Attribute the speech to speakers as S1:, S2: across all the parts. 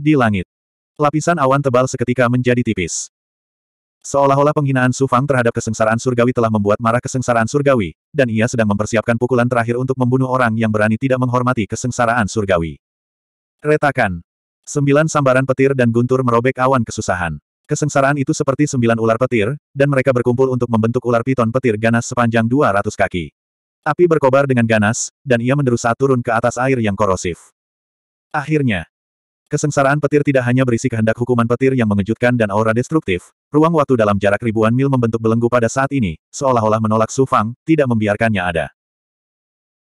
S1: di langit. Lapisan awan tebal seketika menjadi tipis. Seolah-olah penghinaan Su Fang terhadap kesengsaraan surgawi telah membuat marah kesengsaraan surgawi, dan ia sedang mempersiapkan pukulan terakhir untuk membunuh orang yang berani tidak menghormati kesengsaraan surgawi. Retakan. Sembilan sambaran petir dan guntur merobek awan kesusahan. Kesengsaraan itu seperti sembilan ular petir, dan mereka berkumpul untuk membentuk ular piton petir ganas sepanjang 200 kaki. Api berkobar dengan ganas, dan ia menderu saat turun ke atas air yang korosif. Akhirnya, Kesengsaraan petir tidak hanya berisi kehendak hukuman petir yang mengejutkan dan aura destruktif, ruang waktu dalam jarak ribuan mil membentuk belenggu pada saat ini, seolah-olah menolak Su Fang, tidak membiarkannya ada.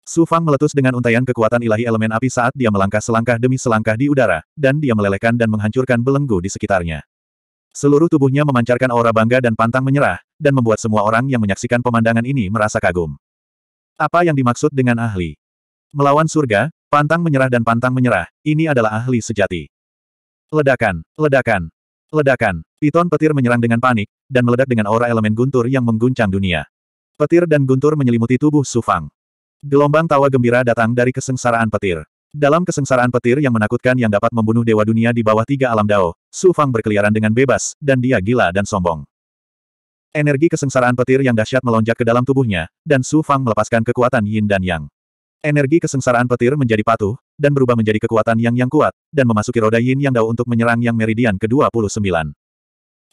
S1: Su Fang meletus dengan untaian kekuatan ilahi elemen api saat dia melangkah selangkah demi selangkah di udara, dan dia melelehkan dan menghancurkan belenggu di sekitarnya. Seluruh tubuhnya memancarkan aura bangga dan pantang menyerah, dan membuat semua orang yang menyaksikan pemandangan ini merasa kagum. Apa yang dimaksud dengan ahli? Melawan surga, Pantang menyerah dan pantang menyerah, ini adalah ahli sejati. Ledakan, ledakan, ledakan. Piton petir menyerang dengan panik, dan meledak dengan aura elemen guntur yang mengguncang dunia. Petir dan guntur menyelimuti tubuh Sufang. Gelombang tawa gembira datang dari kesengsaraan petir. Dalam kesengsaraan petir yang menakutkan yang dapat membunuh dewa dunia di bawah tiga alam dao, Sufang berkeliaran dengan bebas, dan dia gila dan sombong. Energi kesengsaraan petir yang dahsyat melonjak ke dalam tubuhnya, dan Sufang melepaskan kekuatan Yin dan Yang. Energi kesengsaraan petir menjadi patuh, dan berubah menjadi kekuatan yang yang kuat, dan memasuki roda yin yang dao untuk menyerang yang meridian ke-29.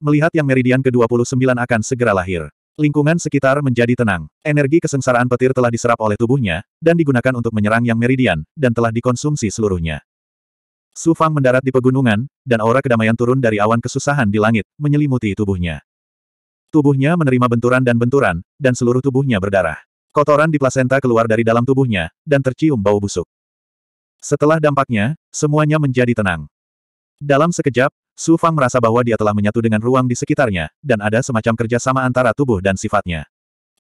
S1: Melihat yang meridian ke-29 akan segera lahir. Lingkungan sekitar menjadi tenang. Energi kesengsaraan petir telah diserap oleh tubuhnya, dan digunakan untuk menyerang yang meridian, dan telah dikonsumsi seluruhnya. Su Fang mendarat di pegunungan, dan aura kedamaian turun dari awan kesusahan di langit, menyelimuti tubuhnya. Tubuhnya menerima benturan dan benturan, dan seluruh tubuhnya berdarah. Kotoran di plasenta keluar dari dalam tubuhnya, dan tercium bau busuk. Setelah dampaknya, semuanya menjadi tenang. Dalam sekejap, Su Fang merasa bahwa dia telah menyatu dengan ruang di sekitarnya, dan ada semacam kerjasama antara tubuh dan sifatnya.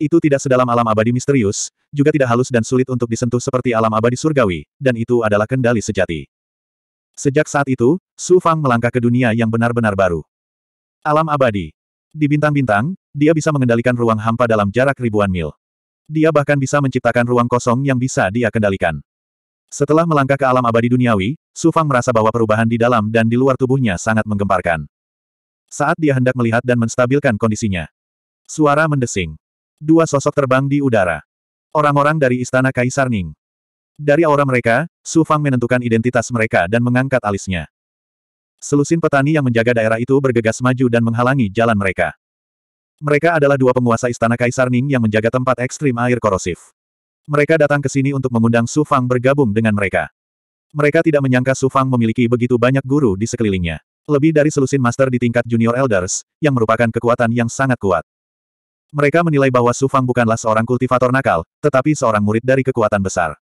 S1: Itu tidak sedalam alam abadi misterius, juga tidak halus dan sulit untuk disentuh seperti alam abadi surgawi, dan itu adalah kendali sejati. Sejak saat itu, Su Fang melangkah ke dunia yang benar-benar baru. Alam abadi. Di bintang-bintang, dia bisa mengendalikan ruang hampa dalam jarak ribuan mil. Dia bahkan bisa menciptakan ruang kosong yang bisa dia kendalikan. Setelah melangkah ke alam abadi duniawi, Su Fang merasa bahwa perubahan di dalam dan di luar tubuhnya sangat menggemparkan. Saat dia hendak melihat dan menstabilkan kondisinya. Suara mendesing. Dua sosok terbang di udara. Orang-orang dari Istana Kaisar Ning. Dari aura mereka, Su Fang menentukan identitas mereka dan mengangkat alisnya. Selusin petani yang menjaga daerah itu bergegas maju dan menghalangi jalan mereka. Mereka adalah dua penguasa istana Kaisar Ning yang menjaga tempat ekstrim air korosif. Mereka datang ke sini untuk mengundang Su Fang bergabung dengan mereka. Mereka tidak menyangka Su Fang memiliki begitu banyak guru di sekelilingnya. Lebih dari selusin master di tingkat junior elders, yang merupakan kekuatan yang sangat kuat. Mereka menilai bahwa Su Fang bukanlah seorang kultivator nakal, tetapi seorang murid dari kekuatan besar.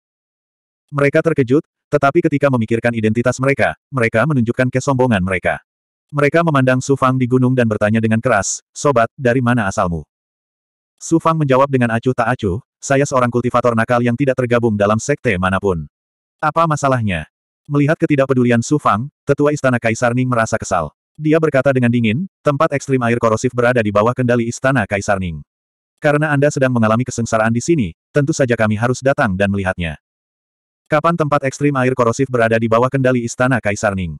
S1: Mereka terkejut, tetapi ketika memikirkan identitas mereka, mereka menunjukkan kesombongan mereka. Mereka memandang Su Fang di gunung dan bertanya dengan keras, Sobat, dari mana asalmu? Su Fang menjawab dengan acuh tak acuh, saya seorang kultivator nakal yang tidak tergabung dalam sekte manapun. Apa masalahnya? Melihat ketidakpedulian Su Fang, tetua istana Kaisar Ning merasa kesal. Dia berkata dengan dingin, tempat ekstrim air korosif berada di bawah kendali istana Kaisar Ning. Karena Anda sedang mengalami kesengsaraan di sini, tentu saja kami harus datang dan melihatnya. Kapan tempat ekstrim air korosif berada di bawah kendali istana Kaisar Ning?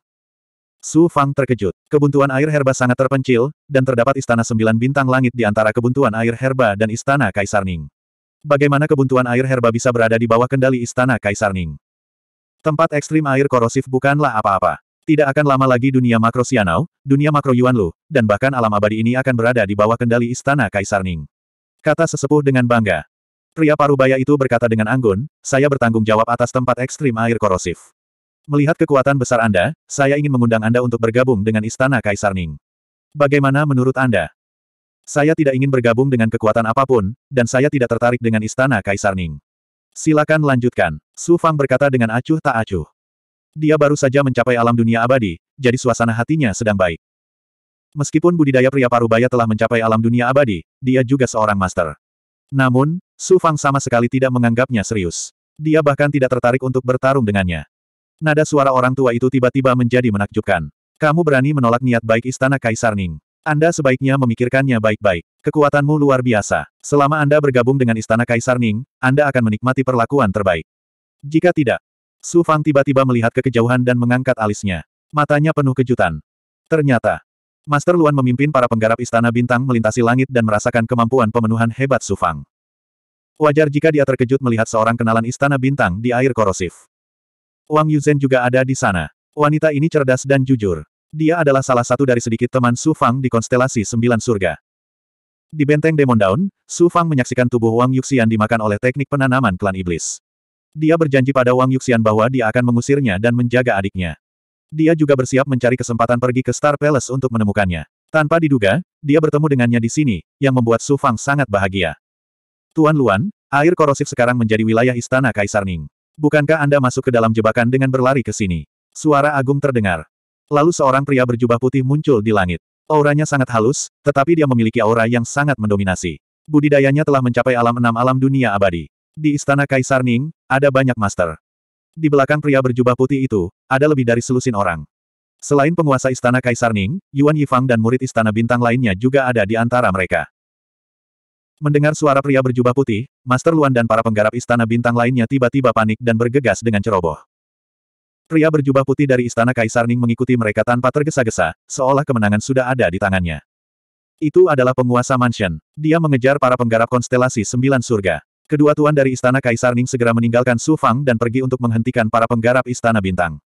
S1: Su Fang terkejut. Kebuntuan air herba sangat terpencil, dan terdapat istana sembilan bintang langit di antara kebuntuan air herba dan istana Kaisar Ning. Bagaimana kebuntuan air herba bisa berada di bawah kendali istana Kaisar Ning? Tempat ekstrim air korosif bukanlah apa-apa. Tidak akan lama lagi dunia makro Sianau, dunia makro Yuanlu, dan bahkan alam abadi ini akan berada di bawah kendali istana Kaisar Ning. Kata sesepuh dengan bangga. Pria parubaya itu berkata dengan anggun, saya bertanggung jawab atas tempat ekstrim air korosif. Melihat kekuatan besar Anda, saya ingin mengundang Anda untuk bergabung dengan Istana Kaisar Ning. Bagaimana menurut Anda? Saya tidak ingin bergabung dengan kekuatan apapun, dan saya tidak tertarik dengan Istana Kaisar Ning. Silakan lanjutkan, Su Fang berkata dengan acuh tak acuh. Dia baru saja mencapai alam dunia abadi, jadi suasana hatinya sedang baik. Meskipun budidaya pria parubaya telah mencapai alam dunia abadi, dia juga seorang master. Namun, Su Fang sama sekali tidak menganggapnya serius. Dia bahkan tidak tertarik untuk bertarung dengannya. Nada suara orang tua itu tiba-tiba menjadi menakjubkan. Kamu berani menolak niat baik Istana Kaisar Ning. Anda sebaiknya memikirkannya baik-baik. Kekuatanmu luar biasa. Selama Anda bergabung dengan Istana Kaisar Ning, Anda akan menikmati perlakuan terbaik. Jika tidak, Su Fang tiba-tiba melihat ke kejauhan dan mengangkat alisnya. Matanya penuh kejutan. Ternyata, Master Luan memimpin para penggarap Istana Bintang melintasi langit dan merasakan kemampuan pemenuhan hebat Su Fang. Wajar jika dia terkejut melihat seorang kenalan Istana Bintang di air korosif. Wang Yuzhen juga ada di sana. Wanita ini cerdas dan jujur. Dia adalah salah satu dari sedikit teman Su Fang di konstelasi Sembilan Surga. Di benteng Demon Daun, Su Fang menyaksikan tubuh Wang Yuxian dimakan oleh teknik penanaman klan iblis. Dia berjanji pada Wang Yuxian bahwa dia akan mengusirnya dan menjaga adiknya. Dia juga bersiap mencari kesempatan pergi ke Star Palace untuk menemukannya. Tanpa diduga, dia bertemu dengannya di sini, yang membuat Su Fang sangat bahagia. Tuan Luan, air korosif sekarang menjadi wilayah istana Kaisar Ning. Bukankah Anda masuk ke dalam jebakan dengan berlari ke sini? Suara agung terdengar. Lalu seorang pria berjubah putih muncul di langit. Auranya sangat halus, tetapi dia memiliki aura yang sangat mendominasi. Budidayanya telah mencapai alam enam alam dunia abadi. Di Istana Kaisar Ning, ada banyak master. Di belakang pria berjubah putih itu, ada lebih dari selusin orang. Selain penguasa Istana Kaisar Ning, Yuan Yifang dan murid Istana Bintang lainnya juga ada di antara mereka. Mendengar suara pria berjubah putih, Master Luan dan para penggarap istana bintang lainnya tiba-tiba panik dan bergegas dengan ceroboh. Pria berjubah putih dari istana Kaisar Ning mengikuti mereka tanpa tergesa-gesa, seolah kemenangan sudah ada di tangannya. Itu adalah penguasa mansion. Dia mengejar para penggarap konstelasi sembilan surga. Kedua tuan dari istana Kaisar Ning segera meninggalkan Su Fang dan pergi untuk menghentikan para penggarap istana bintang.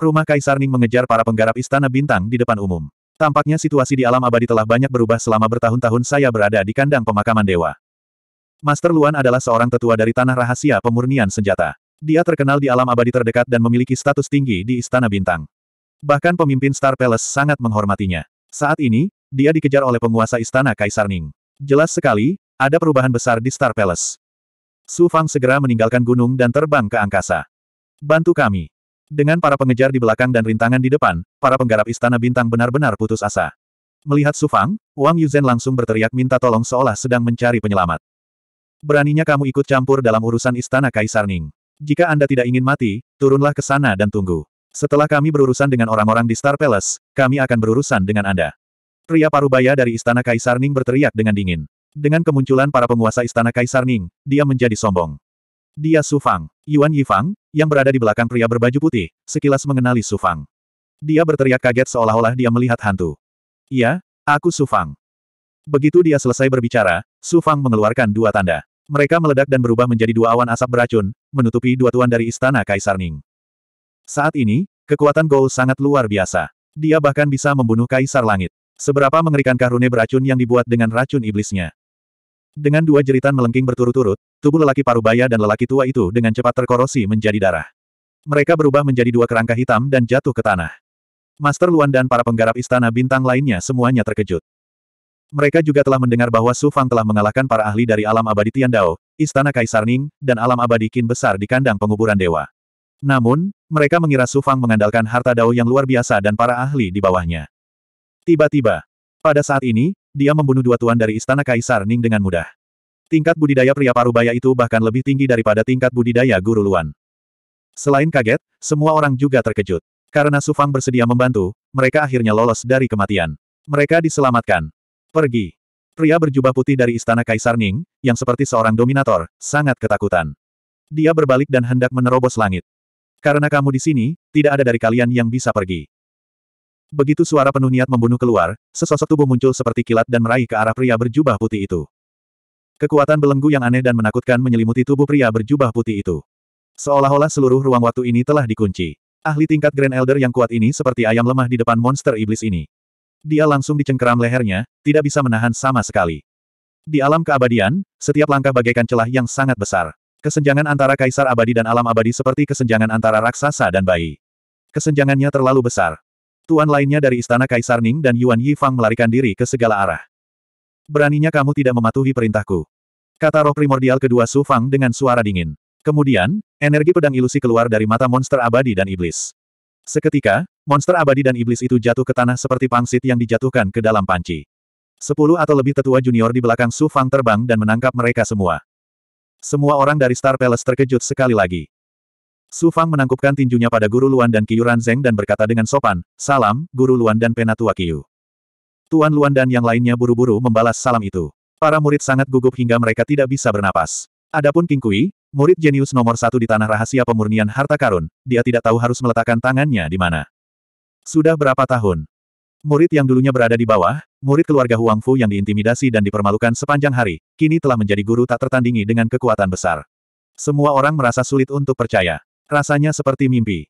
S1: Rumah Kaisar Ning mengejar para penggarap istana bintang di depan umum. Tampaknya situasi di alam abadi telah banyak berubah selama bertahun-tahun saya berada di kandang pemakaman dewa. Master Luan adalah seorang tetua dari tanah rahasia pemurnian senjata. Dia terkenal di alam abadi terdekat dan memiliki status tinggi di Istana Bintang. Bahkan pemimpin Star Palace sangat menghormatinya. Saat ini, dia dikejar oleh penguasa Istana Kaisar Ning. Jelas sekali, ada perubahan besar di Star Palace. Su Fang segera meninggalkan gunung dan terbang ke angkasa. Bantu kami. Dengan para pengejar di belakang dan rintangan di depan, para penggarap istana bintang benar-benar putus asa. Melihat Sufang, Wang Yuzhen langsung berteriak minta tolong seolah sedang mencari penyelamat. Beraninya kamu ikut campur dalam urusan istana Kaisar Ning. Jika Anda tidak ingin mati, turunlah ke sana dan tunggu. Setelah kami berurusan dengan orang-orang di Star Palace, kami akan berurusan dengan Anda. Pria parubaya dari istana Kaisar Ning berteriak dengan dingin. Dengan kemunculan para penguasa istana Kaisar Ning, dia menjadi sombong. Dia Sufang. Yuan Yifang, yang berada di belakang pria berbaju putih, sekilas mengenali Su Fang. Dia berteriak kaget seolah-olah dia melihat hantu. Ya, aku Su Fang. Begitu dia selesai berbicara, Su Fang mengeluarkan dua tanda. Mereka meledak dan berubah menjadi dua awan asap beracun, menutupi dua tuan dari istana Kaisar Ning. Saat ini, kekuatan Gol sangat luar biasa. Dia bahkan bisa membunuh Kaisar Langit. Seberapa mengerikankah rune beracun yang dibuat dengan racun iblisnya. Dengan dua jeritan melengking berturut-turut, tubuh lelaki parubaya dan lelaki tua itu dengan cepat terkorosi menjadi darah. Mereka berubah menjadi dua kerangka hitam dan jatuh ke tanah. Master Luan dan para penggarap istana bintang lainnya semuanya terkejut. Mereka juga telah mendengar bahwa Su Fang telah mengalahkan para ahli dari alam abadi Tian Dao, istana Kaisar Ning, dan alam abadi Qin besar di kandang penguburan dewa. Namun, mereka mengira Su Fang mengandalkan harta Dao yang luar biasa dan para ahli di bawahnya. Tiba-tiba, pada saat ini, dia membunuh dua tuan dari istana Kaisar Ning dengan mudah. Tingkat budidaya pria parubaya itu bahkan lebih tinggi daripada tingkat budidaya guru Luan. Selain kaget, semua orang juga terkejut. Karena Sufang bersedia membantu, mereka akhirnya lolos dari kematian. Mereka diselamatkan. Pergi. Pria berjubah putih dari istana Kaisar Ning, yang seperti seorang dominator, sangat ketakutan. Dia berbalik dan hendak menerobos langit. Karena kamu di sini, tidak ada dari kalian yang bisa pergi. Begitu suara penuh niat membunuh keluar, sesosok tubuh muncul seperti kilat dan meraih ke arah pria berjubah putih itu. Kekuatan belenggu yang aneh dan menakutkan menyelimuti tubuh pria berjubah putih itu. Seolah-olah seluruh ruang waktu ini telah dikunci. Ahli tingkat Grand Elder yang kuat ini seperti ayam lemah di depan monster iblis ini. Dia langsung dicengkeram lehernya, tidak bisa menahan sama sekali. Di alam keabadian, setiap langkah bagaikan celah yang sangat besar. Kesenjangan antara kaisar abadi dan alam abadi seperti kesenjangan antara raksasa dan bayi. Kesenjangannya terlalu besar. Tuan lainnya dari Istana Kaisar Ning dan Yuan Yifang melarikan diri ke segala arah. Beraninya kamu tidak mematuhi perintahku. Kata roh primordial kedua Su Fang dengan suara dingin. Kemudian, energi pedang ilusi keluar dari mata monster abadi dan iblis. Seketika, monster abadi dan iblis itu jatuh ke tanah seperti pangsit yang dijatuhkan ke dalam panci. Sepuluh atau lebih tetua junior di belakang Su Fang terbang dan menangkap mereka semua. Semua orang dari Star Palace terkejut sekali lagi. Su Fang menangkupkan tinjunya pada Guru Luan dan Kiyuran Zeng dan berkata dengan sopan, Salam, Guru Luan dan Penatua Kiyu. Tuan Luan dan yang lainnya buru-buru membalas salam itu. Para murid sangat gugup hingga mereka tidak bisa bernapas. Adapun King Kui, murid jenius nomor satu di tanah rahasia pemurnian harta karun, dia tidak tahu harus meletakkan tangannya di mana. Sudah berapa tahun? Murid yang dulunya berada di bawah, murid keluarga Huang Fu yang diintimidasi dan dipermalukan sepanjang hari, kini telah menjadi guru tak tertandingi dengan kekuatan besar. Semua orang merasa sulit untuk percaya. Rasanya seperti mimpi.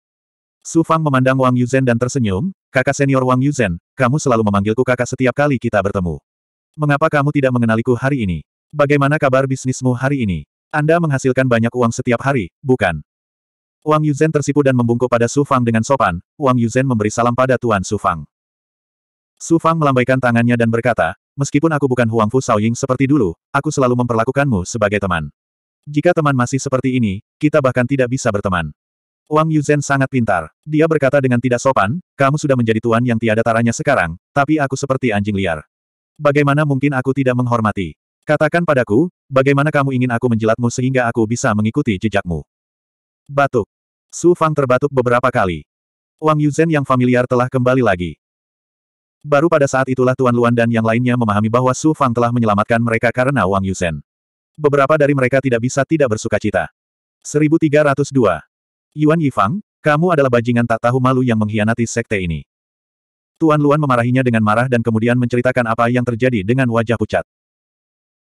S1: Su Fang memandang Wang Yuzhen dan tersenyum, kakak senior Wang Yuzhen, kamu selalu memanggilku kakak setiap kali kita bertemu. Mengapa kamu tidak mengenaliku hari ini? Bagaimana kabar bisnismu hari ini? Anda menghasilkan banyak uang setiap hari, bukan? Wang Yuzhen tersipu dan membungkuk pada Su Fang dengan sopan, Wang Yuzhen memberi salam pada Tuan Su Fang. Su Fang melambaikan tangannya dan berkata, meskipun aku bukan Huang Fu Shaoying seperti dulu, aku selalu memperlakukanmu sebagai teman. Jika teman masih seperti ini, kita bahkan tidak bisa berteman. Wang Yuzhen sangat pintar. Dia berkata dengan tidak sopan, kamu sudah menjadi tuan yang tiada taranya sekarang, tapi aku seperti anjing liar. Bagaimana mungkin aku tidak menghormati? Katakan padaku, bagaimana kamu ingin aku menjilatmu sehingga aku bisa mengikuti jejakmu? Batuk. Su Fang terbatuk beberapa kali. Wang Yuzhen yang familiar telah kembali lagi. Baru pada saat itulah Tuan Luan dan yang lainnya memahami bahwa Su Fang telah menyelamatkan mereka karena Wang Yuzhen beberapa dari mereka tidak bisa tidak bersuka cita. 1302. Yuan Yifang, kamu adalah bajingan tak tahu malu yang mengkhianati sekte ini. Tuan Luan memarahinya dengan marah dan kemudian menceritakan apa yang terjadi dengan wajah pucat.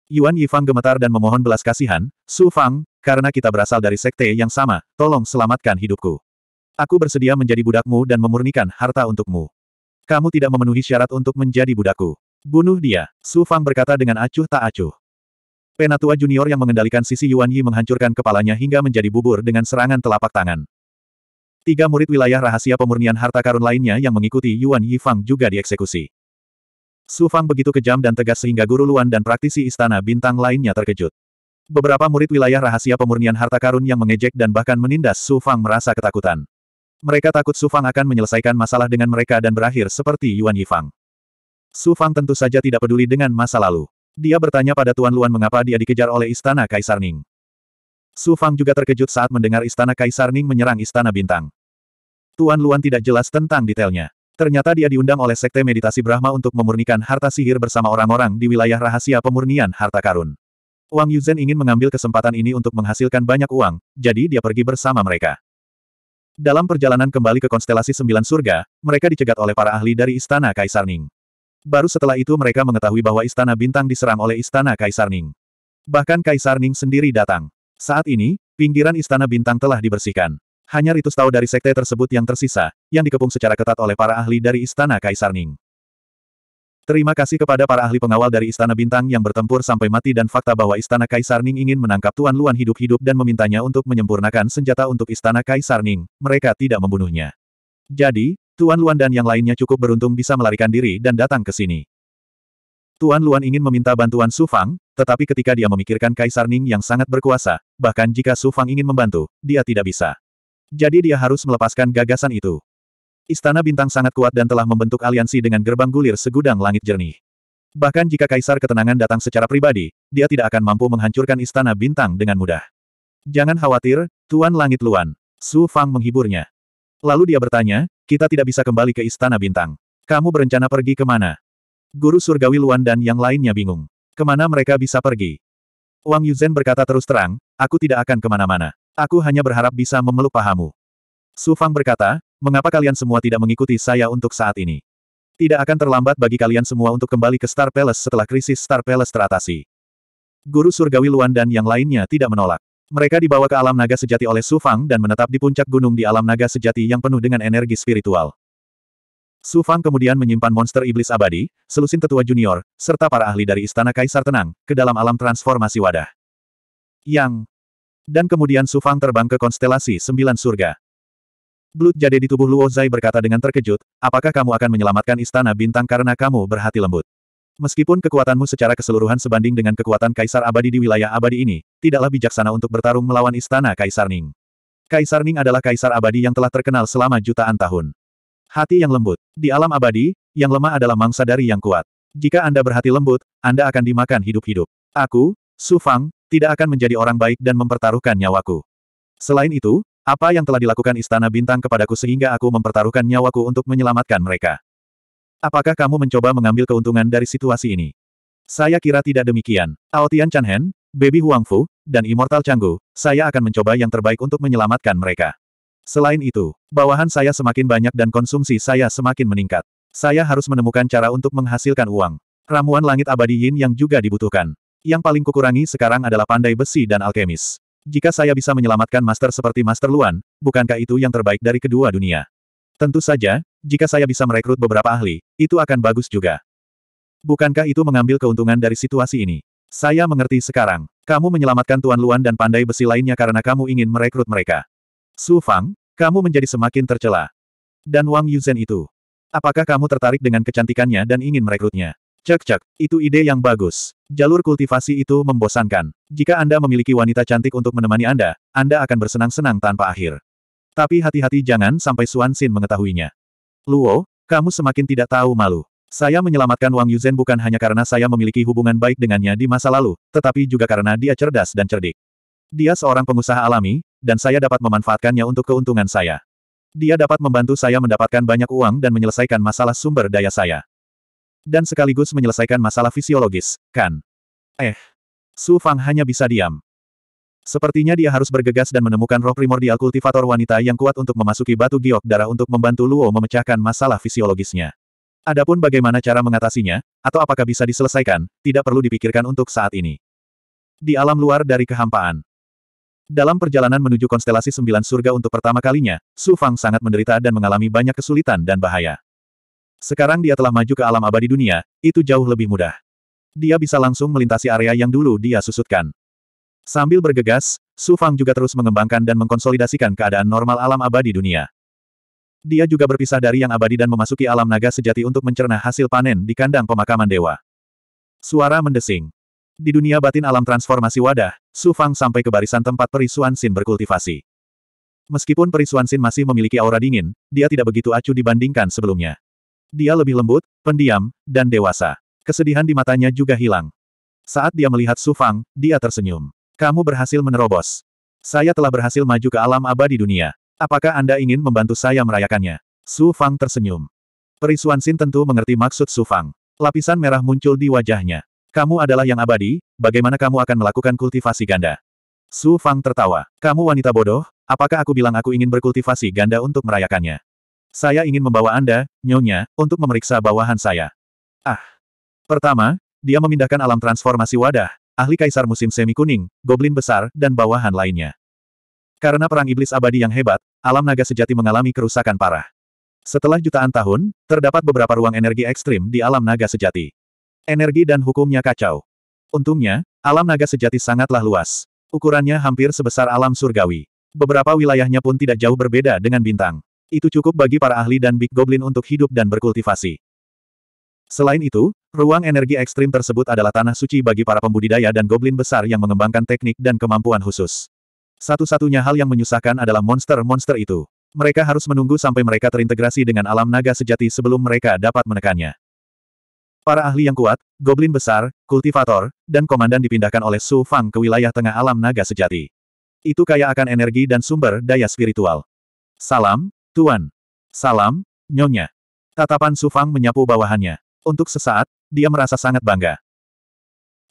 S1: Yuan Yifang gemetar dan memohon belas kasihan, Su Fang, karena kita berasal dari sekte yang sama, tolong selamatkan hidupku. Aku bersedia menjadi budakmu dan memurnikan harta untukmu. Kamu tidak memenuhi syarat untuk menjadi budakku. Bunuh dia, Su Fang berkata dengan acuh tak acuh. Penatua junior yang mengendalikan sisi Yuan Yi menghancurkan kepalanya hingga menjadi bubur dengan serangan telapak tangan. Tiga murid wilayah rahasia pemurnian harta karun lainnya yang mengikuti Yuan Yi Fang juga dieksekusi. Su Fang begitu kejam dan tegas sehingga guru Luan dan praktisi istana bintang lainnya terkejut. Beberapa murid wilayah rahasia pemurnian harta karun yang mengejek dan bahkan menindas Su Fang merasa ketakutan. Mereka takut Su Fang akan menyelesaikan masalah dengan mereka dan berakhir seperti Yuan Yifang. Su Fang tentu saja tidak peduli dengan masa lalu. Dia bertanya pada Tuan Luan mengapa dia dikejar oleh Istana Kaisar Ning. Su Fang juga terkejut saat mendengar Istana Kaisar Ning menyerang Istana Bintang. Tuan Luan tidak jelas tentang detailnya. Ternyata dia diundang oleh Sekte Meditasi Brahma untuk memurnikan harta sihir bersama orang-orang di wilayah rahasia pemurnian harta karun. Wang Yuzhen ingin mengambil kesempatan ini untuk menghasilkan banyak uang, jadi dia pergi bersama mereka. Dalam perjalanan kembali ke konstelasi Sembilan Surga, mereka dicegat oleh para ahli dari Istana Kaisar Ning. Baru setelah itu mereka mengetahui bahwa Istana Bintang diserang oleh Istana Kaisar Ning. Bahkan Kaisar Ning sendiri datang. Saat ini, pinggiran Istana Bintang telah dibersihkan. Hanya Ritus tahu dari sekte tersebut yang tersisa, yang dikepung secara ketat oleh para ahli dari Istana Kaisar Ning. Terima kasih kepada para ahli pengawal dari Istana Bintang yang bertempur sampai mati dan fakta bahwa Istana Kaisar Ning ingin menangkap Tuan Luan hidup-hidup dan memintanya untuk menyempurnakan senjata untuk Istana Kaisar Ning, mereka tidak membunuhnya. Jadi, Tuan Luan dan yang lainnya cukup beruntung bisa melarikan diri dan datang ke sini. Tuan Luan ingin meminta bantuan Su Fang, tetapi ketika dia memikirkan Kaisar Ning yang sangat berkuasa, bahkan jika Su Fang ingin membantu, dia tidak bisa. Jadi dia harus melepaskan gagasan itu. Istana Bintang sangat kuat dan telah membentuk aliansi dengan gerbang gulir segudang langit jernih. Bahkan jika Kaisar Ketenangan datang secara pribadi, dia tidak akan mampu menghancurkan Istana Bintang dengan mudah. Jangan khawatir, Tuan Langit Luan. Su Fang menghiburnya. Lalu dia bertanya, kita tidak bisa kembali ke Istana Bintang. Kamu berencana pergi ke mana? Guru Surgawi Luan dan yang lainnya bingung. Kemana mereka bisa pergi? Wang Yuzhen berkata terus terang, aku tidak akan kemana-mana. Aku hanya berharap bisa memeluk pahamu. Su Fang berkata, mengapa kalian semua tidak mengikuti saya untuk saat ini? Tidak akan terlambat bagi kalian semua untuk kembali ke Star Palace setelah krisis Star Palace teratasi. Guru Surgawi Luan dan yang lainnya tidak menolak. Mereka dibawa ke alam naga sejati oleh Su Fang dan menetap di puncak gunung di alam naga sejati yang penuh dengan energi spiritual. Su Fang kemudian menyimpan monster iblis abadi, selusin tetua junior, serta para ahli dari Istana Kaisar Tenang, ke dalam alam transformasi wadah. Yang. Dan kemudian Su Fang terbang ke konstelasi sembilan surga. Blut jade di tubuh Luo Zai berkata dengan terkejut, apakah kamu akan menyelamatkan Istana Bintang karena kamu berhati lembut? Meskipun kekuatanmu secara keseluruhan sebanding dengan kekuatan Kaisar Abadi di wilayah abadi ini, tidaklah bijaksana untuk bertarung melawan istana Kaisar Ning. Kaisar Ning adalah Kaisar Abadi yang telah terkenal selama jutaan tahun. Hati yang lembut. Di alam abadi, yang lemah adalah mangsa dari yang kuat. Jika Anda berhati lembut, Anda akan dimakan hidup-hidup. Aku, Su Fang, tidak akan menjadi orang baik dan mempertaruhkan nyawaku. Selain itu, apa yang telah dilakukan Istana Bintang kepadaku sehingga aku mempertaruhkan nyawaku untuk menyelamatkan mereka? Apakah kamu mencoba mengambil keuntungan dari situasi ini? Saya kira tidak demikian. Aotian Chanhen, Baby Huangfu, dan Immortal Canggu, saya akan mencoba yang terbaik untuk menyelamatkan mereka. Selain itu, bawahan saya semakin banyak dan konsumsi saya semakin meningkat. Saya harus menemukan cara untuk menghasilkan uang. Ramuan langit abadi yin yang juga dibutuhkan. Yang paling kukurangi sekarang adalah pandai besi dan alkemis. Jika saya bisa menyelamatkan master seperti Master Luan, bukankah itu yang terbaik dari kedua dunia? Tentu saja, jika saya bisa merekrut beberapa ahli, itu akan bagus juga. Bukankah itu mengambil keuntungan dari situasi ini? Saya mengerti sekarang. Kamu menyelamatkan Tuan Luan dan pandai besi lainnya karena kamu ingin merekrut mereka. Su Fang, kamu menjadi semakin tercela. Dan Wang Yuzhen itu. Apakah kamu tertarik dengan kecantikannya dan ingin merekrutnya? Cek-cek, itu ide yang bagus. Jalur kultivasi itu membosankan. Jika Anda memiliki wanita cantik untuk menemani Anda, Anda akan bersenang-senang tanpa akhir. Tapi hati-hati jangan sampai Suan Xin mengetahuinya. Luo, kamu semakin tidak tahu malu. Saya menyelamatkan Wang Yuzhen bukan hanya karena saya memiliki hubungan baik dengannya di masa lalu, tetapi juga karena dia cerdas dan cerdik. Dia seorang pengusaha alami, dan saya dapat memanfaatkannya untuk keuntungan saya. Dia dapat membantu saya mendapatkan banyak uang dan menyelesaikan masalah sumber daya saya. Dan sekaligus menyelesaikan masalah fisiologis, kan? Eh. Su Fang hanya bisa diam. Sepertinya dia harus bergegas dan menemukan roh primordial kultivator wanita yang kuat untuk memasuki batu giok darah untuk membantu Luo memecahkan masalah fisiologisnya. Adapun bagaimana cara mengatasinya, atau apakah bisa diselesaikan, tidak perlu dipikirkan untuk saat ini. Di alam luar dari kehampaan. Dalam perjalanan menuju konstelasi sembilan surga untuk pertama kalinya, Su Fang sangat menderita dan mengalami banyak kesulitan dan bahaya. Sekarang dia telah maju ke alam abadi dunia, itu jauh lebih mudah. Dia bisa langsung melintasi area yang dulu dia susutkan. Sambil bergegas, Su Fang juga terus mengembangkan dan mengkonsolidasikan keadaan normal alam abadi dunia. Dia juga berpisah dari yang abadi dan memasuki alam naga sejati untuk mencerna hasil panen di kandang pemakaman dewa. Suara mendesing. Di dunia batin alam transformasi wadah, Su Fang sampai ke barisan tempat perisuan Sin berkultivasi. Meskipun perisuan Sin masih memiliki aura dingin, dia tidak begitu acuh dibandingkan sebelumnya. Dia lebih lembut, pendiam, dan dewasa. Kesedihan di matanya juga hilang. Saat dia melihat Su Fang, dia tersenyum. Kamu berhasil menerobos. Saya telah berhasil maju ke alam abadi dunia. Apakah Anda ingin membantu saya merayakannya? Su Fang tersenyum. Perisuan Xin tentu mengerti maksud Su Fang. Lapisan merah muncul di wajahnya. Kamu adalah yang abadi, bagaimana kamu akan melakukan kultivasi ganda? Su Fang tertawa. Kamu wanita bodoh, apakah aku bilang aku ingin berkultivasi ganda untuk merayakannya? Saya ingin membawa Anda, nyonya, untuk memeriksa bawahan saya. Ah. Pertama, dia memindahkan alam transformasi wadah, ahli kaisar musim semi kuning, goblin besar, dan bawahan lainnya. Karena perang iblis abadi yang hebat, alam naga sejati mengalami kerusakan parah. Setelah jutaan tahun, terdapat beberapa ruang energi ekstrim di alam naga sejati. Energi dan hukumnya kacau. Untungnya, alam naga sejati sangatlah luas. Ukurannya hampir sebesar alam surgawi. Beberapa wilayahnya pun tidak jauh berbeda dengan bintang. Itu cukup bagi para ahli dan Big Goblin untuk hidup dan berkultivasi. Selain itu, ruang energi ekstrim tersebut adalah tanah suci bagi para pembudidaya dan goblin besar yang mengembangkan teknik dan kemampuan khusus. Satu-satunya hal yang menyusahkan adalah monster-monster itu. Mereka harus menunggu sampai mereka terintegrasi dengan alam naga sejati sebelum mereka dapat menekannya. Para ahli yang kuat, goblin besar, kultivator, dan komandan dipindahkan oleh Su Fang ke wilayah tengah alam naga sejati. Itu kaya akan energi dan sumber daya spiritual. Salam, Tuan. Salam, Nyonya. Tatapan Su Fang menyapu bawahannya. Untuk sesaat, dia merasa sangat bangga.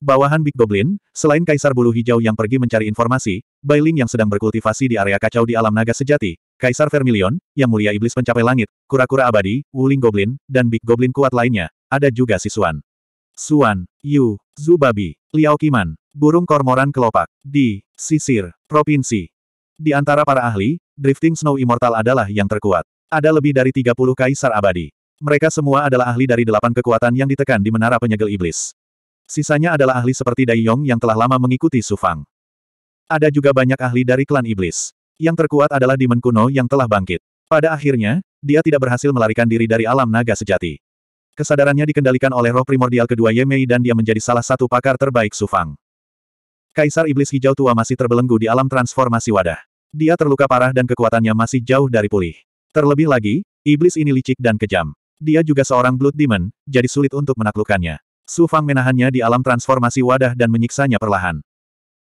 S1: Bawahan Big Goblin, selain Kaisar Bulu Hijau yang pergi mencari informasi, Bailing yang sedang berkultivasi di area kacau di alam naga sejati, Kaisar Vermilion, yang mulia iblis pencapai langit, kura-kura abadi, Wuling Goblin, dan Big Goblin kuat lainnya, ada juga si Suan. Suan, Yu, Zubabi, Liao Kiman, burung kormoran kelopak, di, sisir, provinsi. Di antara para ahli, Drifting Snow Immortal adalah yang terkuat. Ada lebih dari 30 kaisar abadi. Mereka semua adalah ahli dari delapan kekuatan yang ditekan di Menara Penyegel Iblis. Sisanya adalah ahli seperti Dai Yong yang telah lama mengikuti Su Fang. Ada juga banyak ahli dari klan Iblis. Yang terkuat adalah Demon Kuno yang telah bangkit. Pada akhirnya, dia tidak berhasil melarikan diri dari alam naga sejati. Kesadarannya dikendalikan oleh roh primordial kedua Yemei dan dia menjadi salah satu pakar terbaik Su Fang. Kaisar Iblis Hijau Tua masih terbelenggu di alam transformasi wadah. Dia terluka parah dan kekuatannya masih jauh dari pulih. Terlebih lagi, iblis ini licik dan kejam. Dia juga seorang Blood Demon, jadi sulit untuk menaklukkannya. Su Fang menahannya di alam transformasi wadah dan menyiksanya perlahan.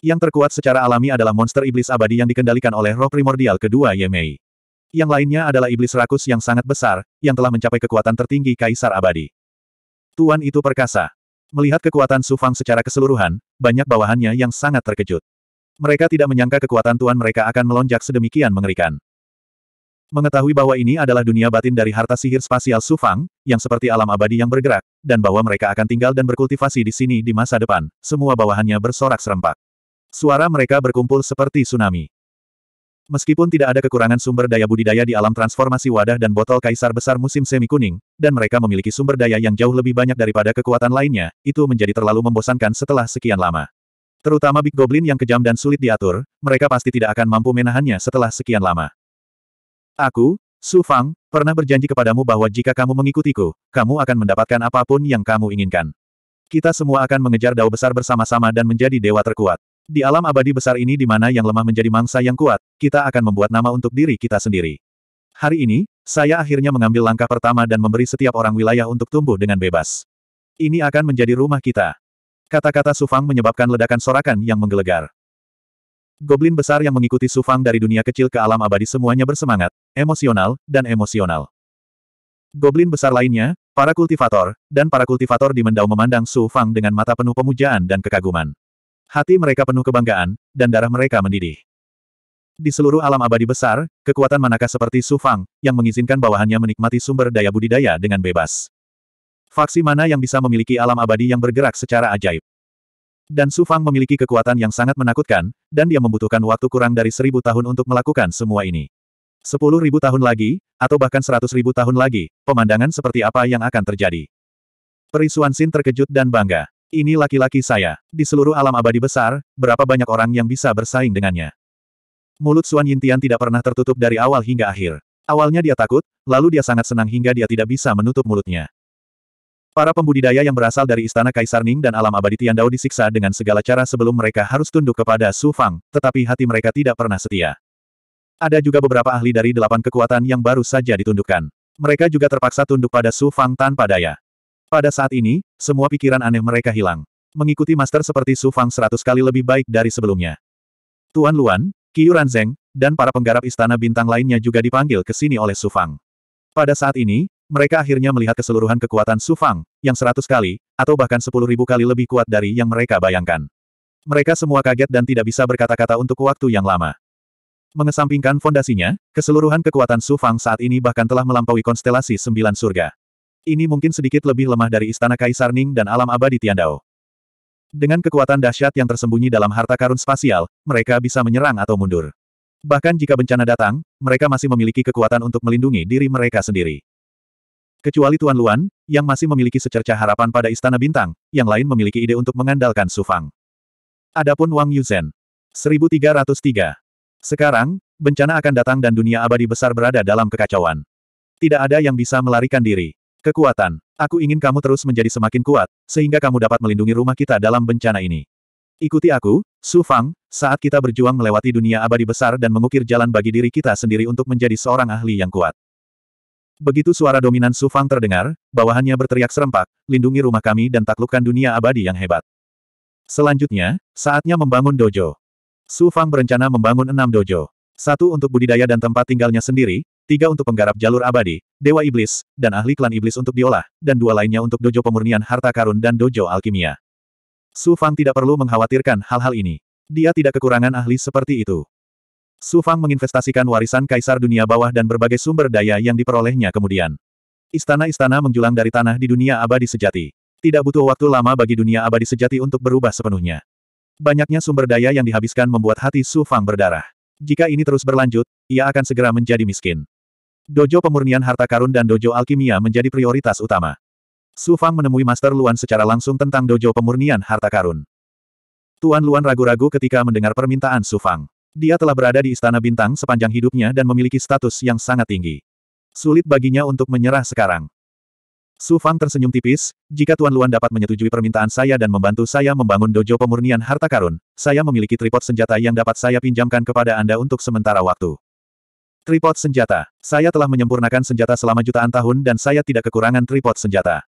S1: Yang terkuat secara alami adalah monster iblis abadi yang dikendalikan oleh roh primordial kedua Ye Mei. Yang lainnya adalah iblis rakus yang sangat besar, yang telah mencapai kekuatan tertinggi Kaisar Abadi. Tuan itu perkasa. Melihat kekuatan Su Fang secara keseluruhan, banyak bawahannya yang sangat terkejut. Mereka tidak menyangka kekuatan tuan mereka akan melonjak sedemikian mengerikan. Mengetahui bahwa ini adalah dunia batin dari harta sihir spasial Sufang, yang seperti alam abadi yang bergerak, dan bahwa mereka akan tinggal dan berkultivasi di sini di masa depan, semua bawahannya bersorak serempak. Suara mereka berkumpul seperti tsunami. Meskipun tidak ada kekurangan sumber daya budidaya di alam transformasi wadah dan botol kaisar besar musim semi kuning, dan mereka memiliki sumber daya yang jauh lebih banyak daripada kekuatan lainnya, itu menjadi terlalu membosankan setelah sekian lama. Terutama Big Goblin yang kejam dan sulit diatur, mereka pasti tidak akan mampu menahannya setelah sekian lama. Aku, Su Fang, pernah berjanji kepadamu bahwa jika kamu mengikutiku, kamu akan mendapatkan apapun yang kamu inginkan. Kita semua akan mengejar dao besar bersama-sama dan menjadi dewa terkuat. Di alam abadi besar ini di mana yang lemah menjadi mangsa yang kuat, kita akan membuat nama untuk diri kita sendiri. Hari ini, saya akhirnya mengambil langkah pertama dan memberi setiap orang wilayah untuk tumbuh dengan bebas. Ini akan menjadi rumah kita. Kata-kata Sufang menyebabkan ledakan sorakan yang menggelegar. Goblin besar yang mengikuti Sufang dari dunia kecil ke alam abadi semuanya bersemangat, emosional, dan emosional. Goblin besar lainnya, para kultivator, dan para kultivator di Mendau memandang Su Fang dengan mata penuh pemujaan dan kekaguman. Hati mereka penuh kebanggaan, dan darah mereka mendidih. Di seluruh alam abadi besar, kekuatan manakah seperti Su Fang, yang mengizinkan bawahannya menikmati sumber daya budidaya dengan bebas. Faksi mana yang bisa memiliki alam abadi yang bergerak secara ajaib? Dan Su Fang memiliki kekuatan yang sangat menakutkan, dan dia membutuhkan waktu kurang dari seribu tahun untuk melakukan semua ini. Sepuluh ribu tahun lagi, atau bahkan seratus ribu tahun lagi, pemandangan seperti apa yang akan terjadi. Perisuan Xin terkejut dan bangga. Ini laki-laki saya. Di seluruh alam abadi besar, berapa banyak orang yang bisa bersaing dengannya. Mulut Suan Yintian tidak pernah tertutup dari awal hingga akhir. Awalnya dia takut, lalu dia sangat senang hingga dia tidak bisa menutup mulutnya. Para pembudidaya yang berasal dari Istana Kaisar Ning dan Alam Abadi Tiandao disiksa dengan segala cara sebelum mereka harus tunduk kepada Su Fang, tetapi hati mereka tidak pernah setia. Ada juga beberapa ahli dari delapan kekuatan yang baru saja ditundukkan. Mereka juga terpaksa tunduk pada Su Fang tanpa daya. Pada saat ini, semua pikiran aneh mereka hilang. Mengikuti master seperti Su Fang seratus kali lebih baik dari sebelumnya. Tuan Luan, Qiu Ranzeng, dan para penggarap istana bintang lainnya juga dipanggil ke sini oleh Su Fang. Pada saat ini, mereka akhirnya melihat keseluruhan kekuatan Su Fang, yang seratus kali, atau bahkan sepuluh ribu kali lebih kuat dari yang mereka bayangkan. Mereka semua kaget dan tidak bisa berkata-kata untuk waktu yang lama. Mengesampingkan fondasinya, keseluruhan kekuatan Su Fang saat ini bahkan telah melampaui konstelasi sembilan surga. Ini mungkin sedikit lebih lemah dari Istana Kaisar Ning dan Alam Abadi Tiandao. Dengan kekuatan dahsyat yang tersembunyi dalam harta karun spasial, mereka bisa menyerang atau mundur. Bahkan jika bencana datang, mereka masih memiliki kekuatan untuk melindungi diri mereka sendiri. Kecuali Tuan Luan, yang masih memiliki secerca harapan pada Istana Bintang, yang lain memiliki ide untuk mengandalkan Sufang. Adapun Wang Yuzhen. 1303. Sekarang, bencana akan datang dan dunia abadi besar berada dalam kekacauan. Tidak ada yang bisa melarikan diri. Kekuatan. Aku ingin kamu terus menjadi semakin kuat, sehingga kamu dapat melindungi rumah kita dalam bencana ini. Ikuti aku, Su Fang, saat kita berjuang melewati dunia abadi besar dan mengukir jalan bagi diri kita sendiri untuk menjadi seorang ahli yang kuat. Begitu suara dominan Su Fang terdengar, bawahannya berteriak serempak, lindungi rumah kami dan taklukkan dunia abadi yang hebat. Selanjutnya, saatnya membangun dojo. Su Fang berencana membangun enam dojo. Satu untuk budidaya dan tempat tinggalnya sendiri, tiga untuk penggarap jalur abadi, dewa iblis, dan ahli klan iblis untuk diolah, dan dua lainnya untuk dojo pemurnian harta karun dan dojo alkimia. Su Fang tidak perlu mengkhawatirkan hal-hal ini. Dia tidak kekurangan ahli seperti itu. Su Fang menginvestasikan warisan kaisar dunia bawah dan berbagai sumber daya yang diperolehnya kemudian. Istana-istana menjulang dari tanah di dunia abadi sejati. Tidak butuh waktu lama bagi dunia abadi sejati untuk berubah sepenuhnya. Banyaknya sumber daya yang dihabiskan membuat hati Su Fang berdarah. Jika ini terus berlanjut, ia akan segera menjadi miskin. Dojo pemurnian harta karun dan dojo alkimia menjadi prioritas utama. Su Fang menemui Master Luan secara langsung tentang dojo pemurnian harta karun. Tuan Luan ragu-ragu ketika mendengar permintaan Su Fang. Dia telah berada di Istana Bintang sepanjang hidupnya dan memiliki status yang sangat tinggi. Sulit baginya untuk menyerah sekarang. Su Fang tersenyum tipis, jika Tuan Luan dapat menyetujui permintaan saya dan membantu saya membangun dojo pemurnian harta karun, saya memiliki tripod senjata yang dapat saya pinjamkan kepada Anda untuk sementara waktu. Tripod senjata. Saya telah menyempurnakan senjata selama jutaan tahun dan saya tidak kekurangan tripod senjata.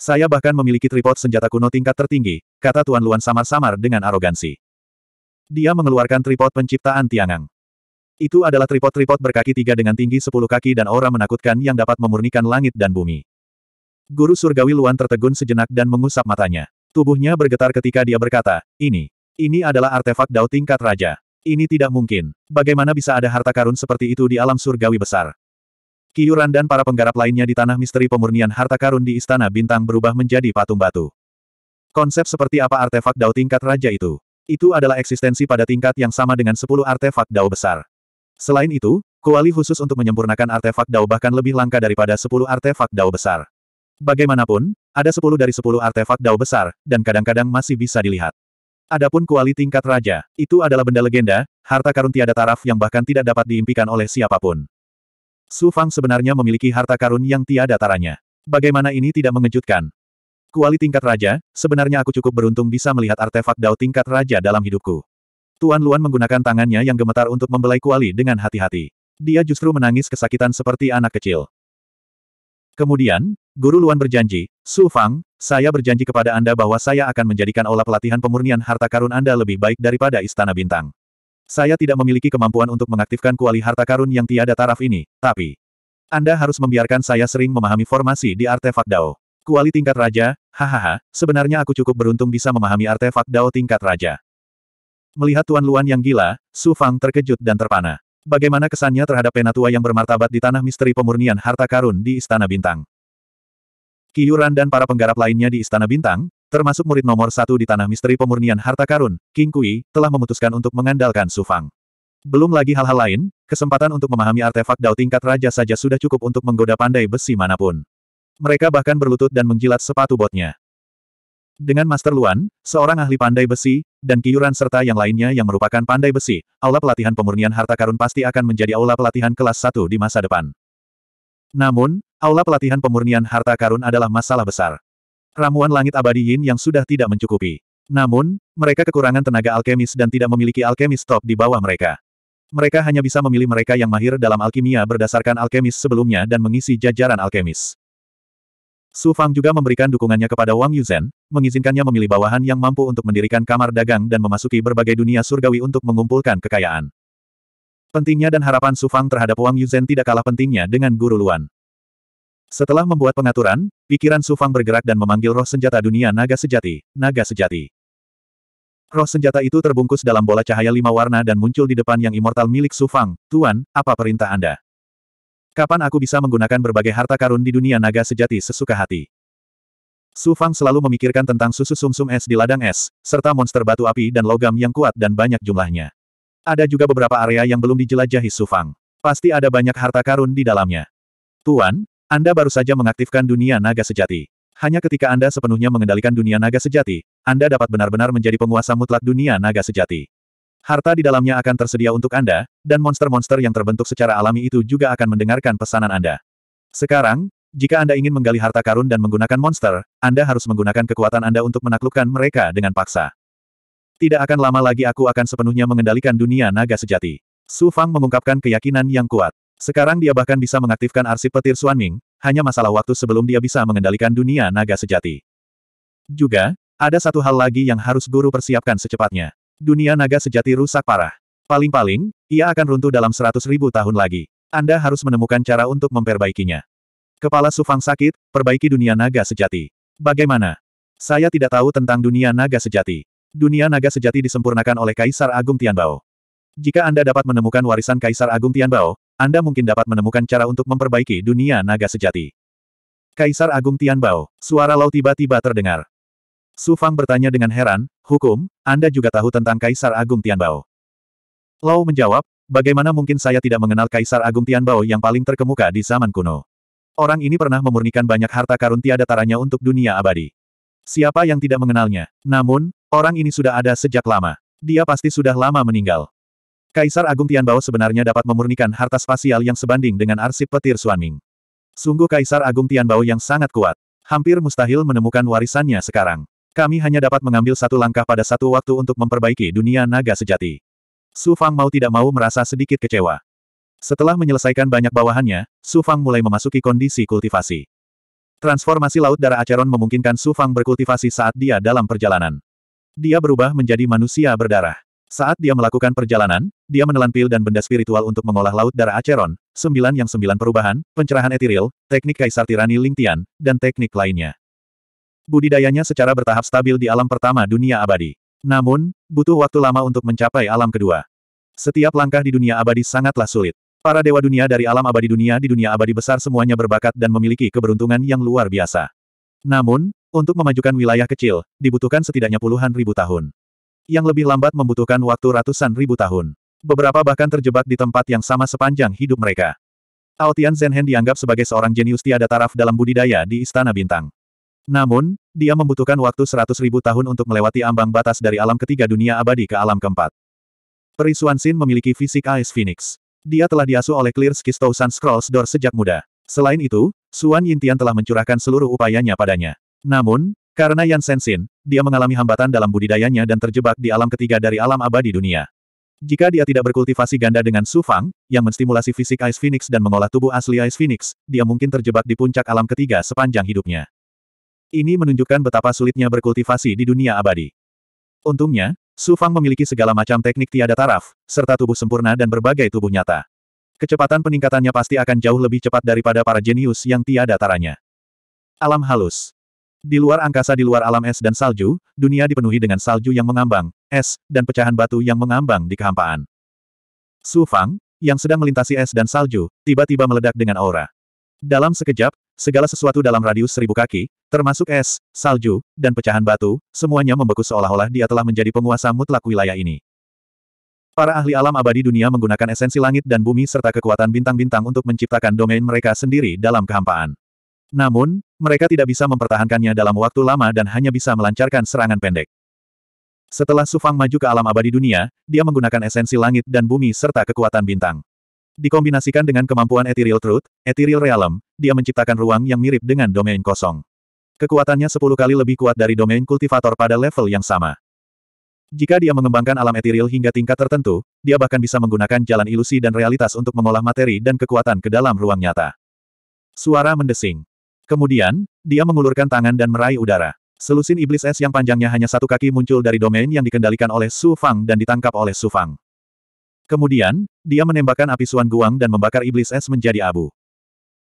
S1: Saya bahkan memiliki tripod senjata kuno tingkat tertinggi, kata Tuan Luan samar-samar dengan arogansi. Dia mengeluarkan tripod penciptaan Tiangang. Itu adalah tripod-tripod berkaki tiga dengan tinggi sepuluh kaki dan aura menakutkan yang dapat memurnikan langit dan bumi. Guru surgawi Luan tertegun sejenak dan mengusap matanya. Tubuhnya bergetar ketika dia berkata, ini, ini adalah artefak dao tingkat raja. Ini tidak mungkin. Bagaimana bisa ada harta karun seperti itu di alam surgawi besar? Kiyuran dan para penggarap lainnya di tanah misteri pemurnian harta karun di Istana Bintang berubah menjadi patung batu. Konsep seperti apa artefak Dao tingkat raja itu? Itu adalah eksistensi pada tingkat yang sama dengan 10 artefak dao besar. Selain itu, kuali khusus untuk menyempurnakan artefak dao bahkan lebih langka daripada 10 artefak dao besar. Bagaimanapun, ada 10 dari 10 artefak dao besar, dan kadang-kadang masih bisa dilihat. Adapun kuali tingkat raja, itu adalah benda legenda, harta karun tiada taraf yang bahkan tidak dapat diimpikan oleh siapapun. Su Fang sebenarnya memiliki harta karun yang tiada taranya. Bagaimana ini tidak mengejutkan? Kuali tingkat raja, sebenarnya aku cukup beruntung bisa melihat artefak Dao tingkat raja dalam hidupku. Tuan Luan menggunakan tangannya yang gemetar untuk membelai Kuali dengan hati-hati. Dia justru menangis kesakitan seperti anak kecil. Kemudian, Guru Luan berjanji, Su Fang, saya berjanji kepada Anda bahwa saya akan menjadikan olah pelatihan pemurnian harta karun Anda lebih baik daripada Istana Bintang. Saya tidak memiliki kemampuan untuk mengaktifkan kuali harta karun yang tiada taraf ini, tapi... Anda harus membiarkan saya sering memahami formasi di artefak Dao. Kuali tingkat raja, hahaha, sebenarnya aku cukup beruntung bisa memahami artefak Dao tingkat raja. Melihat Tuan Luan yang gila, Su Fang terkejut dan terpana. Bagaimana kesannya terhadap penatua yang bermartabat di tanah misteri pemurnian harta karun di Istana Bintang? Kiyuran dan para penggarap lainnya di Istana Bintang, termasuk murid nomor satu di tanah misteri pemurnian harta karun, King Kui, telah memutuskan untuk mengandalkan Su Fang. Belum lagi hal-hal lain, kesempatan untuk memahami artefak Dao tingkat raja saja sudah cukup untuk menggoda pandai besi manapun. Mereka bahkan berlutut dan menjilat sepatu botnya. Dengan Master Luan, seorang ahli pandai besi, dan Kiyuran serta yang lainnya yang merupakan pandai besi, aula pelatihan pemurnian harta karun pasti akan menjadi aula pelatihan kelas 1 di masa depan. Namun, aula pelatihan pemurnian harta karun adalah masalah besar. Ramuan langit abadi Yin yang sudah tidak mencukupi. Namun, mereka kekurangan tenaga alkemis dan tidak memiliki alkemis top di bawah mereka. Mereka hanya bisa memilih mereka yang mahir dalam alkimia berdasarkan alkemis sebelumnya dan mengisi jajaran alkemis. Su Fang juga memberikan dukungannya kepada Wang Yuzhen, mengizinkannya memilih bawahan yang mampu untuk mendirikan kamar dagang dan memasuki berbagai dunia surgawi untuk mengumpulkan kekayaan. Pentingnya dan harapan Su Fang terhadap Wang Yuzhen tidak kalah pentingnya dengan guru Luan. Setelah membuat pengaturan, pikiran Su Fang bergerak dan memanggil roh senjata dunia naga sejati, naga sejati. Roh senjata itu terbungkus dalam bola cahaya lima warna dan muncul di depan yang immortal milik Su Fang, Tuan, apa perintah Anda? Kapan aku bisa menggunakan berbagai harta karun di dunia naga sejati sesuka hati? Su Fang selalu memikirkan tentang susu sumsum -sum es di ladang es, serta monster batu api dan logam yang kuat dan banyak jumlahnya. Ada juga beberapa area yang belum dijelajahi Su Fang. Pasti ada banyak harta karun di dalamnya. Tuan, Anda baru saja mengaktifkan dunia naga sejati. Hanya ketika Anda sepenuhnya mengendalikan dunia naga sejati, Anda dapat benar-benar menjadi penguasa mutlak dunia naga sejati. Harta di dalamnya akan tersedia untuk Anda, dan monster-monster yang terbentuk secara alami itu juga akan mendengarkan pesanan Anda. Sekarang, jika Anda ingin menggali harta karun dan menggunakan monster, Anda harus menggunakan kekuatan Anda untuk menaklukkan mereka dengan paksa. Tidak akan lama lagi aku akan sepenuhnya mengendalikan dunia naga sejati. Su Fang mengungkapkan keyakinan yang kuat. Sekarang dia bahkan bisa mengaktifkan arsip petir Suan Ming, hanya masalah waktu sebelum dia bisa mengendalikan dunia naga sejati. Juga, ada satu hal lagi yang harus guru persiapkan secepatnya. Dunia naga sejati rusak parah. Paling-paling, ia akan runtuh dalam seratus ribu tahun lagi. Anda harus menemukan cara untuk memperbaikinya. Kepala Sufang sakit, perbaiki dunia naga sejati. Bagaimana? Saya tidak tahu tentang dunia naga sejati. Dunia naga sejati disempurnakan oleh Kaisar Agung Tianbao. Jika Anda dapat menemukan warisan Kaisar Agung Tianbao, Anda mungkin dapat menemukan cara untuk memperbaiki dunia naga sejati. Kaisar Agung Tianbao, suara Lau tiba-tiba terdengar. Su Fang bertanya dengan heran, hukum, Anda juga tahu tentang Kaisar Agung Tianbao. Lau menjawab, bagaimana mungkin saya tidak mengenal Kaisar Agung Tianbao yang paling terkemuka di zaman kuno. Orang ini pernah memurnikan banyak harta karun tiada taranya untuk dunia abadi. Siapa yang tidak mengenalnya? Namun, orang ini sudah ada sejak lama. Dia pasti sudah lama meninggal. Kaisar Agung Tianbao sebenarnya dapat memurnikan harta spasial yang sebanding dengan arsip petir Suanming. Sungguh Kaisar Agung Tianbao yang sangat kuat. Hampir mustahil menemukan warisannya sekarang. Kami hanya dapat mengambil satu langkah pada satu waktu untuk memperbaiki dunia naga sejati. Su Fang mau tidak mau merasa sedikit kecewa. Setelah menyelesaikan banyak bawahannya, Su Fang mulai memasuki kondisi kultivasi. Transformasi laut darah Acheron memungkinkan Su Fang berkultivasi saat dia dalam perjalanan. Dia berubah menjadi manusia berdarah. Saat dia melakukan perjalanan, dia menelan pil dan benda spiritual untuk mengolah laut darah Acheron, sembilan yang sembilan perubahan, pencerahan etiril, teknik kaisar tirani Lingtian, dan teknik lainnya. Budidayanya secara bertahap stabil di alam pertama dunia abadi. Namun, butuh waktu lama untuk mencapai alam kedua. Setiap langkah di dunia abadi sangatlah sulit. Para dewa dunia dari alam abadi dunia di dunia abadi besar semuanya berbakat dan memiliki keberuntungan yang luar biasa. Namun, untuk memajukan wilayah kecil, dibutuhkan setidaknya puluhan ribu tahun. Yang lebih lambat membutuhkan waktu ratusan ribu tahun. Beberapa bahkan terjebak di tempat yang sama sepanjang hidup mereka. Aotian Zenhen dianggap sebagai seorang jenius tiada taraf dalam budidaya di Istana Bintang. Namun, dia membutuhkan waktu 100.000 tahun untuk melewati ambang batas dari alam ketiga dunia abadi ke alam keempat. Perisuan Sin memiliki fisik Ice Phoenix. Dia telah diasuh oleh Clear Skistow Sun Scrolls Door sejak muda. Selain itu, Suan Yintian telah mencurahkan seluruh upayanya padanya. Namun, karena Yan Sensin, dia mengalami hambatan dalam budidayanya dan terjebak di alam ketiga dari alam abadi dunia. Jika dia tidak berkultivasi ganda dengan Su Fang, yang menstimulasi fisik Ice Phoenix dan mengolah tubuh asli Ice Phoenix, dia mungkin terjebak di puncak alam ketiga sepanjang hidupnya. Ini menunjukkan betapa sulitnya berkultivasi di dunia abadi. Untungnya, Su Fang memiliki segala macam teknik tiada taraf, serta tubuh sempurna dan berbagai tubuh nyata. Kecepatan peningkatannya pasti akan jauh lebih cepat daripada para jenius yang tiada taranya. Alam halus. Di luar angkasa di luar alam es dan salju, dunia dipenuhi dengan salju yang mengambang, es, dan pecahan batu yang mengambang di kehampaan. Su Fang, yang sedang melintasi es dan salju, tiba-tiba meledak dengan aura. Dalam sekejap, segala sesuatu dalam radius seribu kaki, termasuk es, salju, dan pecahan batu, semuanya membeku seolah-olah dia telah menjadi penguasa mutlak wilayah ini. Para ahli alam abadi dunia menggunakan esensi langit dan bumi serta kekuatan bintang-bintang untuk menciptakan domain mereka sendiri dalam kehampaan. Namun, mereka tidak bisa mempertahankannya dalam waktu lama dan hanya bisa melancarkan serangan pendek. Setelah Sufang maju ke alam abadi dunia, dia menggunakan esensi langit dan bumi serta kekuatan bintang. Dikombinasikan dengan kemampuan Ethereal Truth, Ethereal Realm, dia menciptakan ruang yang mirip dengan domain kosong. Kekuatannya 10 kali lebih kuat dari domain kultivator pada level yang sama. Jika dia mengembangkan alam ethereal hingga tingkat tertentu, dia bahkan bisa menggunakan jalan ilusi dan realitas untuk mengolah materi dan kekuatan ke dalam ruang nyata. Suara mendesing. Kemudian, dia mengulurkan tangan dan meraih udara. Selusin iblis es yang panjangnya hanya satu kaki muncul dari domain yang dikendalikan oleh Su Fang dan ditangkap oleh Su Fang. Kemudian, dia menembakkan api suan guang dan membakar iblis es menjadi abu.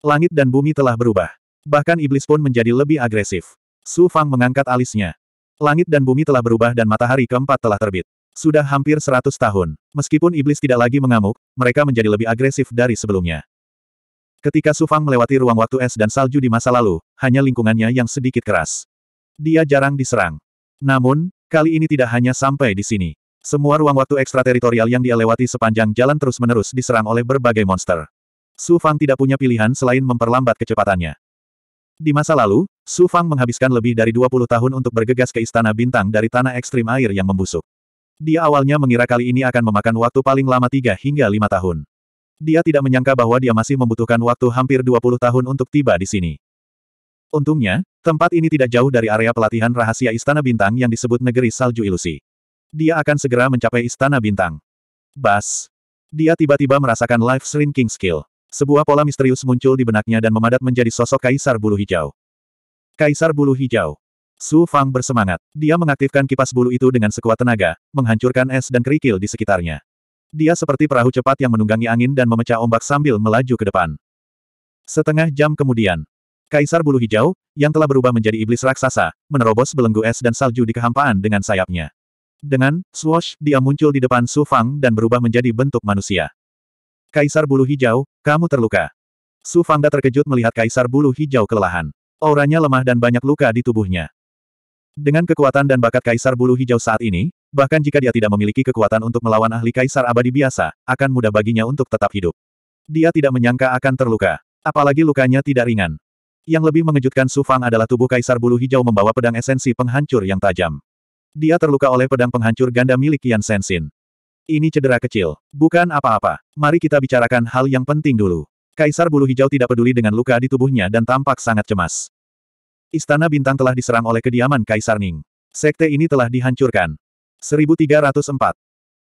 S1: Langit dan bumi telah berubah. Bahkan iblis pun menjadi lebih agresif. Su Fang mengangkat alisnya. Langit dan bumi telah berubah dan matahari keempat telah terbit. Sudah hampir seratus tahun. Meskipun iblis tidak lagi mengamuk, mereka menjadi lebih agresif dari sebelumnya. Ketika Su Fang melewati ruang waktu es dan salju di masa lalu, hanya lingkungannya yang sedikit keras. Dia jarang diserang. Namun, kali ini tidak hanya sampai di sini. Semua ruang waktu ekstrateritorial yang dia lewati sepanjang jalan terus-menerus diserang oleh berbagai monster. Su Fang tidak punya pilihan selain memperlambat kecepatannya. Di masa lalu, Su Fang menghabiskan lebih dari 20 tahun untuk bergegas ke Istana Bintang dari tanah ekstrim air yang membusuk. Dia awalnya mengira kali ini akan memakan waktu paling lama 3 hingga 5 tahun. Dia tidak menyangka bahwa dia masih membutuhkan waktu hampir 20 tahun untuk tiba di sini. Untungnya, tempat ini tidak jauh dari area pelatihan rahasia Istana Bintang yang disebut Negeri Salju Ilusi. Dia akan segera mencapai Istana Bintang. Bas. Dia tiba-tiba merasakan Life Shrinking Skill. Sebuah pola misterius muncul di benaknya dan memadat menjadi sosok Kaisar Bulu Hijau. Kaisar Bulu Hijau. Su Fang bersemangat. Dia mengaktifkan kipas bulu itu dengan sekuat tenaga, menghancurkan es dan kerikil di sekitarnya. Dia seperti perahu cepat yang menunggangi angin dan memecah ombak sambil melaju ke depan. Setengah jam kemudian, Kaisar Bulu Hijau, yang telah berubah menjadi iblis raksasa, menerobos belenggu es dan salju di kehampaan dengan sayapnya. Dengan swash, dia muncul di depan Su Fang dan berubah menjadi bentuk manusia. Kaisar Bulu Hijau, kamu terluka. Su Fang tak terkejut melihat Kaisar Bulu Hijau kelelahan. Auranya lemah dan banyak luka di tubuhnya. Dengan kekuatan dan bakat Kaisar Bulu Hijau saat ini, bahkan jika dia tidak memiliki kekuatan untuk melawan ahli Kaisar abadi biasa, akan mudah baginya untuk tetap hidup. Dia tidak menyangka akan terluka. Apalagi lukanya tidak ringan. Yang lebih mengejutkan Su Fang adalah tubuh Kaisar Bulu Hijau membawa pedang esensi penghancur yang tajam. Dia terluka oleh pedang penghancur ganda milik Yan Sensin. Ini cedera kecil. Bukan apa-apa. Mari kita bicarakan hal yang penting dulu. Kaisar Bulu Hijau tidak peduli dengan luka di tubuhnya dan tampak sangat cemas. Istana Bintang telah diserang oleh kediaman Kaisar Ning. Sekte ini telah dihancurkan. 1304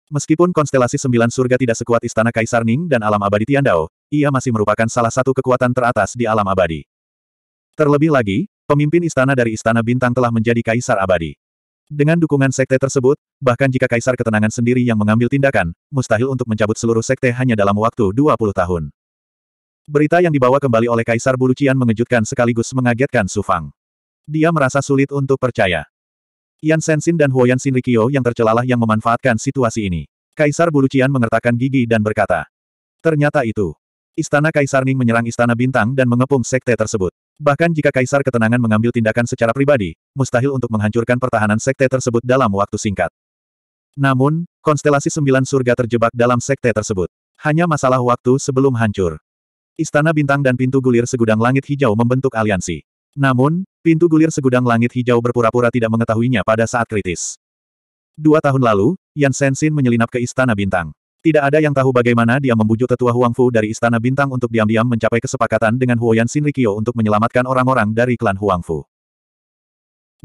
S1: Meskipun konstelasi sembilan surga tidak sekuat istana Kaisar Ning dan alam abadi Tiandao, ia masih merupakan salah satu kekuatan teratas di alam abadi. Terlebih lagi, pemimpin istana dari Istana Bintang telah menjadi Kaisar Abadi. Dengan dukungan sekte tersebut, bahkan jika kaisar ketenangan sendiri yang mengambil tindakan, mustahil untuk mencabut seluruh sekte hanya dalam waktu 20 tahun. Berita yang dibawa kembali oleh Kaisar Bulucian mengejutkan sekaligus mengagetkan Su Fang. Dia merasa sulit untuk percaya. Yan Sensin dan Huoyan Sinrikyo yang tercelalah yang memanfaatkan situasi ini. Kaisar Bulucian mengertakkan gigi dan berkata, Ternyata itu. Istana Kaisar Ning menyerang Istana Bintang dan mengepung sekte tersebut. Bahkan jika Kaisar Ketenangan mengambil tindakan secara pribadi, mustahil untuk menghancurkan pertahanan sekte tersebut dalam waktu singkat. Namun, konstelasi sembilan surga terjebak dalam sekte tersebut. Hanya masalah waktu sebelum hancur. Istana Bintang dan Pintu Gulir Segudang Langit Hijau membentuk aliansi. Namun, Pintu Gulir Segudang Langit Hijau berpura-pura tidak mengetahuinya pada saat kritis. Dua tahun lalu, Yan Sensin menyelinap ke Istana Bintang. Tidak ada yang tahu bagaimana dia membujuk tetua Huangfu dari Istana Bintang untuk diam-diam mencapai kesepakatan dengan Huoyan Shinrikyo untuk menyelamatkan orang-orang dari klan Huangfu.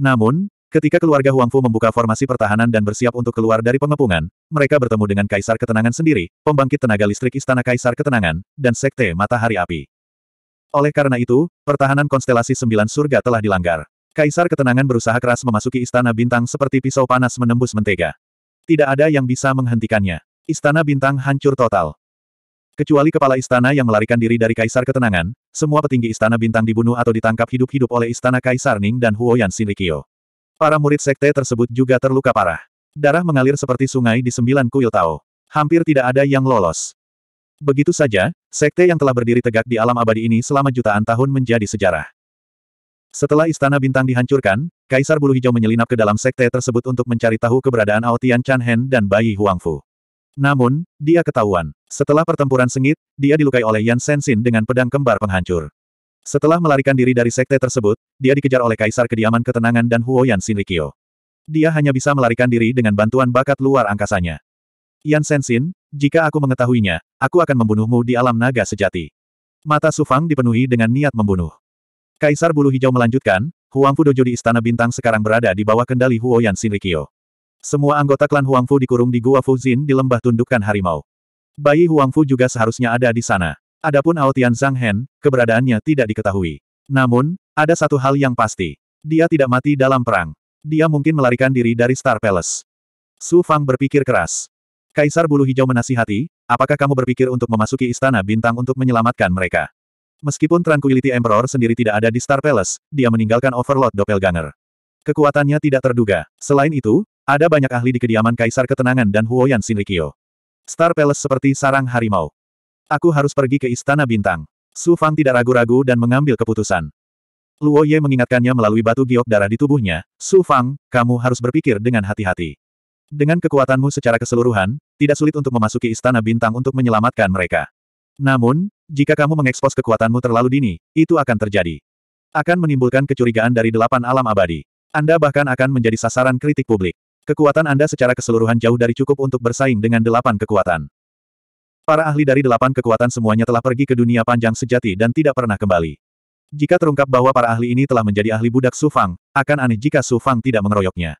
S1: Namun, ketika keluarga Huangfu membuka formasi pertahanan dan bersiap untuk keluar dari pengepungan, mereka bertemu dengan Kaisar Ketenangan sendiri, pembangkit tenaga listrik Istana Kaisar Ketenangan, dan Sekte Matahari Api. Oleh karena itu, pertahanan konstelasi Sembilan Surga telah dilanggar. Kaisar Ketenangan berusaha keras memasuki istana bintang seperti pisau panas menembus mentega. Tidak ada yang bisa menghentikannya. Istana Bintang hancur total. Kecuali kepala istana yang melarikan diri dari Kaisar Ketenangan, semua petinggi Istana Bintang dibunuh atau ditangkap hidup-hidup oleh Istana Kaisar Ning dan Huoyan Sinrikyo. Para murid sekte tersebut juga terluka parah. Darah mengalir seperti sungai di sembilan kuil Tao. Hampir tidak ada yang lolos. Begitu saja, sekte yang telah berdiri tegak di alam abadi ini selama jutaan tahun menjadi sejarah. Setelah Istana Bintang dihancurkan, Kaisar Bulu Hijau menyelinap ke dalam sekte tersebut untuk mencari tahu keberadaan Aotian Chan Hen dan bayi Huangfu. Namun, dia ketahuan. Setelah pertempuran sengit, dia dilukai oleh Yan Sensin dengan pedang kembar penghancur. Setelah melarikan diri dari sekte tersebut, dia dikejar oleh Kaisar Kediaman Ketenangan dan Huo Yan Shinrikyo. Dia hanya bisa melarikan diri dengan bantuan bakat luar angkasanya. Yan Sensin, jika aku mengetahuinya, aku akan membunuhmu di alam naga sejati. Mata Sufang dipenuhi dengan niat membunuh. Kaisar Bulu Hijau melanjutkan, Huang Dojo di Istana Bintang sekarang berada di bawah kendali Huo Yan Shinrikyo. Semua anggota klan Huangfu dikurung di Gua Fuzin di lembah tundukan harimau. Bayi Huangfu juga seharusnya ada di sana. Adapun Aotian Zhang Hen, keberadaannya tidak diketahui. Namun, ada satu hal yang pasti. Dia tidak mati dalam perang. Dia mungkin melarikan diri dari Star Palace. Su Fang berpikir keras. Kaisar Bulu Hijau menasihati, apakah kamu berpikir untuk memasuki Istana Bintang untuk menyelamatkan mereka? Meskipun Tranquility Emperor sendiri tidak ada di Star Palace, dia meninggalkan Overlord Doppelganger. Kekuatannya tidak terduga. Selain itu, ada banyak ahli di kediaman Kaisar Ketenangan dan Huoyan Shinrikyo. Star Palace seperti sarang harimau. Aku harus pergi ke Istana Bintang. Su Fang tidak ragu-ragu dan mengambil keputusan. Luo Ye mengingatkannya melalui batu giok darah di tubuhnya, Su Fang, kamu harus berpikir dengan hati-hati. Dengan kekuatanmu secara keseluruhan, tidak sulit untuk memasuki Istana Bintang untuk menyelamatkan mereka. Namun, jika kamu mengekspos kekuatanmu terlalu dini, itu akan terjadi. Akan menimbulkan kecurigaan dari delapan alam abadi. Anda bahkan akan menjadi sasaran kritik publik. Kekuatan Anda secara keseluruhan jauh dari cukup untuk bersaing dengan delapan kekuatan. Para ahli dari delapan kekuatan semuanya telah pergi ke dunia panjang sejati dan tidak pernah kembali. Jika terungkap bahwa para ahli ini telah menjadi ahli budak Sufang, akan aneh jika Sufang tidak mengeroyoknya.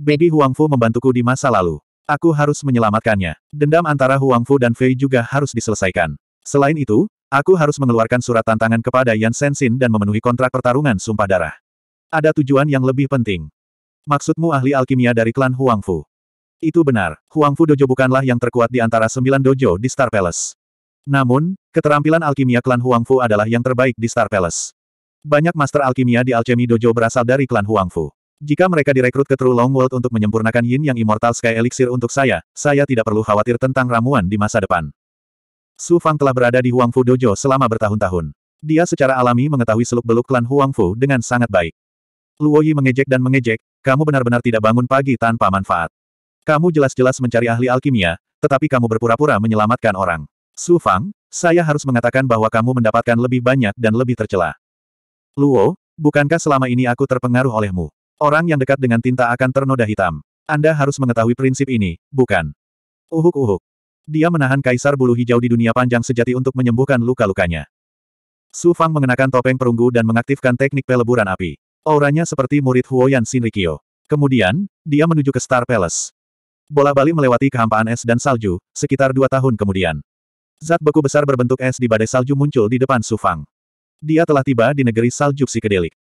S1: Baby Huangfu membantuku di masa lalu. Aku harus menyelamatkannya. Dendam antara Huangfu dan Fei juga harus diselesaikan. Selain itu, aku harus mengeluarkan surat tantangan kepada Yan Sensin dan memenuhi kontrak pertarungan sumpah darah. Ada tujuan yang lebih penting. Maksudmu ahli alkimia dari klan Huangfu? Itu benar, Huangfu Dojo bukanlah yang terkuat di antara sembilan dojo di Star Palace. Namun, keterampilan alkimia klan Huangfu adalah yang terbaik di Star Palace. Banyak master alkimia di Alchemy Dojo berasal dari klan Huangfu. Jika mereka direkrut ke True Long World untuk menyempurnakan Yin Yang Immortal Sky Elixir untuk saya, saya tidak perlu khawatir tentang ramuan di masa depan. Su Fang telah berada di Huangfu Dojo selama bertahun-tahun. Dia secara alami mengetahui seluk-beluk klan Huangfu dengan sangat baik. Luoyi mengejek dan mengejek, kamu benar-benar tidak bangun pagi tanpa manfaat. Kamu jelas-jelas mencari ahli alkimia, tetapi kamu berpura-pura menyelamatkan orang. Su Fang, saya harus mengatakan bahwa kamu mendapatkan lebih banyak dan lebih tercela. Luo, bukankah selama ini aku terpengaruh olehmu? Orang yang dekat dengan tinta akan ternoda hitam. Anda harus mengetahui prinsip ini, bukan? Uhuk-uhuk. Dia menahan kaisar bulu hijau di dunia panjang sejati untuk menyembuhkan luka-lukanya. Su Fang mengenakan topeng perunggu dan mengaktifkan teknik peleburan api. Auranya seperti murid Huoyan Shinrikyo. Kemudian, dia menuju ke Star Palace. Bola Bali melewati kehampaan es dan salju, sekitar dua tahun kemudian. Zat beku besar berbentuk es di badai salju muncul di depan Sufang. Dia telah tiba di negeri salju psikedelik.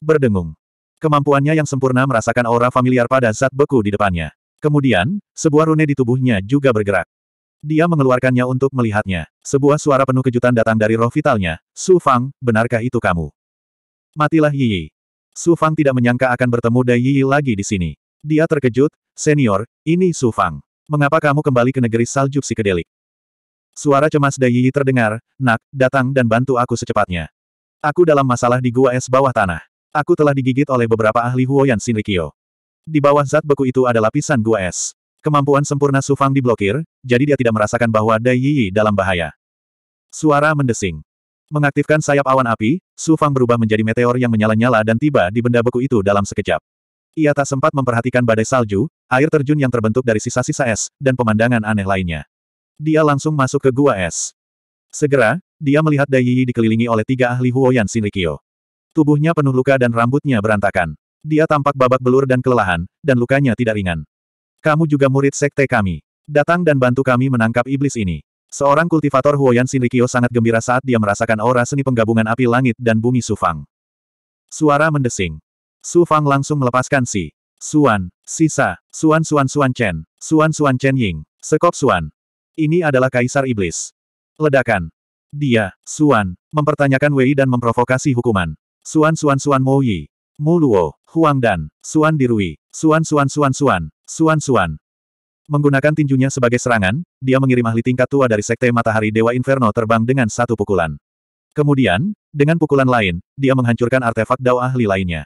S1: Berdengung. Kemampuannya yang sempurna merasakan aura familiar pada zat beku di depannya. Kemudian, sebuah rune di tubuhnya juga bergerak. Dia mengeluarkannya untuk melihatnya. Sebuah suara penuh kejutan datang dari roh vitalnya. Su Fang, benarkah itu kamu? Matilah Yi Yi. Su Fang tidak menyangka akan bertemu Dai Yi lagi di sini. Dia terkejut, senior, ini Su Fang. Mengapa kamu kembali ke negeri salju psikedelik? Suara cemas Dai Yi terdengar, nak, datang dan bantu aku secepatnya. Aku dalam masalah di gua es bawah tanah. Aku telah digigit oleh beberapa ahli Huoyan Shinrikyo. Di bawah zat beku itu ada lapisan gua es. Kemampuan sempurna Su Fang diblokir, jadi dia tidak merasakan bahwa Dai Yi dalam bahaya. Suara mendesing. Mengaktifkan sayap awan api, Su Fang berubah menjadi meteor yang menyala-nyala dan tiba di benda beku itu dalam sekejap. Ia tak sempat memperhatikan badai salju, air terjun yang terbentuk dari sisa-sisa es, dan pemandangan aneh lainnya. Dia langsung masuk ke gua es. Segera, dia melihat Dai Yi dikelilingi oleh tiga ahli Huoyan Shinrikyo. Tubuhnya penuh luka dan rambutnya berantakan. Dia tampak babak belur dan kelelahan, dan lukanya tidak ringan. Kamu juga murid sekte kami. Datang dan bantu kami menangkap iblis ini. Seorang kultivator Huoyan Sinrikyo sangat gembira saat dia merasakan aura seni penggabungan api langit dan bumi Sufang. Suara mendesing. Sufang langsung melepaskan si Suan, Sisa, Suan Suan Suan Chen, Suan Suan Chen Ying, Sekop Suan. Ini adalah Kaisar Iblis. Ledakan. Dia, Suan, mempertanyakan Wei dan memprovokasi hukuman. Suan Suan Suan Mo Yi, Mu Luo, Huang Dan, Suan Dirui, Suan Suan Suan Suan, Suan Suan, Menggunakan tinjunya sebagai serangan, dia mengirim ahli tingkat tua dari Sekte Matahari Dewa Inferno terbang dengan satu pukulan. Kemudian, dengan pukulan lain, dia menghancurkan artefak dao ahli lainnya.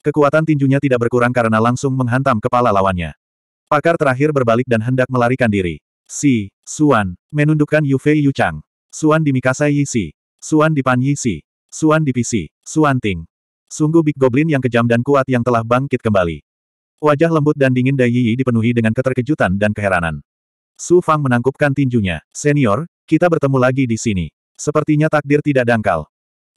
S1: Kekuatan tinjunya tidak berkurang karena langsung menghantam kepala lawannya. Pakar terakhir berbalik dan hendak melarikan diri. Si, Suan, menundukkan Yufei Yuchang. Suan di Mikasa Yisi. Suan di Pan Yisi. Suan di PC. Suan Ting. Sungguh Big Goblin yang kejam dan kuat yang telah bangkit kembali. Wajah lembut dan dingin Dai Yi dipenuhi dengan keterkejutan dan keheranan. Su Fang menangkupkan tinjunya. Senior, kita bertemu lagi di sini. Sepertinya takdir tidak dangkal.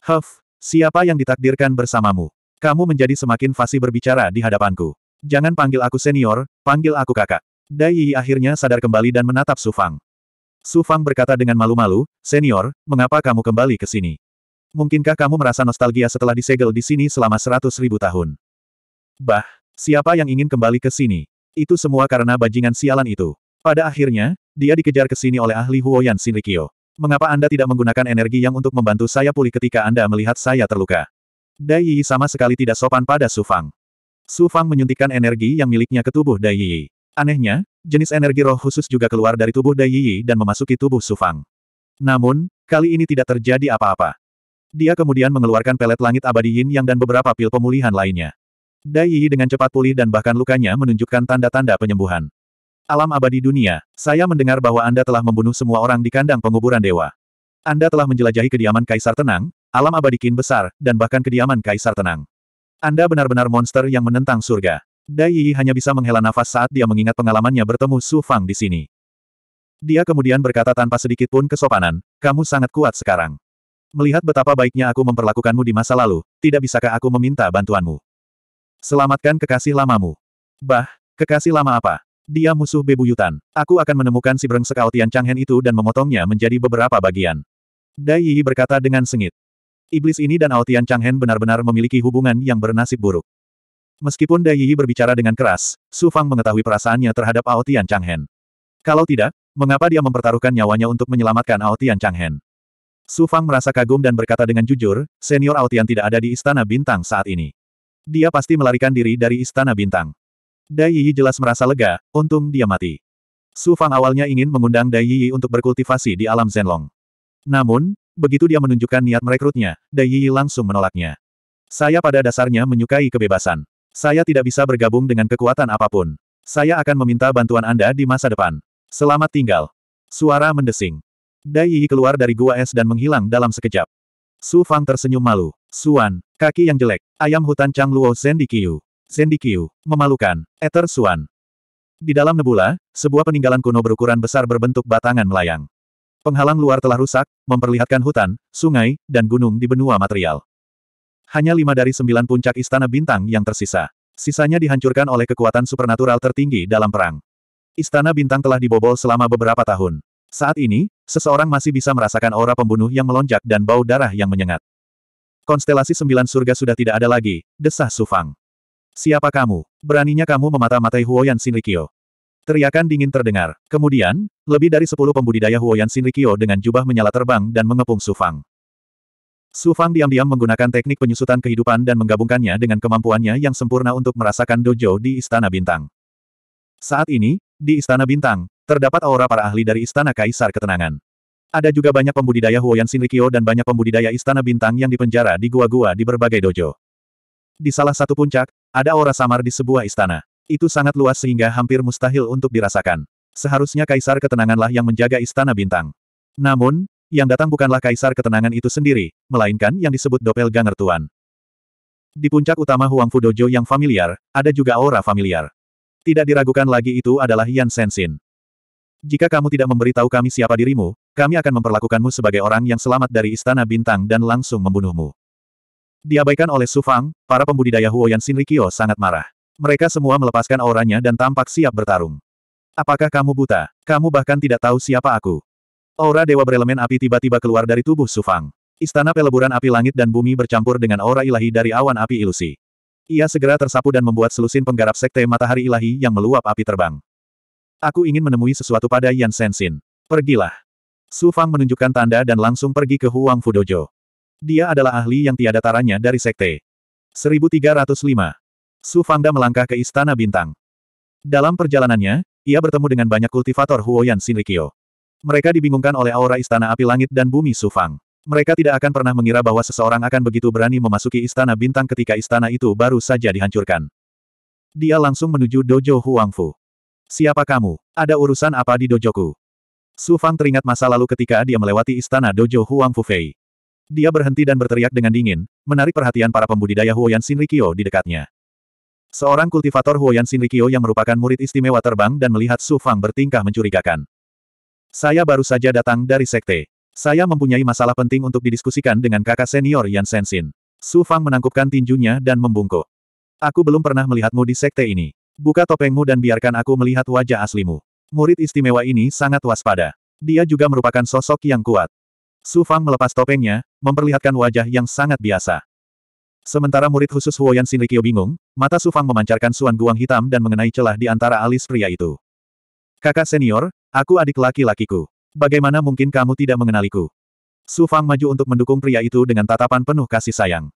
S1: Huff, siapa yang ditakdirkan bersamamu? Kamu menjadi semakin fasih berbicara di hadapanku. Jangan panggil aku senior, panggil aku kakak. Dai Yi akhirnya sadar kembali dan menatap Su Fang. Su Fang berkata dengan malu-malu, Senior, mengapa kamu kembali ke sini? Mungkinkah kamu merasa nostalgia setelah disegel di sini selama seratus ribu tahun? Bah, Siapa yang ingin kembali ke sini? Itu semua karena bajingan sialan itu. Pada akhirnya, dia dikejar ke sini oleh ahli Huoyan Shinrikyo. Mengapa Anda tidak menggunakan energi yang untuk membantu saya pulih ketika Anda melihat saya terluka? Dai Yi sama sekali tidak sopan pada Su Fang. Su Fang menyuntikkan energi yang miliknya ke tubuh Dai Yi. Anehnya, jenis energi roh khusus juga keluar dari tubuh Dai Yi dan memasuki tubuh Su Fang. Namun, kali ini tidak terjadi apa-apa. Dia kemudian mengeluarkan pelet langit abadi Yin Yang dan beberapa pil pemulihan lainnya. Dai Yi dengan cepat pulih dan bahkan lukanya menunjukkan tanda-tanda penyembuhan. Alam abadi dunia, saya mendengar bahwa Anda telah membunuh semua orang di kandang penguburan dewa. Anda telah menjelajahi kediaman Kaisar Tenang, alam abadi kin besar, dan bahkan kediaman Kaisar Tenang. Anda benar-benar monster yang menentang surga. Dai Yi hanya bisa menghela nafas saat dia mengingat pengalamannya bertemu Su Fang di sini. Dia kemudian berkata tanpa sedikit pun kesopanan, kamu sangat kuat sekarang. Melihat betapa baiknya aku memperlakukanmu di masa lalu, tidak bisakah aku meminta bantuanmu? Selamatkan kekasih lamamu. Bah, kekasih lama apa? Dia musuh bebuyutan. Aku akan menemukan si Breng Aotian Tian Changhen itu dan memotongnya menjadi beberapa bagian. Dai Yi berkata dengan sengit. Iblis ini dan Aotian Tian Changhen benar-benar memiliki hubungan yang bernasib buruk. Meskipun Dai Yi berbicara dengan keras, Su Fang mengetahui perasaannya terhadap Aotian Tian Changhen. Kalau tidak, mengapa dia mempertaruhkan nyawanya untuk menyelamatkan Aotian Tian Changhen? Su Fang merasa kagum dan berkata dengan jujur, senior Aotian tidak ada di Istana Bintang saat ini. Dia pasti melarikan diri dari Istana Bintang. Dai Yi jelas merasa lega, untung dia mati. Su Fang awalnya ingin mengundang Dai Yi untuk berkultivasi di alam Zenlong. Namun, begitu dia menunjukkan niat merekrutnya, Dai Yi langsung menolaknya. Saya pada dasarnya menyukai kebebasan. Saya tidak bisa bergabung dengan kekuatan apapun. Saya akan meminta bantuan Anda di masa depan. Selamat tinggal. Suara mendesing. Dai Yi keluar dari gua es dan menghilang dalam sekejap. Su Fang tersenyum malu. Suan, Kaki yang jelek. Ayam hutan Chang Luo Sendikiu, Zendikyu. Memalukan. Ether Suan. Di dalam nebula, sebuah peninggalan kuno berukuran besar berbentuk batangan melayang. Penghalang luar telah rusak, memperlihatkan hutan, sungai, dan gunung di benua material. Hanya lima dari sembilan puncak istana bintang yang tersisa. Sisanya dihancurkan oleh kekuatan supernatural tertinggi dalam perang. Istana bintang telah dibobol selama beberapa tahun. Saat ini, seseorang masih bisa merasakan aura pembunuh yang melonjak dan bau darah yang menyengat. Konstelasi sembilan surga sudah tidak ada lagi, desah Sufang. Siapa kamu? Beraninya kamu memata-matai Huoyan Shinrikyo. Teriakan dingin terdengar. Kemudian, lebih dari sepuluh pembudidaya Huoyan Shinrikyo dengan jubah menyala terbang dan mengepung Sufang. Sufang diam-diam menggunakan teknik penyusutan kehidupan dan menggabungkannya dengan kemampuannya yang sempurna untuk merasakan dojo di Istana Bintang. Saat ini, di Istana Bintang, terdapat aura para ahli dari Istana Kaisar Ketenangan. Ada juga banyak pembudidaya Huoyan Sinrikyo dan banyak pembudidaya Istana Bintang yang dipenjara di gua-gua di berbagai dojo. Di salah satu puncak, ada aura samar di sebuah istana. Itu sangat luas sehingga hampir mustahil untuk dirasakan. Seharusnya Kaisar Ketenanganlah yang menjaga Istana Bintang. Namun, yang datang bukanlah Kaisar Ketenangan itu sendiri, melainkan yang disebut Doppelganger Tuan. Di puncak utama Huangfu Dojo yang familiar, ada juga aura familiar. Tidak diragukan lagi itu adalah Yan Sensin. Jika kamu tidak memberitahu kami siapa dirimu, kami akan memperlakukanmu sebagai orang yang selamat dari Istana Bintang dan langsung membunuhmu. Diabaikan oleh Su Fang, para pembudidaya Huoyan Shinrikyo sangat marah. Mereka semua melepaskan auranya dan tampak siap bertarung. Apakah kamu buta? Kamu bahkan tidak tahu siapa aku. Aura Dewa berelemen api tiba-tiba keluar dari tubuh Su Fang. Istana peleburan api langit dan bumi bercampur dengan aura ilahi dari awan api ilusi. Ia segera tersapu dan membuat selusin penggarap sekte matahari ilahi yang meluap api terbang. Aku ingin menemui sesuatu pada Yan Sensin. Pergilah. Su Fang menunjukkan tanda dan langsung pergi ke Huang Fu Dojo. Dia adalah ahli yang tiada taranya dari sekte. 1305. Su Fangda melangkah ke Istana Bintang. Dalam perjalanannya, ia bertemu dengan banyak kultivator Huoyan Shinrikyo. Mereka dibingungkan oleh aura Istana Api Langit dan Bumi Su Fang. Mereka tidak akan pernah mengira bahwa seseorang akan begitu berani memasuki Istana Bintang ketika istana itu baru saja dihancurkan. Dia langsung menuju Dojo Huangfu. Siapa kamu? Ada urusan apa di dojoku? Su Fang teringat masa lalu ketika dia melewati istana dojo Huang Fufei. Dia berhenti dan berteriak dengan dingin, menarik perhatian para pembudidaya Huoyan Shinrikyo di dekatnya. Seorang kultivator Huoyan Shinrikyo yang merupakan murid istimewa terbang dan melihat Su Fang bertingkah mencurigakan. Saya baru saja datang dari sekte. Saya mempunyai masalah penting untuk didiskusikan dengan kakak senior Yan Senshin. Su Fang menangkupkan tinjunya dan membungkuk. Aku belum pernah melihatmu di sekte ini. Buka topengmu dan biarkan aku melihat wajah aslimu. Murid istimewa ini sangat waspada. Dia juga merupakan sosok yang kuat. Su Fang melepas topengnya, memperlihatkan wajah yang sangat biasa. Sementara murid khusus Huoyan Shinrikyo bingung, mata Su Fang memancarkan suan guang hitam dan mengenai celah di antara alis pria itu. Kakak senior, aku adik laki-lakiku. Bagaimana mungkin kamu tidak mengenaliku? Su Fang maju untuk mendukung pria itu dengan tatapan penuh kasih sayang.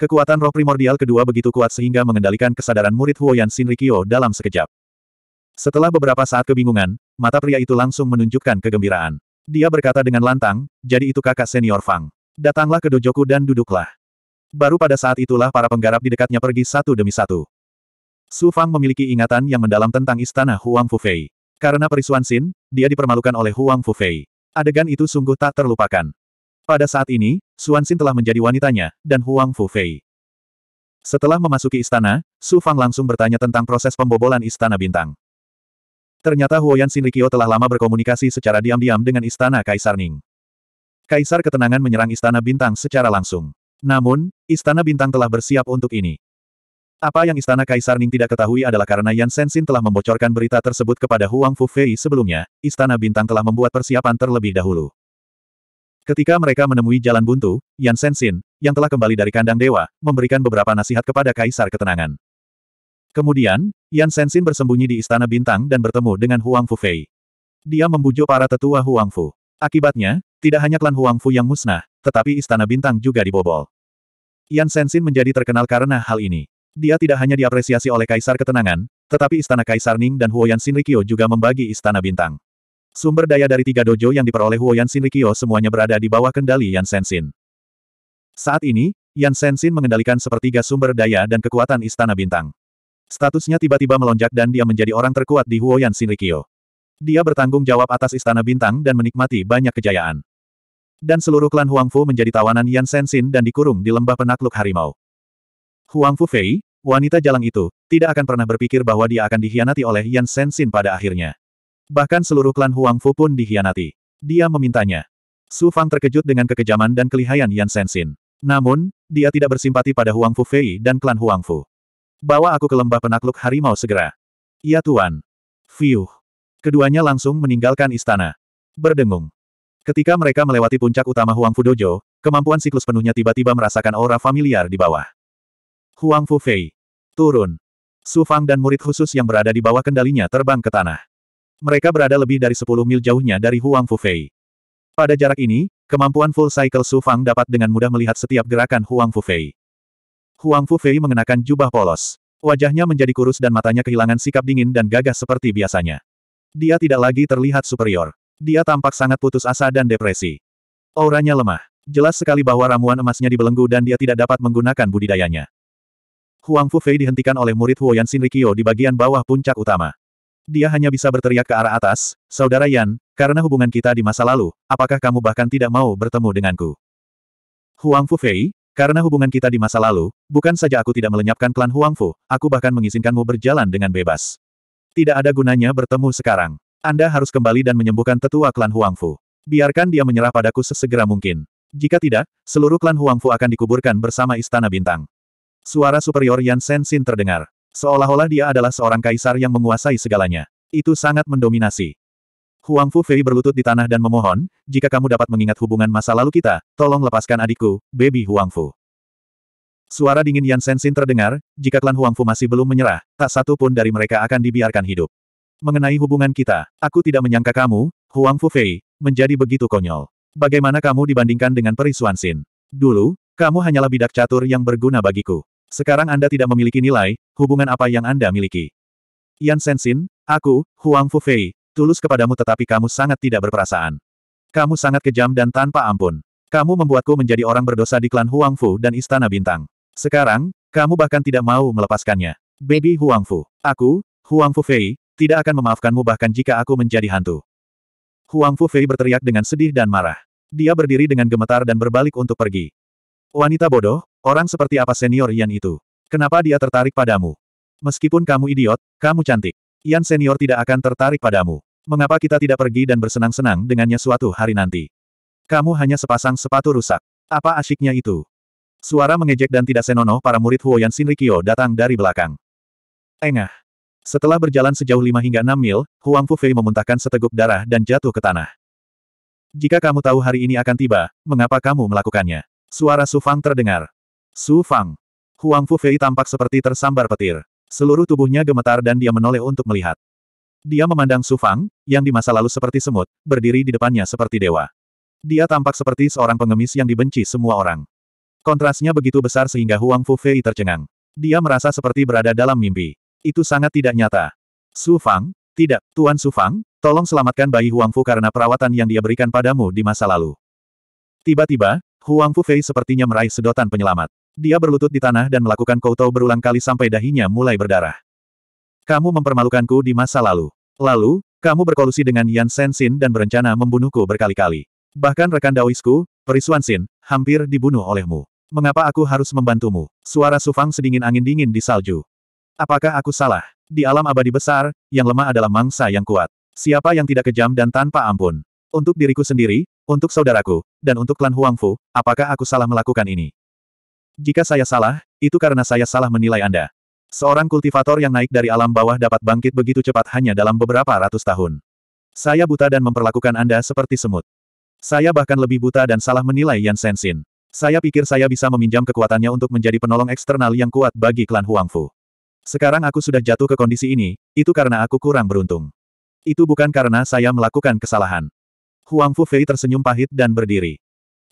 S1: Kekuatan roh primordial kedua begitu kuat sehingga mengendalikan kesadaran murid Huoyan Shinrikyo dalam sekejap. Setelah beberapa saat kebingungan, mata pria itu langsung menunjukkan kegembiraan. Dia berkata dengan lantang, jadi itu kakak senior Fang. Datanglah ke dojoku dan duduklah. Baru pada saat itulah para penggarap di dekatnya pergi satu demi satu. Su Fang memiliki ingatan yang mendalam tentang istana Huang Fufei. Karena perisuan Xin, dia dipermalukan oleh Huang Fufei. Adegan itu sungguh tak terlupakan. Pada saat ini, Suan Xin telah menjadi wanitanya, dan Huang Fufei. Setelah memasuki istana, Su Fang langsung bertanya tentang proses pembobolan Istana Bintang. Ternyata Huoyan Shinrikyo telah lama berkomunikasi secara diam-diam dengan Istana Kaisar Ning. Kaisar Ketenangan menyerang Istana Bintang secara langsung. Namun, Istana Bintang telah bersiap untuk ini. Apa yang Istana Kaisar Ning tidak ketahui adalah karena Yan Sensin telah membocorkan berita tersebut kepada Huang Fufei sebelumnya, Istana Bintang telah membuat persiapan terlebih dahulu. Ketika mereka menemui jalan buntu, Yan Sensin, yang telah kembali dari kandang dewa, memberikan beberapa nasihat kepada Kaisar Ketenangan. Kemudian, Yan Sensin bersembunyi di Istana Bintang dan bertemu dengan Huang Fu Fei. Dia membujuk para tetua Huang Fu. Akibatnya, tidak hanya klan Huang Fu yang musnah, tetapi Istana Bintang juga dibobol. Yan Sensin menjadi terkenal karena hal ini. Dia tidak hanya diapresiasi oleh Kaisar Ketenangan, tetapi Istana Kaisar Ning dan Huoyan Sinrikyo juga membagi Istana Bintang. Sumber daya dari tiga dojo yang diperoleh Huoyan Sinrikyo semuanya berada di bawah kendali Yan Sensin. Saat ini, Yan Sensin mengendalikan sepertiga sumber daya dan kekuatan Istana Bintang. Statusnya tiba-tiba melonjak dan dia menjadi orang terkuat di Huoyan Shinrikyo. Dia bertanggung jawab atas Istana Bintang dan menikmati banyak kejayaan. Dan seluruh klan Huangfu menjadi tawanan Yan Sensin dan dikurung di lembah penakluk harimau. Huangfu Fei, wanita jalang itu, tidak akan pernah berpikir bahwa dia akan dihianati oleh Yan Sensin pada akhirnya. Bahkan seluruh klan Huangfu pun dihianati. Dia memintanya. Su Fang terkejut dengan kekejaman dan kelihaian Yan Sensin. Namun, dia tidak bersimpati pada Huangfu Fei dan klan Huangfu. Bawa aku ke lembah penakluk harimau segera. Iya tuan. Fiuh. Keduanya langsung meninggalkan istana. Berdengung. Ketika mereka melewati puncak utama Huang Fu Dojo, kemampuan siklus penuhnya tiba-tiba merasakan aura familiar di bawah. Huang Fu Fei. Turun. Su Fang dan murid khusus yang berada di bawah kendalinya terbang ke tanah. Mereka berada lebih dari 10 mil jauhnya dari Huang Fu Fei. Pada jarak ini, kemampuan full cycle Su Fang dapat dengan mudah melihat setiap gerakan Huang Fu Fei. Huang Fu Fei mengenakan jubah polos. Wajahnya menjadi kurus dan matanya kehilangan sikap dingin dan gagah seperti biasanya. Dia tidak lagi terlihat superior. Dia tampak sangat putus asa dan depresi. Auranya lemah. Jelas sekali bahwa ramuan emasnya dibelenggu dan dia tidak dapat menggunakan budidayanya. Huang Fu Fei dihentikan oleh murid Huoyan Shinrikyo di bagian bawah puncak utama. Dia hanya bisa berteriak ke arah atas, Saudara Yan, karena hubungan kita di masa lalu, apakah kamu bahkan tidak mau bertemu denganku? Huang Fu Fei? Karena hubungan kita di masa lalu, bukan saja aku tidak melenyapkan klan Huangfu, aku bahkan mengizinkanmu berjalan dengan bebas. Tidak ada gunanya bertemu sekarang. Anda harus kembali dan menyembuhkan tetua klan Huangfu. Biarkan dia menyerah padaku sesegera mungkin. Jika tidak, seluruh klan Huangfu akan dikuburkan bersama Istana Bintang. Suara superior Yan Sin terdengar. Seolah-olah dia adalah seorang kaisar yang menguasai segalanya. Itu sangat mendominasi. Huang Fu Fei berlutut di tanah dan memohon, jika kamu dapat mengingat hubungan masa lalu kita, tolong lepaskan adikku, baby Huang Fu. Suara dingin Yan Sensin terdengar, jika klan Huang Fu masih belum menyerah, tak satu pun dari mereka akan dibiarkan hidup. Mengenai hubungan kita, aku tidak menyangka kamu, Huang Fu Fei, menjadi begitu konyol. Bagaimana kamu dibandingkan dengan Suan Sin? Dulu, kamu hanyalah bidak catur yang berguna bagiku. Sekarang Anda tidak memiliki nilai, hubungan apa yang Anda miliki? Yan Sensin, aku, Huang Fu Fei, tulus kepadamu tetapi kamu sangat tidak berperasaan. Kamu sangat kejam dan tanpa ampun. Kamu membuatku menjadi orang berdosa di klan Huangfu dan Istana Bintang. Sekarang, kamu bahkan tidak mau melepaskannya. Baby Huangfu. Aku, Huangfu Fei, tidak akan memaafkanmu bahkan jika aku menjadi hantu. Huangfu Fei berteriak dengan sedih dan marah. Dia berdiri dengan gemetar dan berbalik untuk pergi. Wanita bodoh, orang seperti apa senior Yan itu? Kenapa dia tertarik padamu? Meskipun kamu idiot, kamu cantik. Yan senior tidak akan tertarik padamu. Mengapa kita tidak pergi dan bersenang-senang dengannya suatu hari nanti? Kamu hanya sepasang sepatu rusak. Apa asyiknya itu? Suara mengejek dan tidak senonoh para murid Huoyan Shinrikyo datang dari belakang. Engah. Setelah berjalan sejauh 5 hingga 6 mil, Huang Fufei memuntahkan seteguk darah dan jatuh ke tanah. Jika kamu tahu hari ini akan tiba, mengapa kamu melakukannya? Suara Su Fang terdengar. Su Fang. Huang Fufei tampak seperti tersambar petir. Seluruh tubuhnya gemetar dan dia menoleh untuk melihat. Dia memandang Sufang, yang di masa lalu seperti semut, berdiri di depannya seperti dewa. Dia tampak seperti seorang pengemis yang dibenci semua orang. Kontrasnya begitu besar sehingga Huang Fu Fei tercengang. Dia merasa seperti berada dalam mimpi. Itu sangat tidak nyata. Sufang, tidak, Tuan Sufang, tolong selamatkan bayi Huang Fu karena perawatan yang dia berikan padamu di masa lalu. Tiba-tiba, Huang Fu Fei sepertinya meraih sedotan penyelamat. Dia berlutut di tanah dan melakukan koutou berulang kali sampai dahinya mulai berdarah. Kamu mempermalukanku di masa lalu. Lalu, kamu berkolusi dengan Yan Sensin dan berencana membunuhku berkali-kali. Bahkan rekan Daoisku, Perisuan Sin, hampir dibunuh olehmu. Mengapa aku harus membantumu? Suara Sufang sedingin angin dingin di salju. Apakah aku salah? Di alam abadi besar, yang lemah adalah mangsa yang kuat. Siapa yang tidak kejam dan tanpa ampun? Untuk diriku sendiri, untuk saudaraku, dan untuk klan Huangfu, apakah aku salah melakukan ini? Jika saya salah, itu karena saya salah menilai Anda. Seorang kultivator yang naik dari alam bawah dapat bangkit begitu cepat hanya dalam beberapa ratus tahun. Saya buta dan memperlakukan Anda seperti semut. Saya bahkan lebih buta dan salah menilai Yan Sensin. Saya pikir saya bisa meminjam kekuatannya untuk menjadi penolong eksternal yang kuat bagi klan Huangfu. Sekarang aku sudah jatuh ke kondisi ini, itu karena aku kurang beruntung. Itu bukan karena saya melakukan kesalahan. Huangfu Fei tersenyum pahit dan berdiri.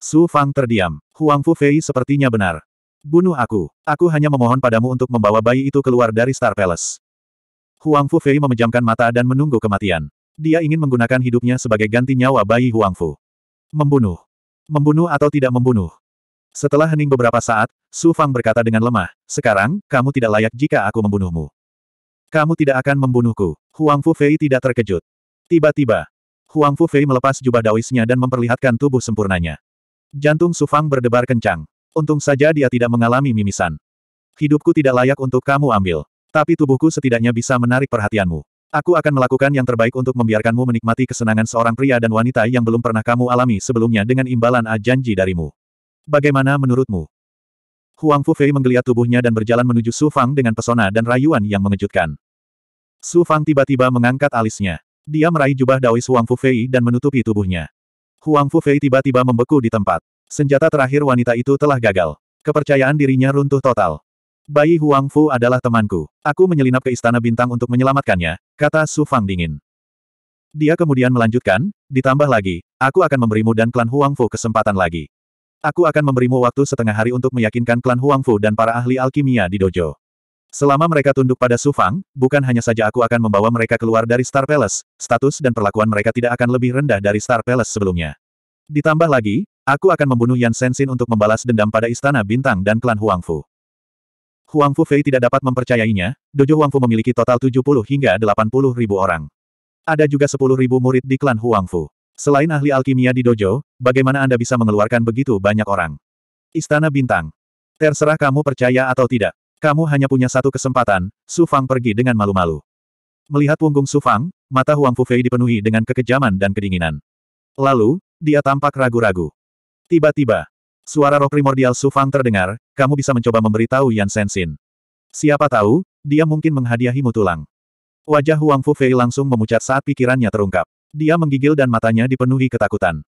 S1: Su Fang terdiam. Huangfu Fei sepertinya benar. Bunuh aku. Aku hanya memohon padamu untuk membawa bayi itu keluar dari Star Palace. Huang Fu Fei memejamkan mata dan menunggu kematian. Dia ingin menggunakan hidupnya sebagai ganti nyawa bayi Huang Fu. Membunuh. Membunuh atau tidak membunuh. Setelah hening beberapa saat, Su Fang berkata dengan lemah, Sekarang, kamu tidak layak jika aku membunuhmu. Kamu tidak akan membunuhku. Huang Fu Fei tidak terkejut. Tiba-tiba, Huang Fu Fei melepas jubah dawisnya dan memperlihatkan tubuh sempurnanya. Jantung Su Fang berdebar kencang. Untung saja dia tidak mengalami mimisan. Hidupku tidak layak untuk kamu ambil. Tapi tubuhku setidaknya bisa menarik perhatianmu. Aku akan melakukan yang terbaik untuk membiarkanmu menikmati kesenangan seorang pria dan wanita yang belum pernah kamu alami sebelumnya dengan imbalan A janji darimu. Bagaimana menurutmu? Huang Fufei menggeliat tubuhnya dan berjalan menuju Su Fang dengan pesona dan rayuan yang mengejutkan. Su Fang tiba-tiba mengangkat alisnya. Dia meraih jubah Daois Huang Fufei dan menutupi tubuhnya. Huang Fufei tiba-tiba membeku di tempat. Senjata terakhir wanita itu telah gagal. Kepercayaan dirinya runtuh total. Bayi Huang Fu adalah temanku. Aku menyelinap ke Istana Bintang untuk menyelamatkannya, kata Su Fang dingin. Dia kemudian melanjutkan, ditambah lagi, aku akan memberimu dan klan Huang Fu kesempatan lagi. Aku akan memberimu waktu setengah hari untuk meyakinkan klan Huang Fu dan para ahli alkimia di dojo. Selama mereka tunduk pada Su Fang, bukan hanya saja aku akan membawa mereka keluar dari Star Palace, status dan perlakuan mereka tidak akan lebih rendah dari Star Palace sebelumnya. Ditambah lagi, Aku akan membunuh Yan Sensin untuk membalas dendam pada Istana Bintang dan klan Huangfu. Huangfu Fei tidak dapat mempercayainya, Dojo Huangfu memiliki total 70 hingga 80 ribu orang. Ada juga 10 ribu murid di klan Huangfu. Selain ahli alkimia di dojo, bagaimana Anda bisa mengeluarkan begitu banyak orang? Istana Bintang. Terserah kamu percaya atau tidak. Kamu hanya punya satu kesempatan, Su Fang pergi dengan malu-malu. Melihat punggung Su Fang, mata Huangfu Fei dipenuhi dengan kekejaman dan kedinginan. Lalu, dia tampak ragu-ragu. Tiba-tiba, suara roh primordial Su Fang terdengar, kamu bisa mencoba memberitahu Yan Sensin. Siapa tahu, dia mungkin menghadiahimu tulang. Wajah Huang Fu Fei langsung memucat saat pikirannya terungkap. Dia menggigil dan matanya dipenuhi ketakutan.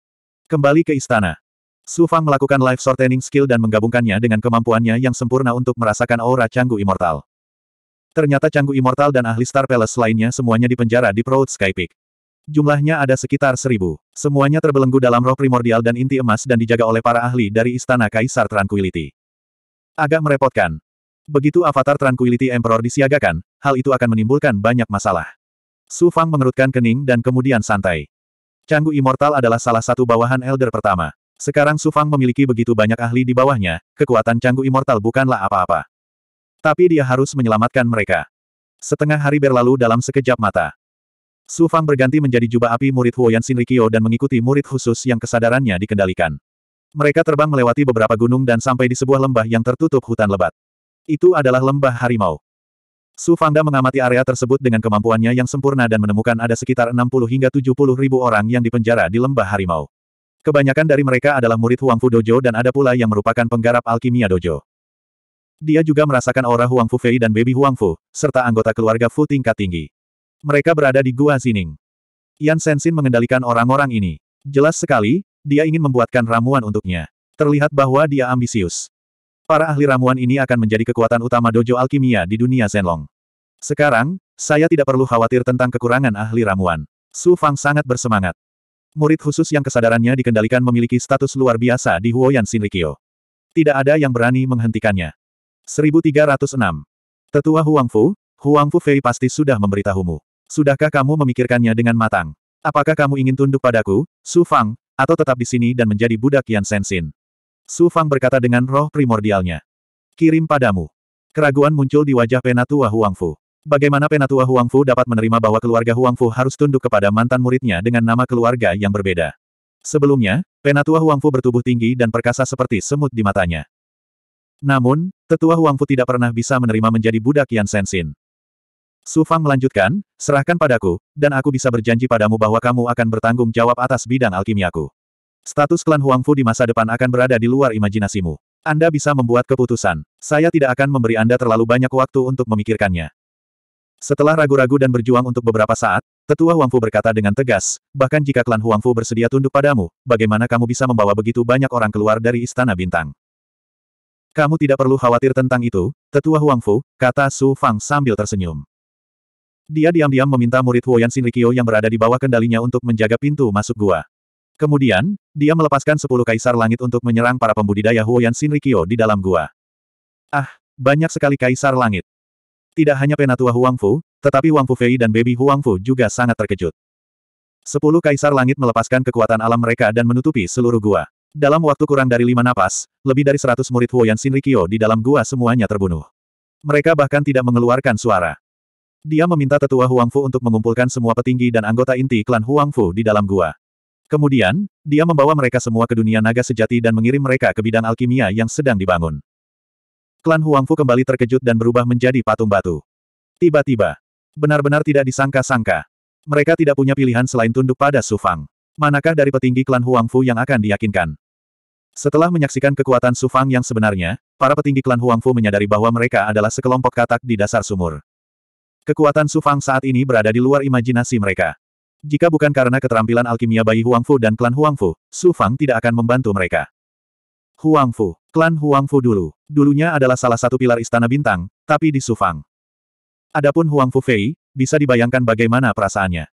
S1: Kembali ke istana. Su Fang melakukan life shortening skill dan menggabungkannya dengan kemampuannya yang sempurna untuk merasakan aura Canggu Immortal. Ternyata Canggu Immortal dan ahli Star Palace lainnya semuanya dipenjara di Proud Sky Peak. Jumlahnya ada sekitar seribu. Semuanya terbelenggu dalam roh primordial dan inti emas dan dijaga oleh para ahli dari Istana Kaisar Tranquility. Agak merepotkan. Begitu avatar Tranquility Emperor disiagakan, hal itu akan menimbulkan banyak masalah. Su Fang mengerutkan kening dan kemudian santai. Canggu Immortal adalah salah satu bawahan Elder pertama. Sekarang Su Fang memiliki begitu banyak ahli di bawahnya, kekuatan Canggu Immortal bukanlah apa-apa. Tapi dia harus menyelamatkan mereka. Setengah hari berlalu dalam sekejap mata. Su Fang berganti menjadi jubah api murid Huoyan Shinrikyo dan mengikuti murid khusus yang kesadarannya dikendalikan. Mereka terbang melewati beberapa gunung dan sampai di sebuah lembah yang tertutup hutan lebat. Itu adalah lembah harimau. Su Fangda mengamati area tersebut dengan kemampuannya yang sempurna dan menemukan ada sekitar 60 hingga 70 ribu orang yang dipenjara di lembah harimau. Kebanyakan dari mereka adalah murid Huangfu Dojo dan ada pula yang merupakan penggarap alkimia dojo. Dia juga merasakan aura Huangfu Fei dan baby Huangfu, serta anggota keluarga Fu tingkat tinggi. Mereka berada di Gua Zining. Yan Sensin mengendalikan orang-orang ini. Jelas sekali, dia ingin membuatkan ramuan untuknya. Terlihat bahwa dia ambisius. Para ahli ramuan ini akan menjadi kekuatan utama dojo alkimia di dunia Zenlong. Sekarang, saya tidak perlu khawatir tentang kekurangan ahli ramuan. Su Fang sangat bersemangat. Murid khusus yang kesadarannya dikendalikan memiliki status luar biasa di Huoyan Shinrikyo. Tidak ada yang berani menghentikannya. 1306. Tetua Huangfu, Huangfu Fei pasti sudah memberitahumu. Sudahkah kamu memikirkannya dengan matang? Apakah kamu ingin tunduk padaku, Su Fang, atau tetap di sini dan menjadi budak Yan Sensin? Su Fang berkata dengan roh primordialnya. Kirim padamu. Keraguan muncul di wajah Penatua Huangfu. Bagaimana Penatua Huangfu dapat menerima bahwa keluarga Huangfu harus tunduk kepada mantan muridnya dengan nama keluarga yang berbeda? Sebelumnya, Penatua Huangfu bertubuh tinggi dan perkasa seperti semut di matanya. Namun, tetua Huangfu tidak pernah bisa menerima menjadi budak Yan Sensin. Su Fang melanjutkan, serahkan padaku, dan aku bisa berjanji padamu bahwa kamu akan bertanggung jawab atas bidang alkimiaku. Status klan Huang Fu di masa depan akan berada di luar imajinasimu. Anda bisa membuat keputusan. Saya tidak akan memberi Anda terlalu banyak waktu untuk memikirkannya. Setelah ragu-ragu dan berjuang untuk beberapa saat, Tetua Huang Fu berkata dengan tegas, bahkan jika klan Huang Fu bersedia tunduk padamu, bagaimana kamu bisa membawa begitu banyak orang keluar dari Istana Bintang? Kamu tidak perlu khawatir tentang itu, Tetua Huang Fu, kata Su Fang sambil tersenyum. Dia diam-diam meminta murid Huoyan Rikyo yang berada di bawah kendalinya untuk menjaga pintu masuk gua. Kemudian, dia melepaskan sepuluh kaisar langit untuk menyerang para pembudidaya Huoyan Rikyo di dalam gua. Ah, banyak sekali kaisar langit. Tidak hanya penatua Huang Fu, tetapi Huang Fu Fei dan baby Huang Fu juga sangat terkejut. Sepuluh kaisar langit melepaskan kekuatan alam mereka dan menutupi seluruh gua. Dalam waktu kurang dari lima napas, lebih dari seratus murid Huoyan Rikyo di dalam gua semuanya terbunuh. Mereka bahkan tidak mengeluarkan suara. Dia meminta tetua Huangfu untuk mengumpulkan semua petinggi dan anggota inti klan Huangfu di dalam gua. Kemudian, dia membawa mereka semua ke dunia naga sejati dan mengirim mereka ke bidang alkimia yang sedang dibangun. Klan Huangfu kembali terkejut dan berubah menjadi patung batu. Tiba-tiba, benar-benar tidak disangka-sangka. Mereka tidak punya pilihan selain tunduk pada Su Fang. Manakah dari petinggi klan Huangfu yang akan diyakinkan? Setelah menyaksikan kekuatan Su Fang yang sebenarnya, para petinggi klan Huangfu menyadari bahwa mereka adalah sekelompok katak di dasar sumur. Kekuatan Sufang saat ini berada di luar imajinasi mereka. Jika bukan karena keterampilan alkimia bayi Huangfu dan klan Huangfu, Sufang tidak akan membantu mereka. Huangfu, klan Huangfu dulu. Dulunya adalah salah satu pilar istana bintang, tapi di Sufang. Adapun Huangfu Fei, bisa dibayangkan bagaimana perasaannya.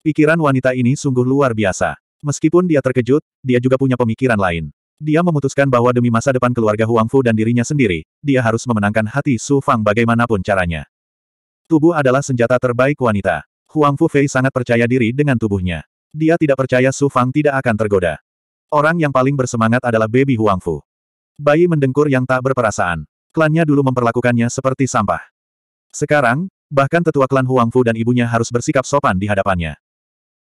S1: Pikiran wanita ini sungguh luar biasa. Meskipun dia terkejut, dia juga punya pemikiran lain. Dia memutuskan bahwa demi masa depan keluarga Huangfu dan dirinya sendiri, dia harus memenangkan hati Sufang bagaimanapun caranya. Tubuh adalah senjata terbaik wanita. Huang Fu Fei sangat percaya diri dengan tubuhnya. Dia tidak percaya Su Fang tidak akan tergoda. Orang yang paling bersemangat adalah baby Huang Fu. Bayi mendengkur yang tak berperasaan. Klannya dulu memperlakukannya seperti sampah. Sekarang, bahkan tetua klan Huang Fu dan ibunya harus bersikap sopan di hadapannya.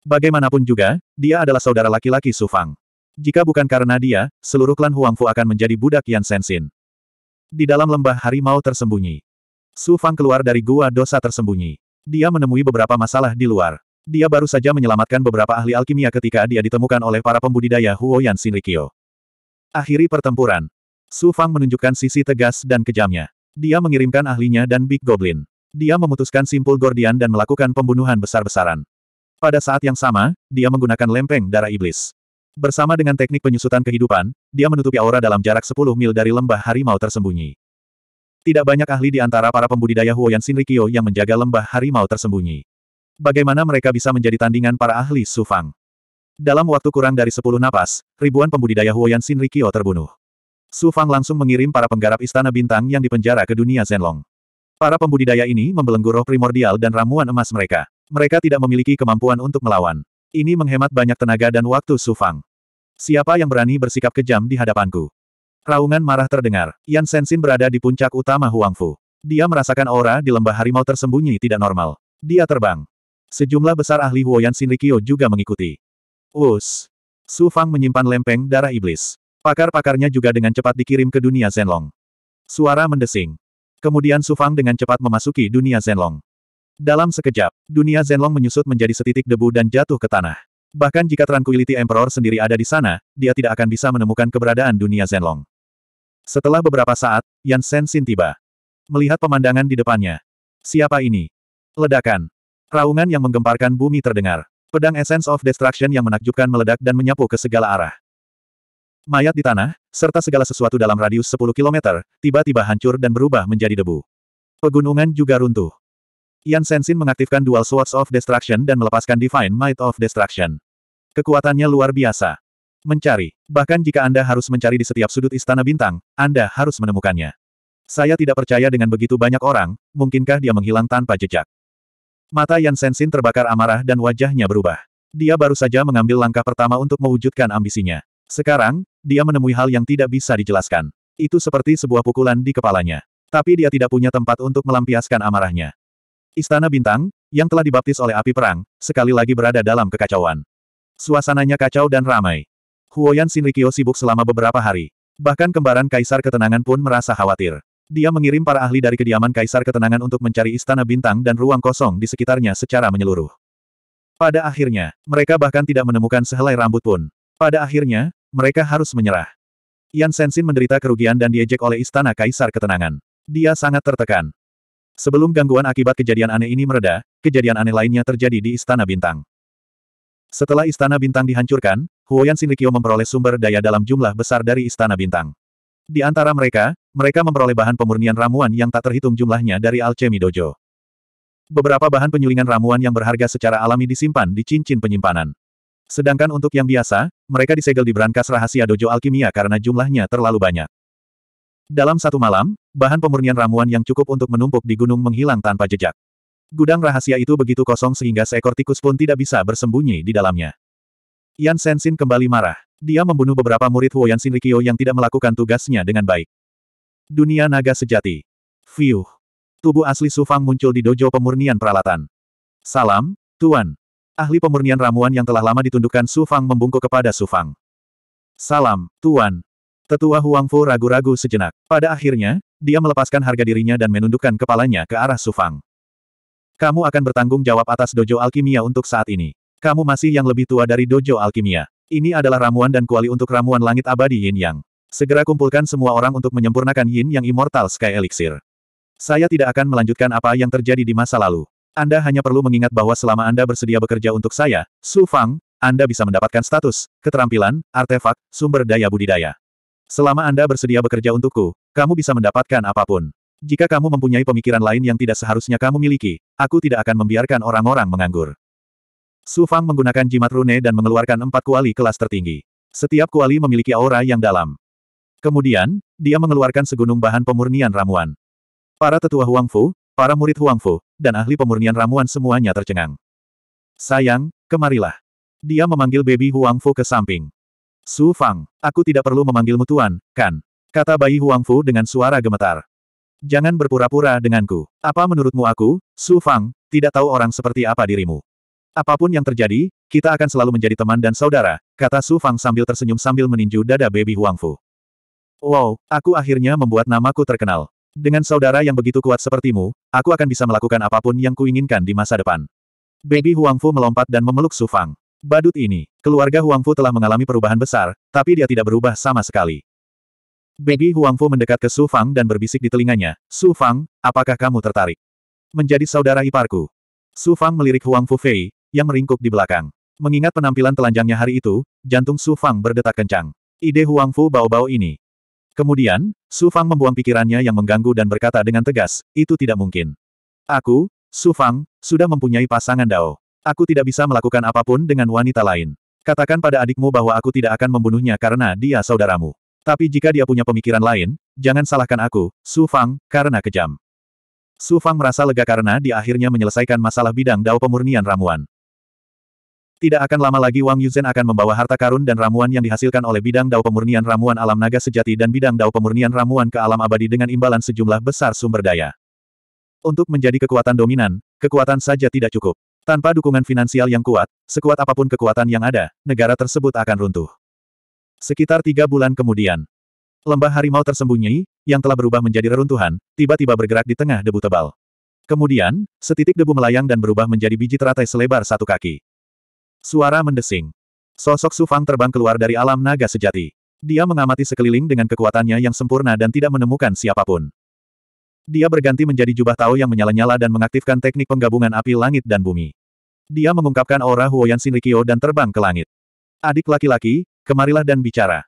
S1: Bagaimanapun juga, dia adalah saudara laki-laki Su Fang. Jika bukan karena dia, seluruh klan Huang Fu akan menjadi budak Yan Sensin. Di dalam lembah harimau tersembunyi, Su Fang keluar dari gua dosa tersembunyi. Dia menemui beberapa masalah di luar. Dia baru saja menyelamatkan beberapa ahli alkimia ketika dia ditemukan oleh para pembudidaya Huo Huoyan Shinrikyo. Akhiri pertempuran. Su Fang menunjukkan sisi tegas dan kejamnya. Dia mengirimkan ahlinya dan Big Goblin. Dia memutuskan simpul Gordian dan melakukan pembunuhan besar-besaran. Pada saat yang sama, dia menggunakan lempeng darah iblis. Bersama dengan teknik penyusutan kehidupan, dia menutupi aura dalam jarak 10 mil dari lembah harimau tersembunyi. Tidak banyak ahli di antara para pembudidaya Huoyan Shinrikyo yang menjaga lembah harimau tersembunyi. Bagaimana mereka bisa menjadi tandingan para ahli Sufang? Dalam waktu kurang dari sepuluh napas, ribuan pembudidaya Huoyan Shinrikyo terbunuh. Sufang langsung mengirim para penggarap istana bintang yang dipenjara ke dunia Zenlong. Para pembudidaya ini membelenggu roh primordial dan ramuan emas mereka. Mereka tidak memiliki kemampuan untuk melawan. Ini menghemat banyak tenaga dan waktu Sufang. Siapa yang berani bersikap kejam di hadapanku? Raungan marah terdengar. Yan Sensin berada di puncak utama Huangfu. Dia merasakan aura di lembah harimau tersembunyi tidak normal. Dia terbang. Sejumlah besar ahli Huoyan Shinrikyo juga mengikuti. Us. Su Fang menyimpan lempeng darah iblis. Pakar-pakarnya juga dengan cepat dikirim ke dunia Zenlong. Suara mendesing. Kemudian Su Fang dengan cepat memasuki dunia Zenlong. Dalam sekejap, dunia Zenlong menyusut menjadi setitik debu dan jatuh ke tanah. Bahkan jika Tranquility Emperor sendiri ada di sana, dia tidak akan bisa menemukan keberadaan dunia Zenlong. Setelah beberapa saat, Yan Sen tiba. Melihat pemandangan di depannya. Siapa ini? Ledakan. Raungan yang menggemparkan bumi terdengar. Pedang Essence of Destruction yang menakjubkan meledak dan menyapu ke segala arah. Mayat di tanah, serta segala sesuatu dalam radius 10 km, tiba-tiba hancur dan berubah menjadi debu. Pegunungan juga runtuh. Yan Sensin mengaktifkan Dual Swords of Destruction dan melepaskan Divine Might of Destruction. Kekuatannya luar biasa. Mencari. Bahkan jika Anda harus mencari di setiap sudut istana bintang, Anda harus menemukannya. Saya tidak percaya dengan begitu banyak orang, mungkinkah dia menghilang tanpa jejak? Mata Yan Sensin terbakar amarah dan wajahnya berubah. Dia baru saja mengambil langkah pertama untuk mewujudkan ambisinya. Sekarang, dia menemui hal yang tidak bisa dijelaskan. Itu seperti sebuah pukulan di kepalanya. Tapi dia tidak punya tempat untuk melampiaskan amarahnya. Istana Bintang, yang telah dibaptis oleh api perang, sekali lagi berada dalam kekacauan. Suasananya kacau dan ramai. Huoyan Shinrikyo sibuk selama beberapa hari. Bahkan kembaran Kaisar Ketenangan pun merasa khawatir. Dia mengirim para ahli dari kediaman Kaisar Ketenangan untuk mencari istana bintang dan ruang kosong di sekitarnya secara menyeluruh. Pada akhirnya, mereka bahkan tidak menemukan sehelai rambut pun. Pada akhirnya, mereka harus menyerah. Yan Sensin menderita kerugian dan diejek oleh istana Kaisar Ketenangan. Dia sangat tertekan. Sebelum gangguan akibat kejadian aneh ini mereda, kejadian aneh lainnya terjadi di Istana Bintang. Setelah Istana Bintang dihancurkan, Huoyan Sinikyo memperoleh sumber daya dalam jumlah besar dari Istana Bintang. Di antara mereka, mereka memperoleh bahan pemurnian ramuan yang tak terhitung jumlahnya dari Alchemy Dojo. Beberapa bahan penyulingan ramuan yang berharga secara alami disimpan di cincin penyimpanan. Sedangkan untuk yang biasa, mereka disegel di brankas rahasia dojo alkimia karena jumlahnya terlalu banyak. Dalam satu malam, bahan pemurnian ramuan yang cukup untuk menumpuk di gunung menghilang tanpa jejak. Gudang rahasia itu begitu kosong sehingga seekor tikus pun tidak bisa bersembunyi di dalamnya. Yan Sensin kembali marah. Dia membunuh beberapa murid Huoyan Shinrikyo yang tidak melakukan tugasnya dengan baik. Dunia naga sejati. Fiuh. Tubuh asli Sufang muncul di dojo pemurnian peralatan. Salam, Tuan. Ahli pemurnian ramuan yang telah lama ditundukkan Sufang membungkuk kepada Sufang. Salam, Tuan. Tetua Huang Fu ragu-ragu sejenak. Pada akhirnya, dia melepaskan harga dirinya dan menundukkan kepalanya ke arah Sufang. Kamu akan bertanggung jawab atas dojo alkimia untuk saat ini. Kamu masih yang lebih tua dari dojo alkimia. Ini adalah ramuan dan kuali untuk ramuan langit abadi yin yang. Segera kumpulkan semua orang untuk menyempurnakan yin yang immortal sky elixir. Saya tidak akan melanjutkan apa yang terjadi di masa lalu. Anda hanya perlu mengingat bahwa selama Anda bersedia bekerja untuk saya, Su Fang, Anda bisa mendapatkan status, keterampilan, artefak, sumber daya budidaya. Selama Anda bersedia bekerja untukku, kamu bisa mendapatkan apapun. Jika kamu mempunyai pemikiran lain yang tidak seharusnya kamu miliki, aku tidak akan membiarkan orang-orang menganggur. Su Fang menggunakan jimat rune dan mengeluarkan empat kuali kelas tertinggi. Setiap kuali memiliki aura yang dalam. Kemudian, dia mengeluarkan segunung bahan pemurnian ramuan. Para tetua Huang Fu, para murid Huang Fu, dan ahli pemurnian ramuan semuanya tercengang. Sayang, kemarilah. Dia memanggil baby Huang Fu ke samping. Su Fang, aku tidak perlu memanggilmu tuan, kan? Kata bayi Huang Fu dengan suara gemetar. Jangan berpura-pura denganku. Apa menurutmu aku, Su Fang, tidak tahu orang seperti apa dirimu? Apapun yang terjadi, kita akan selalu menjadi teman dan saudara, kata Su Fang sambil tersenyum sambil meninju dada baby Huang Fu. Wow, aku akhirnya membuat namaku terkenal. Dengan saudara yang begitu kuat sepertimu, aku akan bisa melakukan apapun yang kuinginkan di masa depan. Baby Huang Fu melompat dan memeluk Su Fang. Badut ini, keluarga Huang Fu telah mengalami perubahan besar, tapi dia tidak berubah sama sekali. Baby Huang Fu mendekat ke Su Fang dan berbisik di telinganya, Su Fang, apakah kamu tertarik? Menjadi saudara iparku. Su Fang melirik Huang Fu Fei, yang meringkuk di belakang. Mengingat penampilan telanjangnya hari itu, jantung Su Fang berdetak kencang. Ide Huang Fu bau-bau ini. Kemudian, Su Fang membuang pikirannya yang mengganggu dan berkata dengan tegas, itu tidak mungkin. Aku, Su Fang, sudah mempunyai pasangan Dao. Aku tidak bisa melakukan apapun dengan wanita lain. Katakan pada adikmu bahwa aku tidak akan membunuhnya karena dia saudaramu. Tapi jika dia punya pemikiran lain, jangan salahkan aku, Su Fang, karena kejam. Su Fang merasa lega karena dia akhirnya menyelesaikan masalah bidang Dao pemurnian ramuan. Tidak akan lama lagi Wang Yuzhen akan membawa harta karun dan ramuan yang dihasilkan oleh bidang dao pemurnian ramuan alam naga sejati dan bidang dao pemurnian ramuan ke alam abadi dengan imbalan sejumlah besar sumber daya. Untuk menjadi kekuatan dominan, kekuatan saja tidak cukup. Tanpa dukungan finansial yang kuat, sekuat apapun kekuatan yang ada, negara tersebut akan runtuh. Sekitar tiga bulan kemudian, lembah harimau tersembunyi, yang telah berubah menjadi reruntuhan, tiba-tiba bergerak di tengah debu tebal. Kemudian, setitik debu melayang dan berubah menjadi biji teratai selebar satu kaki. Suara mendesing. Sosok Sufang terbang keluar dari alam naga sejati. Dia mengamati sekeliling dengan kekuatannya yang sempurna dan tidak menemukan siapapun. Dia berganti menjadi jubah Tao yang menyala-nyala dan mengaktifkan teknik penggabungan api langit dan bumi. Dia mengungkapkan aura Huoyan Shinrikyo dan terbang ke langit. Adik laki-laki, kemarilah dan bicara.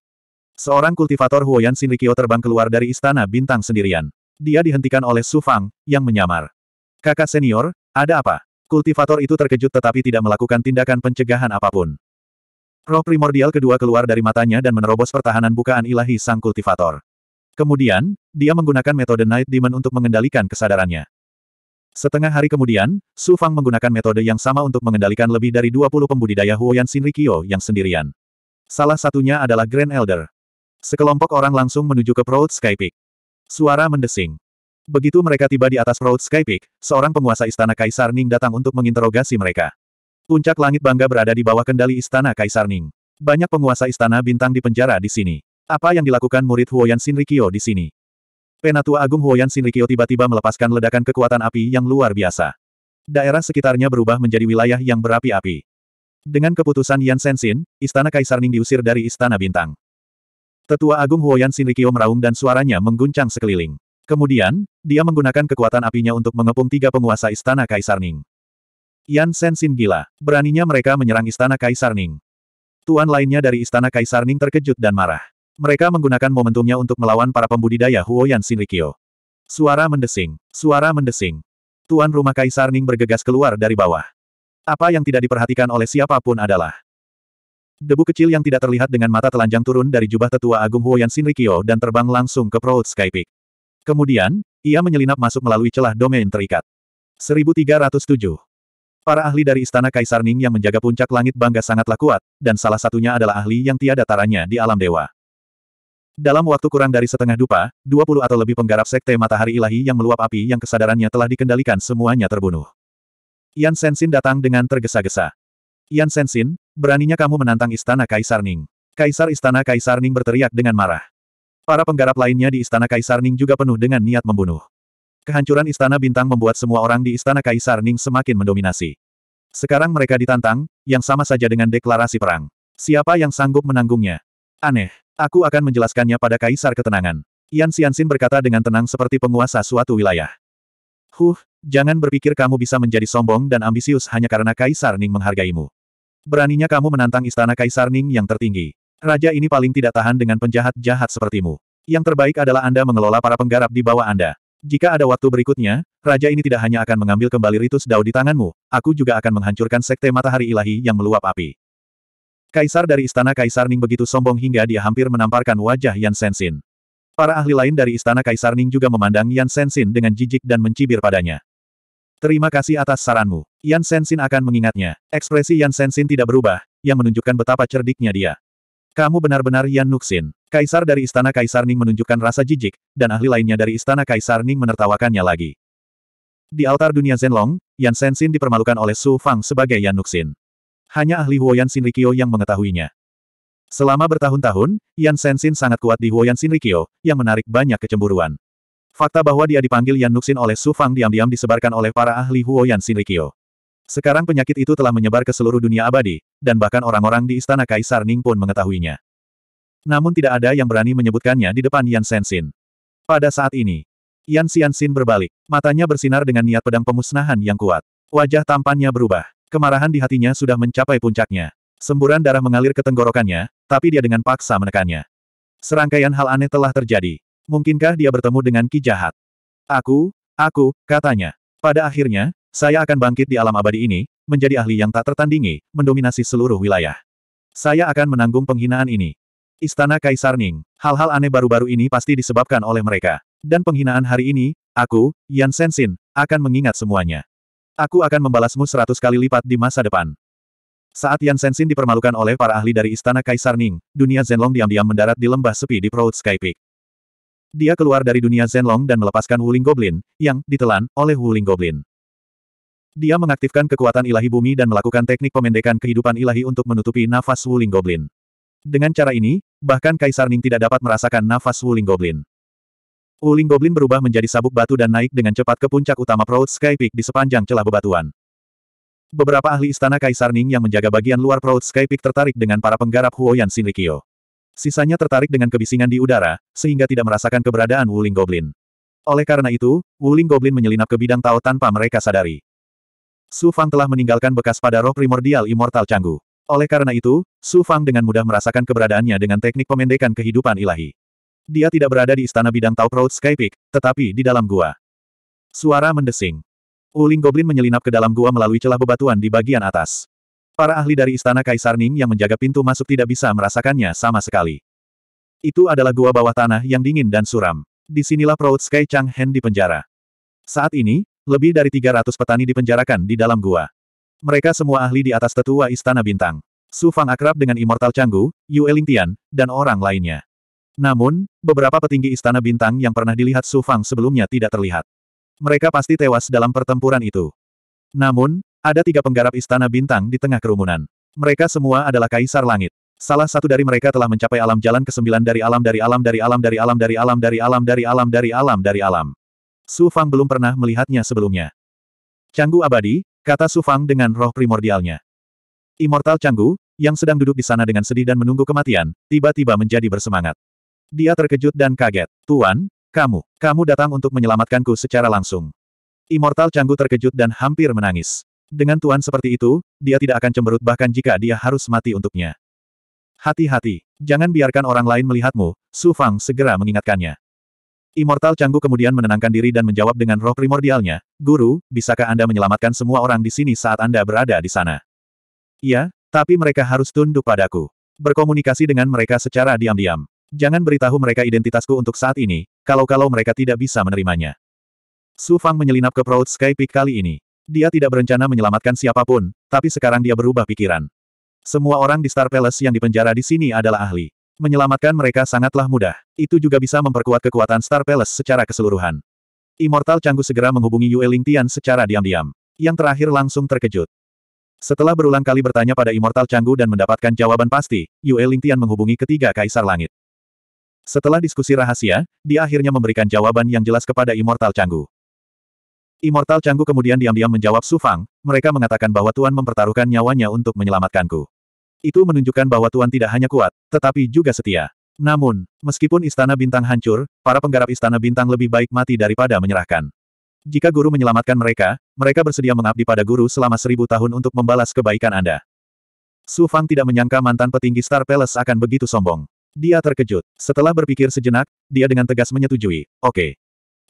S1: Seorang kultivator Huoyan Shinrikyo terbang keluar dari istana bintang sendirian. Dia dihentikan oleh Sufang, yang menyamar. Kakak senior, ada apa? Kultivator itu terkejut tetapi tidak melakukan tindakan pencegahan apapun. Roh primordial kedua keluar dari matanya dan menerobos pertahanan bukaan ilahi sang kultivator. Kemudian, dia menggunakan metode Night Demon untuk mengendalikan kesadarannya. Setengah hari kemudian, Su Fang menggunakan metode yang sama untuk mengendalikan lebih dari 20 pembudidaya Huoyan Shinrikyo yang sendirian. Salah satunya adalah Grand Elder. Sekelompok orang langsung menuju ke Proud Sky Peak. Suara mendesing. Begitu mereka tiba di atas Road Sky Peak, seorang penguasa istana Kaisar Ning datang untuk menginterogasi mereka. Puncak langit bangga berada di bawah kendali istana Kaisar Ning. Banyak penguasa istana bintang di penjara di sini. Apa yang dilakukan murid Huoyan Shinrikyo di sini? Penatua Agung Huoyan Shinrikyo tiba-tiba melepaskan ledakan kekuatan api yang luar biasa. Daerah sekitarnya berubah menjadi wilayah yang berapi-api. Dengan keputusan Yan Senshin, istana Kaisar Ning diusir dari istana bintang. Tetua Agung Huoyan Shinrikyo meraung dan suaranya mengguncang sekeliling. Kemudian, dia menggunakan kekuatan apinya untuk mengepung tiga penguasa istana Kaisar Ning. Yan Sensin gila. Beraninya mereka menyerang istana Kaisar Ning. Tuan lainnya dari istana Kaisar Ning terkejut dan marah. Mereka menggunakan momentumnya untuk melawan para pembudidaya Huo Huoyan Shinrikyo. Suara mendesing. Suara mendesing. Tuan rumah Kaisar Ning bergegas keluar dari bawah. Apa yang tidak diperhatikan oleh siapapun adalah Debu kecil yang tidak terlihat dengan mata telanjang turun dari jubah tetua agung Huo Huoyan Shinrikyo dan terbang langsung ke Proud Sky Peak. Kemudian, ia menyelinap masuk melalui celah domain terikat. 1307. Para ahli dari Istana Kaisar Ning yang menjaga puncak langit bangga sangatlah kuat, dan salah satunya adalah ahli yang tiada taranya di alam dewa. Dalam waktu kurang dari setengah dupa, 20 atau lebih penggarap sekte matahari ilahi yang meluap api yang kesadarannya telah dikendalikan semuanya terbunuh. Yan Sensin datang dengan tergesa-gesa. Yan Sensin, beraninya kamu menantang istana Kaisar Ning. Kaisar istana Kaisar Ning berteriak dengan marah. Para penggarap lainnya di Istana Kaisar Ning juga penuh dengan niat membunuh. Kehancuran Istana Bintang membuat semua orang di Istana Kaisar Ning semakin mendominasi. Sekarang mereka ditantang, yang sama saja dengan deklarasi perang. Siapa yang sanggup menanggungnya? Aneh. Aku akan menjelaskannya pada Kaisar Ketenangan. Yan Xianxin berkata dengan tenang seperti penguasa suatu wilayah. Huh, jangan berpikir kamu bisa menjadi sombong dan ambisius hanya karena Kaisar Ning menghargaimu. Beraninya kamu menantang istana Kaisar Ning yang tertinggi. Raja ini paling tidak tahan dengan penjahat-jahat sepertimu. Yang terbaik adalah Anda mengelola para penggarap di bawah Anda. Jika ada waktu berikutnya, raja ini tidak hanya akan mengambil kembali ritus dao di tanganmu, aku juga akan menghancurkan sekte matahari ilahi yang meluap api. Kaisar dari istana Kaisar Ning begitu sombong hingga dia hampir menamparkan wajah Yan Sensin. Para ahli lain dari istana Kaisar Ning juga memandang Yan Sensin dengan jijik dan mencibir padanya. Terima kasih atas saranmu. Yan Sensin akan mengingatnya. Ekspresi Yan Sensin tidak berubah, yang menunjukkan betapa cerdiknya dia. Kamu benar-benar Yan Nuxin. Kaisar dari Istana Kaisar Ning menunjukkan rasa jijik, dan ahli lainnya dari Istana Kaisar Ning menertawakannya lagi. Di altar dunia Zenlong, Yan Sensin dipermalukan oleh Su Fang sebagai Yan Nuxin. Hanya ahli Huoyan Sinrikyo yang mengetahuinya. Selama bertahun-tahun, Yan Sensin sangat kuat di Huoyan Sinrikyo, yang menarik banyak kecemburuan. Fakta bahwa dia dipanggil Yan Nuxin oleh Su Fang diam-diam disebarkan oleh para ahli Huoyan Sinrikyo. Sekarang penyakit itu telah menyebar ke seluruh dunia abadi, dan bahkan orang-orang di istana Kaisar Ning pun mengetahuinya. Namun tidak ada yang berani menyebutkannya di depan Yan Sensin. Pada saat ini, Yan Xianxin berbalik. Matanya bersinar dengan niat pedang pemusnahan yang kuat. Wajah tampannya berubah. Kemarahan di hatinya sudah mencapai puncaknya. Semburan darah mengalir ke tenggorokannya, tapi dia dengan paksa menekannya. Serangkaian hal aneh telah terjadi. Mungkinkah dia bertemu dengan ki jahat? Aku, aku, katanya. Pada akhirnya, saya akan bangkit di alam abadi ini, menjadi ahli yang tak tertandingi, mendominasi seluruh wilayah. Saya akan menanggung penghinaan ini. Istana Kaisar Ning, hal-hal aneh baru-baru ini pasti disebabkan oleh mereka. Dan penghinaan hari ini, aku, Yan Sensin, akan mengingat semuanya. Aku akan membalasmu seratus kali lipat di masa depan. Saat Yan Sensin dipermalukan oleh para ahli dari Istana Kaisar Ning, dunia Zenlong diam-diam mendarat di lembah sepi di Proud Sky Peak. Dia keluar dari dunia Zenlong dan melepaskan Wuling Goblin, yang ditelan oleh Wuling Goblin. Dia mengaktifkan kekuatan ilahi bumi dan melakukan teknik pemendekan kehidupan ilahi untuk menutupi nafas Wuling Goblin. Dengan cara ini, bahkan Kaisar Ning tidak dapat merasakan nafas Wuling Goblin. Wuling Goblin berubah menjadi sabuk batu dan naik dengan cepat ke puncak utama Proud Sky Peak di sepanjang celah bebatuan. Beberapa ahli istana Kaisar Ning yang menjaga bagian luar Proud Sky Peak tertarik dengan para penggarap Huoyan Shinrikyo. Sisanya tertarik dengan kebisingan di udara, sehingga tidak merasakan keberadaan Wuling Goblin. Oleh karena itu, Wuling Goblin menyelinap ke bidang Tao tanpa mereka sadari. Su Fang telah meninggalkan bekas pada roh primordial immortal Canggu. Oleh karena itu, Su Fang dengan mudah merasakan keberadaannya dengan teknik pemendekan kehidupan ilahi. Dia tidak berada di istana bidang Tau Road Sky Peak, tetapi di dalam gua. Suara mendesing. Uling Goblin menyelinap ke dalam gua melalui celah bebatuan di bagian atas. Para ahli dari istana Kaisar Ning yang menjaga pintu masuk tidak bisa merasakannya sama sekali. Itu adalah gua bawah tanah yang dingin dan suram. Disinilah Proud Sky Chang Hen di penjara. Saat ini, lebih dari 300 petani dipenjarakan di dalam gua. Mereka semua ahli di atas tetua Istana Bintang. Su Fang akrab dengan Immortal Canggu, Yue Lingtian, dan orang lainnya. Namun, beberapa petinggi Istana Bintang yang pernah dilihat Su Fang sebelumnya tidak terlihat. Mereka pasti tewas dalam pertempuran itu. Namun, ada tiga penggarap Istana Bintang di tengah kerumunan. Mereka semua adalah Kaisar Langit. Salah satu dari mereka telah mencapai alam jalan ke-9 dari alam dari alam dari alam dari alam dari alam dari alam dari alam dari alam dari alam dari alam. Su Fang belum pernah melihatnya sebelumnya. Canggu abadi, kata Su Fang dengan roh primordialnya. Immortal Canggu, yang sedang duduk di sana dengan sedih dan menunggu kematian, tiba-tiba menjadi bersemangat. Dia terkejut dan kaget. Tuan, kamu, kamu datang untuk menyelamatkanku secara langsung. Immortal Canggu terkejut dan hampir menangis. Dengan tuan seperti itu, dia tidak akan cemberut bahkan jika dia harus mati untuknya. Hati-hati, jangan biarkan orang lain melihatmu, Su Fang segera mengingatkannya. Immortal Canggu kemudian menenangkan diri dan menjawab dengan roh primordialnya, Guru, bisakah Anda menyelamatkan semua orang di sini saat Anda berada di sana? Iya, tapi mereka harus tunduk padaku. Berkomunikasi dengan mereka secara diam-diam. Jangan beritahu mereka identitasku untuk saat ini, kalau-kalau mereka tidak bisa menerimanya. Su Fang menyelinap ke Proud Sky Peak kali ini. Dia tidak berencana menyelamatkan siapapun, tapi sekarang dia berubah pikiran. Semua orang di Star Palace yang dipenjara di sini adalah ahli. Menyelamatkan mereka sangatlah mudah. Itu juga bisa memperkuat kekuatan Star Palace secara keseluruhan. Immortal Canggu segera menghubungi Yue Lingtian secara diam-diam. Yang terakhir langsung terkejut. Setelah berulang kali bertanya pada Immortal Canggu dan mendapatkan jawaban pasti, Yue Lingtian menghubungi ketiga kaisar langit. Setelah diskusi rahasia, dia akhirnya memberikan jawaban yang jelas kepada Immortal Canggu. Immortal Canggu kemudian diam-diam menjawab Sufang, mereka mengatakan bahwa Tuan mempertaruhkan nyawanya untuk menyelamatkanku. Itu menunjukkan bahwa Tuan tidak hanya kuat, tetapi juga setia. Namun, meskipun istana bintang hancur, para penggarap istana bintang lebih baik mati daripada menyerahkan. Jika guru menyelamatkan mereka, mereka bersedia mengabdi pada guru selama seribu tahun untuk membalas kebaikan Anda. Su Fang tidak menyangka mantan petinggi Star Palace akan begitu sombong. Dia terkejut. Setelah berpikir sejenak, dia dengan tegas menyetujui, oke. Okay.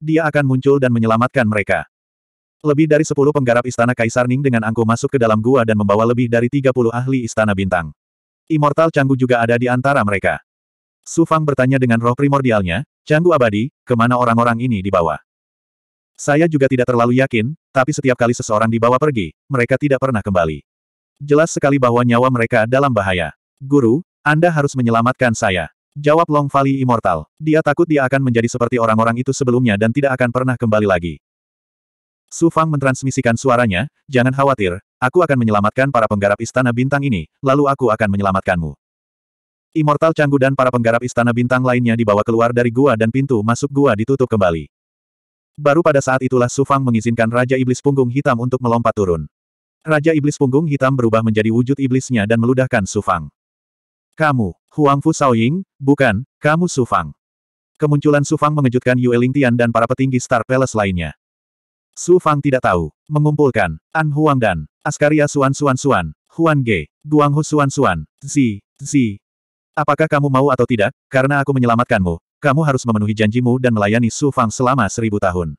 S1: Dia akan muncul dan menyelamatkan mereka. Lebih dari sepuluh penggarap istana Kaisar Ning dengan angkuh masuk ke dalam gua dan membawa lebih dari tiga puluh ahli istana bintang. Immortal Canggu juga ada di antara mereka. Su Fang bertanya dengan roh primordialnya, Canggu abadi, kemana orang-orang ini dibawa? Saya juga tidak terlalu yakin, tapi setiap kali seseorang dibawa pergi, mereka tidak pernah kembali. Jelas sekali bahwa nyawa mereka dalam bahaya. Guru, Anda harus menyelamatkan saya. Jawab Long Valley Immortal. Dia takut dia akan menjadi seperti orang-orang itu sebelumnya dan tidak akan pernah kembali lagi. Su Fang mentransmisikan suaranya, jangan khawatir, aku akan menyelamatkan para penggarap istana bintang ini, lalu aku akan menyelamatkanmu. Immortal Canggu dan para penggarap istana bintang lainnya dibawa keluar dari gua dan pintu masuk gua ditutup kembali. Baru pada saat itulah Su Fang mengizinkan Raja Iblis Punggung Hitam untuk melompat turun. Raja Iblis Punggung Hitam berubah menjadi wujud iblisnya dan meludahkan Su Fang. Kamu, Huang Fu Saoying, bukan, kamu Su Fang. Kemunculan Su Fang mengejutkan Yue Lingtian dan para petinggi Star Palace lainnya. Su Fang tidak tahu. Mengumpulkan, An Huang dan, Askaria Suan Suan Suan, Huan Ge, Guang Hu Suan Suan, Zi, Zi. Apakah kamu mau atau tidak, karena aku menyelamatkanmu, kamu harus memenuhi janjimu dan melayani Su Fang selama seribu tahun.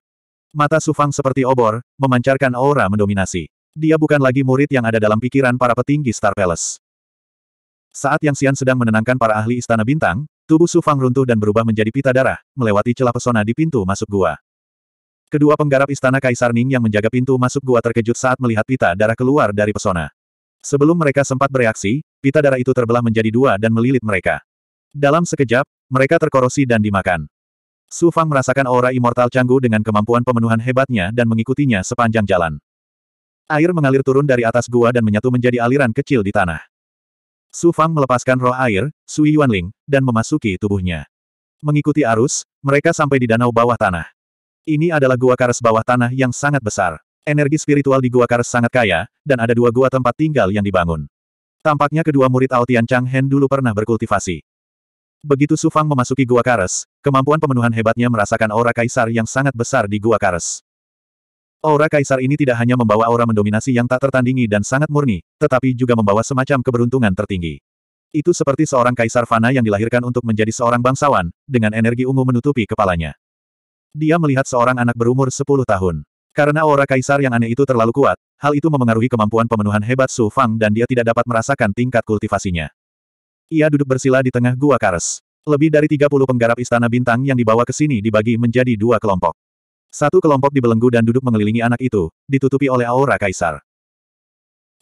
S1: Mata Su Fang seperti obor, memancarkan aura mendominasi. Dia bukan lagi murid yang ada dalam pikiran para petinggi Star Palace. Saat Yang Xian sedang menenangkan para ahli Istana Bintang, tubuh Su Fang runtuh dan berubah menjadi pita darah, melewati celah pesona di pintu masuk gua. Kedua penggarap istana Kaisar Ning yang menjaga pintu masuk gua terkejut saat melihat pita darah keluar dari pesona. Sebelum mereka sempat bereaksi, pita darah itu terbelah menjadi dua dan melilit mereka. Dalam sekejap, mereka terkorosi dan dimakan. Su Fang merasakan aura immortal Canggu dengan kemampuan pemenuhan hebatnya dan mengikutinya sepanjang jalan. Air mengalir turun dari atas gua dan menyatu menjadi aliran kecil di tanah. Su Fang melepaskan roh air, Sui Yuanling, dan memasuki tubuhnya. Mengikuti arus, mereka sampai di danau bawah tanah. Ini adalah gua karas bawah tanah yang sangat besar. Energi spiritual di gua karas sangat kaya, dan ada dua gua tempat tinggal yang dibangun. Tampaknya kedua murid Aotian Chang Hen dulu pernah berkultivasi. Begitu Su Fang memasuki gua karas, kemampuan pemenuhan hebatnya merasakan aura kaisar yang sangat besar di gua karas. Aura kaisar ini tidak hanya membawa aura mendominasi yang tak tertandingi dan sangat murni, tetapi juga membawa semacam keberuntungan tertinggi. Itu seperti seorang kaisar fana yang dilahirkan untuk menjadi seorang bangsawan, dengan energi ungu menutupi kepalanya. Dia melihat seorang anak berumur 10 tahun. Karena aura kaisar yang aneh itu terlalu kuat, hal itu memengaruhi kemampuan pemenuhan hebat Su Fang dan dia tidak dapat merasakan tingkat kultivasinya. Ia duduk bersila di tengah gua kares. Lebih dari 30 penggarap istana bintang yang dibawa ke sini dibagi menjadi dua kelompok. Satu kelompok dibelenggu dan duduk mengelilingi anak itu, ditutupi oleh aura kaisar.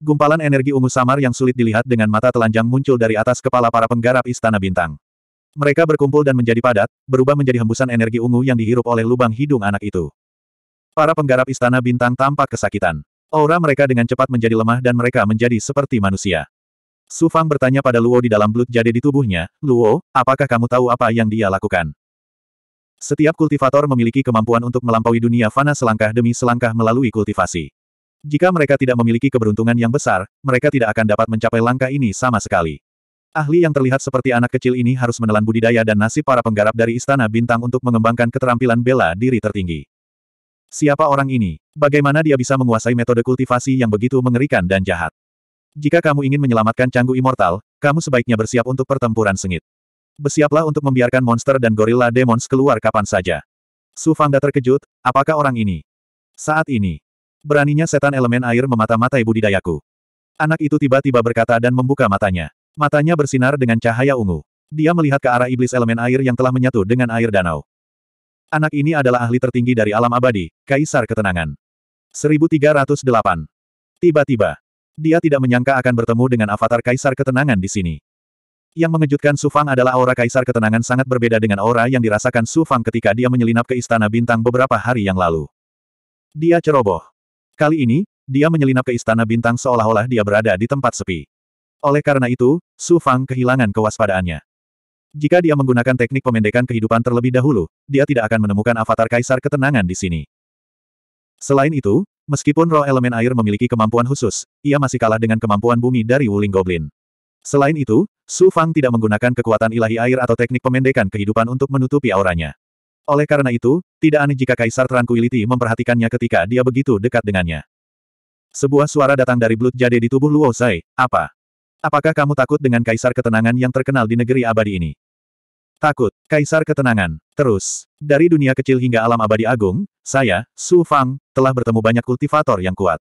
S1: Gumpalan energi ungu samar yang sulit dilihat dengan mata telanjang muncul dari atas kepala para penggarap istana bintang. Mereka berkumpul dan menjadi padat, berubah menjadi hembusan energi ungu yang dihirup oleh lubang hidung anak itu. Para penggarap istana bintang tampak kesakitan. Aura mereka dengan cepat menjadi lemah dan mereka menjadi seperti manusia. Su Fang bertanya pada Luo di dalam belut jade di tubuhnya, Luo, apakah kamu tahu apa yang dia lakukan? Setiap kultivator memiliki kemampuan untuk melampaui dunia fana selangkah demi selangkah melalui kultivasi. Jika mereka tidak memiliki keberuntungan yang besar, mereka tidak akan dapat mencapai langkah ini sama sekali. Ahli yang terlihat seperti anak kecil ini harus menelan budidaya dan nasib para penggarap dari Istana Bintang untuk mengembangkan keterampilan bela diri tertinggi. Siapa orang ini? Bagaimana dia bisa menguasai metode kultivasi yang begitu mengerikan dan jahat? Jika kamu ingin menyelamatkan Canggu Immortal, kamu sebaiknya bersiap untuk pertempuran sengit. Bersiaplah untuk membiarkan monster dan gorila demons keluar kapan saja. Su Fangda terkejut, apakah orang ini? Saat ini. Beraninya setan elemen air memata-matai budidayaku. Anak itu tiba-tiba berkata dan membuka matanya. Matanya bersinar dengan cahaya ungu. Dia melihat ke arah iblis elemen air yang telah menyatu dengan air danau. Anak ini adalah ahli tertinggi dari alam abadi, Kaisar Ketenangan. 1308. Tiba-tiba, dia tidak menyangka akan bertemu dengan avatar Kaisar Ketenangan di sini. Yang mengejutkan Su Fang adalah aura Kaisar Ketenangan sangat berbeda dengan aura yang dirasakan Su Fang ketika dia menyelinap ke Istana Bintang beberapa hari yang lalu. Dia ceroboh. Kali ini, dia menyelinap ke Istana Bintang seolah-olah dia berada di tempat sepi. Oleh karena itu, Su Fang kehilangan kewaspadaannya. Jika dia menggunakan teknik pemendekan kehidupan terlebih dahulu, dia tidak akan menemukan avatar kaisar ketenangan di sini. Selain itu, meskipun roh elemen air memiliki kemampuan khusus, ia masih kalah dengan kemampuan bumi dari Wuling Goblin. Selain itu, Su Fang tidak menggunakan kekuatan ilahi air atau teknik pemendekan kehidupan untuk menutupi auranya. Oleh karena itu, tidak aneh jika Kaisar Tranquility memperhatikannya ketika dia begitu dekat dengannya. Sebuah suara datang dari Blood Jade di tubuh Luo Zai, apa? Apakah kamu takut dengan kaisar ketenangan yang terkenal di negeri abadi ini? Takut, kaisar ketenangan. Terus, dari dunia kecil hingga alam abadi agung, saya, Su Fang, telah bertemu banyak kultivator yang kuat.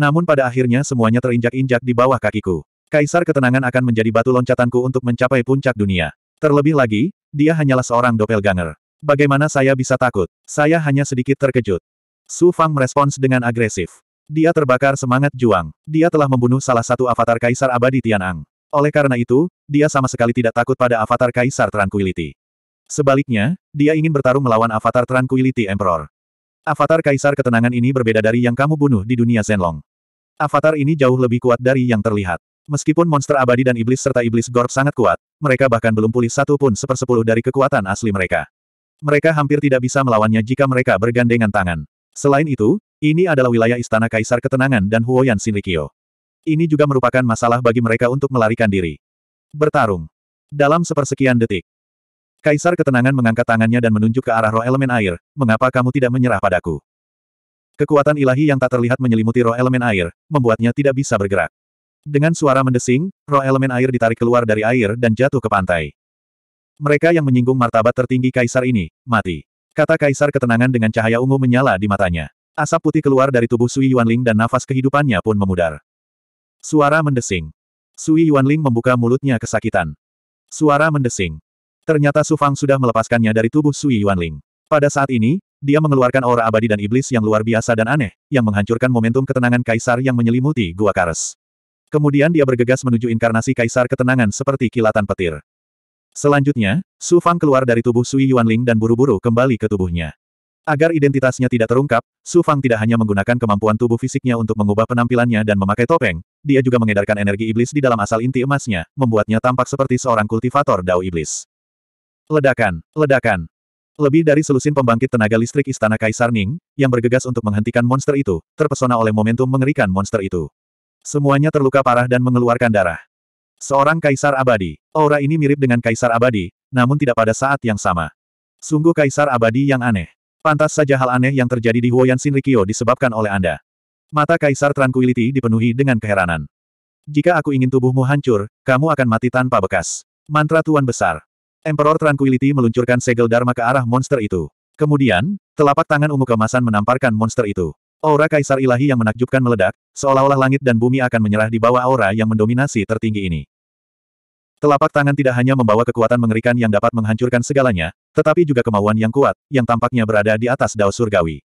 S1: Namun pada akhirnya semuanya terinjak-injak di bawah kakiku. Kaisar ketenangan akan menjadi batu loncatanku untuk mencapai puncak dunia. Terlebih lagi, dia hanyalah seorang doppelganger. Bagaimana saya bisa takut? Saya hanya sedikit terkejut. Su Fang merespons dengan agresif. Dia terbakar semangat juang. Dia telah membunuh salah satu avatar Kaisar Abadi Tianang. Oleh karena itu, dia sama sekali tidak takut pada avatar Kaisar Tranquility. Sebaliknya, dia ingin bertarung melawan avatar Tranquility Emperor. Avatar Kaisar Ketenangan ini berbeda dari yang kamu bunuh di dunia Zenlong. Avatar ini jauh lebih kuat dari yang terlihat. Meskipun monster abadi dan iblis serta iblis gorp sangat kuat, mereka bahkan belum pulih satu pun sepersepuluh dari kekuatan asli mereka. Mereka hampir tidak bisa melawannya jika mereka bergandengan tangan. Selain itu, ini adalah wilayah Istana Kaisar Ketenangan dan Huoyan Shinrikyo. Ini juga merupakan masalah bagi mereka untuk melarikan diri. Bertarung. Dalam sepersekian detik. Kaisar Ketenangan mengangkat tangannya dan menunjuk ke arah roh elemen air, mengapa kamu tidak menyerah padaku? Kekuatan ilahi yang tak terlihat menyelimuti roh elemen air, membuatnya tidak bisa bergerak. Dengan suara mendesing, roh elemen air ditarik keluar dari air dan jatuh ke pantai. Mereka yang menyinggung martabat tertinggi kaisar ini, mati. Kata kaisar ketenangan dengan cahaya ungu menyala di matanya. Asap putih keluar dari tubuh Sui Yuanling dan nafas kehidupannya pun memudar. Suara mendesing. Sui Yuanling membuka mulutnya kesakitan. Suara mendesing. Ternyata Su Fang sudah melepaskannya dari tubuh Sui Yuanling. Pada saat ini, dia mengeluarkan aura abadi dan iblis yang luar biasa dan aneh, yang menghancurkan momentum ketenangan kaisar yang menyelimuti Gua Kares. Kemudian dia bergegas menuju inkarnasi kaisar ketenangan seperti kilatan petir. Selanjutnya, Su Fang keluar dari tubuh Sui Yuanling dan buru-buru kembali ke tubuhnya. Agar identitasnya tidak terungkap, Su Fang tidak hanya menggunakan kemampuan tubuh fisiknya untuk mengubah penampilannya dan memakai topeng, dia juga mengedarkan energi iblis di dalam asal inti emasnya, membuatnya tampak seperti seorang kultivator dao iblis. Ledakan, ledakan. Lebih dari selusin pembangkit tenaga listrik istana Kaisar Ning, yang bergegas untuk menghentikan monster itu, terpesona oleh momentum mengerikan monster itu. Semuanya terluka parah dan mengeluarkan darah. Seorang Kaisar Abadi. Aura ini mirip dengan Kaisar Abadi, namun tidak pada saat yang sama. Sungguh Kaisar Abadi yang aneh. Pantas saja hal aneh yang terjadi di Huoyan Shinrikyo disebabkan oleh Anda. Mata Kaisar Tranquility dipenuhi dengan keheranan. Jika aku ingin tubuhmu hancur, kamu akan mati tanpa bekas. Mantra Tuan Besar. Emperor Tranquility meluncurkan segel Dharma ke arah monster itu. Kemudian, telapak tangan ungu kemasan menamparkan monster itu. Aura Kaisar Ilahi yang menakjubkan meledak, seolah-olah langit dan bumi akan menyerah di bawah aura yang mendominasi tertinggi ini. Telapak tangan tidak hanya membawa kekuatan mengerikan yang dapat menghancurkan segalanya, tetapi juga kemauan yang kuat, yang tampaknya berada di atas dao surgawi.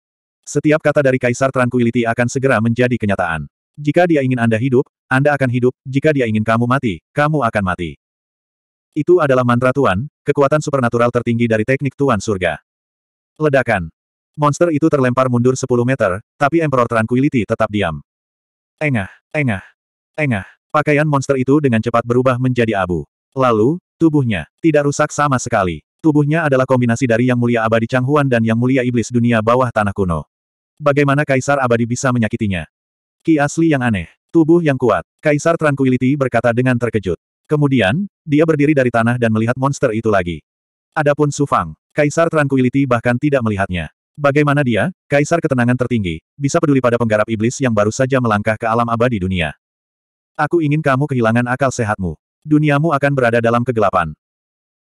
S1: Setiap kata dari Kaisar Tranquility akan segera menjadi kenyataan. Jika dia ingin Anda hidup, Anda akan hidup, jika dia ingin kamu mati, kamu akan mati. Itu adalah mantra Tuan, kekuatan supernatural tertinggi dari teknik Tuan Surga. Ledakan. Monster itu terlempar mundur 10 meter, tapi Emperor Tranquility tetap diam. Engah, engah, engah. Pakaian monster itu dengan cepat berubah menjadi abu. Lalu, tubuhnya tidak rusak sama sekali. Tubuhnya adalah kombinasi dari Yang Mulia Abadi Changhuan dan Yang Mulia Iblis Dunia Bawah Tanah Kuno. Bagaimana Kaisar Abadi bisa menyakitinya? Ki asli yang aneh. Tubuh yang kuat. Kaisar Tranquility berkata dengan terkejut. Kemudian, dia berdiri dari tanah dan melihat monster itu lagi. Adapun Sufang, Kaisar Tranquility bahkan tidak melihatnya. Bagaimana dia, Kaisar Ketenangan Tertinggi, bisa peduli pada penggarap iblis yang baru saja melangkah ke alam abadi dunia. Aku ingin kamu kehilangan akal sehatmu. Duniamu akan berada dalam kegelapan.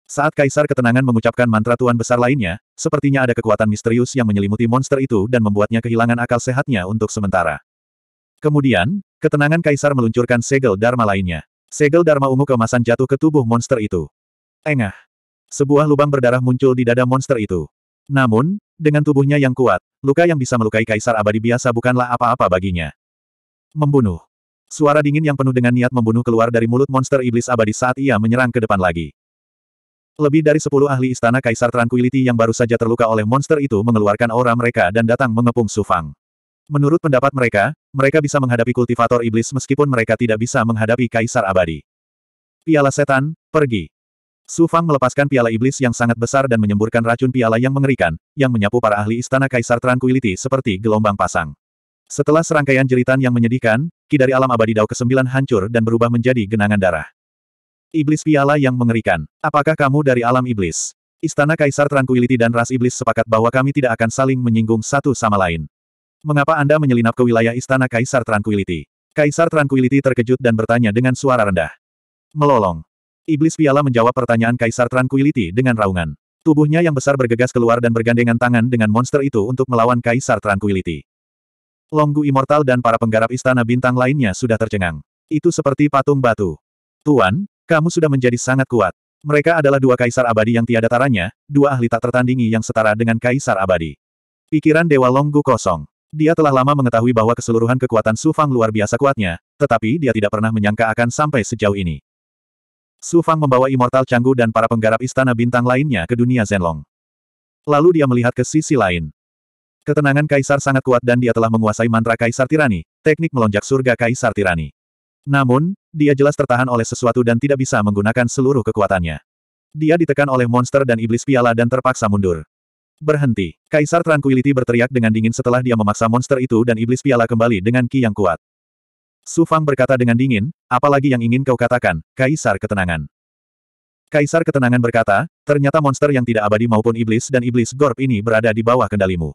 S1: Saat Kaisar Ketenangan mengucapkan mantra Tuan Besar lainnya, sepertinya ada kekuatan misterius yang menyelimuti monster itu dan membuatnya kehilangan akal sehatnya untuk sementara. Kemudian, ketenangan Kaisar meluncurkan segel Dharma lainnya. Segel Dharma ungu kemasan jatuh ke tubuh monster itu. Engah. Sebuah lubang berdarah muncul di dada monster itu. Namun, dengan tubuhnya yang kuat, luka yang bisa melukai Kaisar abadi biasa bukanlah apa-apa baginya. Membunuh. Suara dingin yang penuh dengan niat membunuh keluar dari mulut monster iblis abadi saat ia menyerang ke depan lagi. Lebih dari sepuluh ahli istana Kaisar Tranquility yang baru saja terluka oleh monster itu mengeluarkan aura mereka dan datang mengepung Sufang. Menurut pendapat mereka, mereka bisa menghadapi kultivator iblis meskipun mereka tidak bisa menghadapi Kaisar Abadi. Piala Setan, pergi. Sufang melepaskan piala iblis yang sangat besar dan menyemburkan racun piala yang mengerikan, yang menyapu para ahli istana Kaisar Tranquility seperti gelombang pasang. Setelah serangkaian jeritan yang menyedihkan, ki dari alam abadi Dao ke-9 hancur dan berubah menjadi genangan darah. Iblis piala yang mengerikan. Apakah kamu dari alam iblis? Istana Kaisar Tranquility dan ras iblis sepakat bahwa kami tidak akan saling menyinggung satu sama lain. Mengapa Anda menyelinap ke wilayah Istana Kaisar Tranquility? Kaisar Tranquility terkejut dan bertanya dengan suara rendah. Melolong. Iblis piala menjawab pertanyaan Kaisar Tranquility dengan raungan. Tubuhnya yang besar bergegas keluar dan bergandengan tangan dengan monster itu untuk melawan Kaisar Tranquility. Longgu Immortal dan para penggarap istana bintang lainnya sudah tercengang. Itu seperti patung batu. Tuan, kamu sudah menjadi sangat kuat. Mereka adalah dua kaisar abadi yang tiada taranya, dua ahli tak tertandingi yang setara dengan kaisar abadi. Pikiran Dewa Longgu kosong. Dia telah lama mengetahui bahwa keseluruhan kekuatan Su Fang luar biasa kuatnya, tetapi dia tidak pernah menyangka akan sampai sejauh ini. Su Fang membawa Immortal Canggu dan para penggarap istana bintang lainnya ke dunia Zenlong. Lalu dia melihat ke sisi lain. Ketenangan kaisar sangat kuat dan dia telah menguasai mantra kaisar tirani, teknik melonjak surga kaisar tirani. Namun, dia jelas tertahan oleh sesuatu dan tidak bisa menggunakan seluruh kekuatannya. Dia ditekan oleh monster dan iblis piala dan terpaksa mundur. Berhenti. Kaisar Tranquility berteriak dengan dingin setelah dia memaksa monster itu dan iblis piala kembali dengan ki yang kuat. Su Fang berkata dengan dingin, apalagi yang ingin kau katakan, Kaisar Ketenangan. Kaisar Ketenangan berkata, ternyata monster yang tidak abadi maupun iblis dan iblis gorp ini berada di bawah kendalimu.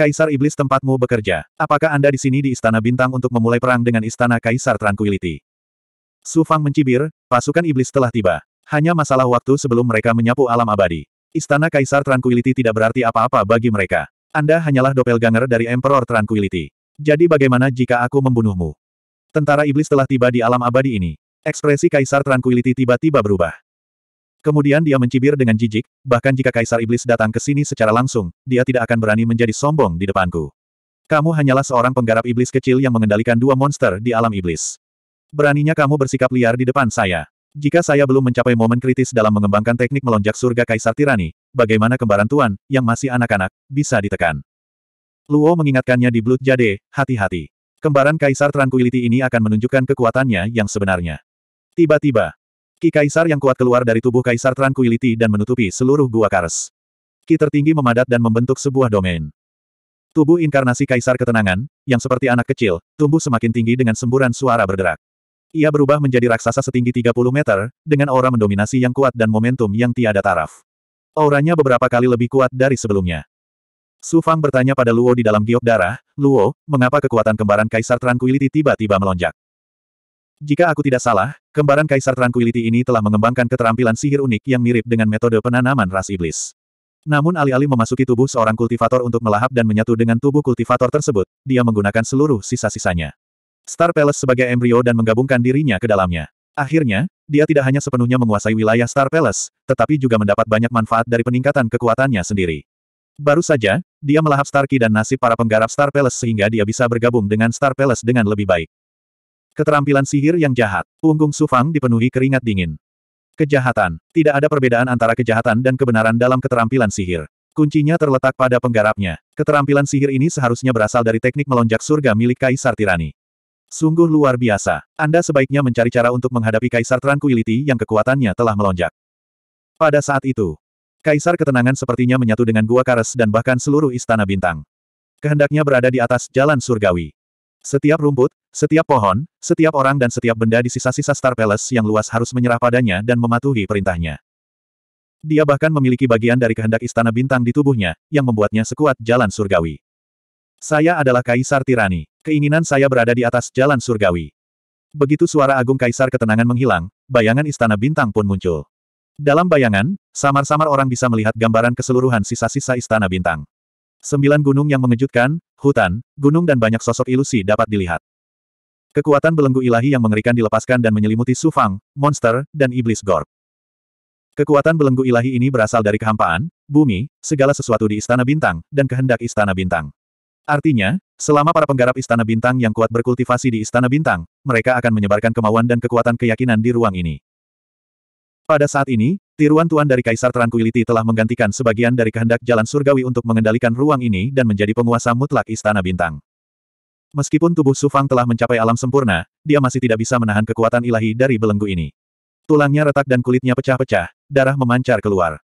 S1: Kaisar Iblis tempatmu bekerja. Apakah Anda di sini di Istana Bintang untuk memulai perang dengan Istana Kaisar Tranquility? Su Fang mencibir, pasukan Iblis telah tiba. Hanya masalah waktu sebelum mereka menyapu alam abadi. Istana Kaisar Tranquility tidak berarti apa-apa bagi mereka. Anda hanyalah doppelganger dari Emperor Tranquility. Jadi bagaimana jika aku membunuhmu? Tentara Iblis telah tiba di alam abadi ini. Ekspresi Kaisar Tranquility tiba-tiba berubah. Kemudian dia mencibir dengan jijik, bahkan jika Kaisar Iblis datang ke sini secara langsung, dia tidak akan berani menjadi sombong di depanku. Kamu hanyalah seorang penggarap iblis kecil yang mengendalikan dua monster di alam iblis. Beraninya kamu bersikap liar di depan saya. Jika saya belum mencapai momen kritis dalam mengembangkan teknik melonjak surga Kaisar Tirani, bagaimana kembaran Tuan, yang masih anak-anak, bisa ditekan? Luo mengingatkannya di Blood Jade, hati-hati. Kembaran Kaisar Tranquility ini akan menunjukkan kekuatannya yang sebenarnya. Tiba-tiba, Ki Kaisar yang kuat keluar dari tubuh Kaisar Tranquility dan menutupi seluruh gua kars. Ki tertinggi memadat dan membentuk sebuah domain. Tubuh inkarnasi Kaisar Ketenangan, yang seperti anak kecil, tumbuh semakin tinggi dengan semburan suara berderak. Ia berubah menjadi raksasa setinggi 30 meter, dengan aura mendominasi yang kuat dan momentum yang tiada taraf. Auranya beberapa kali lebih kuat dari sebelumnya. Su Fang bertanya pada Luo di dalam giok darah, Luo, mengapa kekuatan kembaran Kaisar Tranquility tiba-tiba melonjak? Jika aku tidak salah, kembaran Kaisar Tranquility ini telah mengembangkan keterampilan sihir unik yang mirip dengan metode penanaman ras iblis. Namun alih-alih memasuki tubuh seorang kultivator untuk melahap dan menyatu dengan tubuh kultivator tersebut, dia menggunakan seluruh sisa-sisanya. Star Palace sebagai embrio dan menggabungkan dirinya ke dalamnya. Akhirnya, dia tidak hanya sepenuhnya menguasai wilayah Star Palace, tetapi juga mendapat banyak manfaat dari peningkatan kekuatannya sendiri. Baru saja, dia melahap Starkey dan nasib para penggarap Star Palace sehingga dia bisa bergabung dengan Star Palace dengan lebih baik. Keterampilan sihir yang jahat. Punggung Sufang dipenuhi keringat dingin. Kejahatan. Tidak ada perbedaan antara kejahatan dan kebenaran dalam keterampilan sihir. Kuncinya terletak pada penggarapnya. Keterampilan sihir ini seharusnya berasal dari teknik melonjak surga milik Kaisar Tirani. Sungguh luar biasa. Anda sebaiknya mencari cara untuk menghadapi Kaisar Tranquility yang kekuatannya telah melonjak. Pada saat itu, Kaisar Ketenangan sepertinya menyatu dengan Gua Kares dan bahkan seluruh Istana Bintang. Kehendaknya berada di atas jalan surgawi. Setiap rumput, setiap pohon, setiap orang dan setiap benda di sisa-sisa Star Palace yang luas harus menyerah padanya dan mematuhi perintahnya. Dia bahkan memiliki bagian dari kehendak istana bintang di tubuhnya, yang membuatnya sekuat jalan surgawi. Saya adalah Kaisar Tirani. Keinginan saya berada di atas jalan surgawi. Begitu suara agung Kaisar ketenangan menghilang, bayangan istana bintang pun muncul. Dalam bayangan, samar-samar orang bisa melihat gambaran keseluruhan sisa-sisa istana bintang. Sembilan gunung yang mengejutkan, hutan, gunung dan banyak sosok ilusi dapat dilihat. Kekuatan belenggu ilahi yang mengerikan dilepaskan dan menyelimuti Sufang, monster, dan iblis Gorb. Kekuatan belenggu ilahi ini berasal dari kehampaan, bumi, segala sesuatu di Istana Bintang, dan kehendak Istana Bintang. Artinya, selama para penggarap Istana Bintang yang kuat berkultivasi di Istana Bintang, mereka akan menyebarkan kemauan dan kekuatan keyakinan di ruang ini. Pada saat ini, Tiruan Tuan dari Kaisar Tranquility telah menggantikan sebagian dari kehendak jalan surgawi untuk mengendalikan ruang ini dan menjadi penguasa mutlak Istana Bintang. Meskipun tubuh Sufang telah mencapai alam sempurna, dia masih tidak bisa menahan kekuatan ilahi dari belenggu ini. Tulangnya retak dan kulitnya pecah-pecah, darah memancar keluar.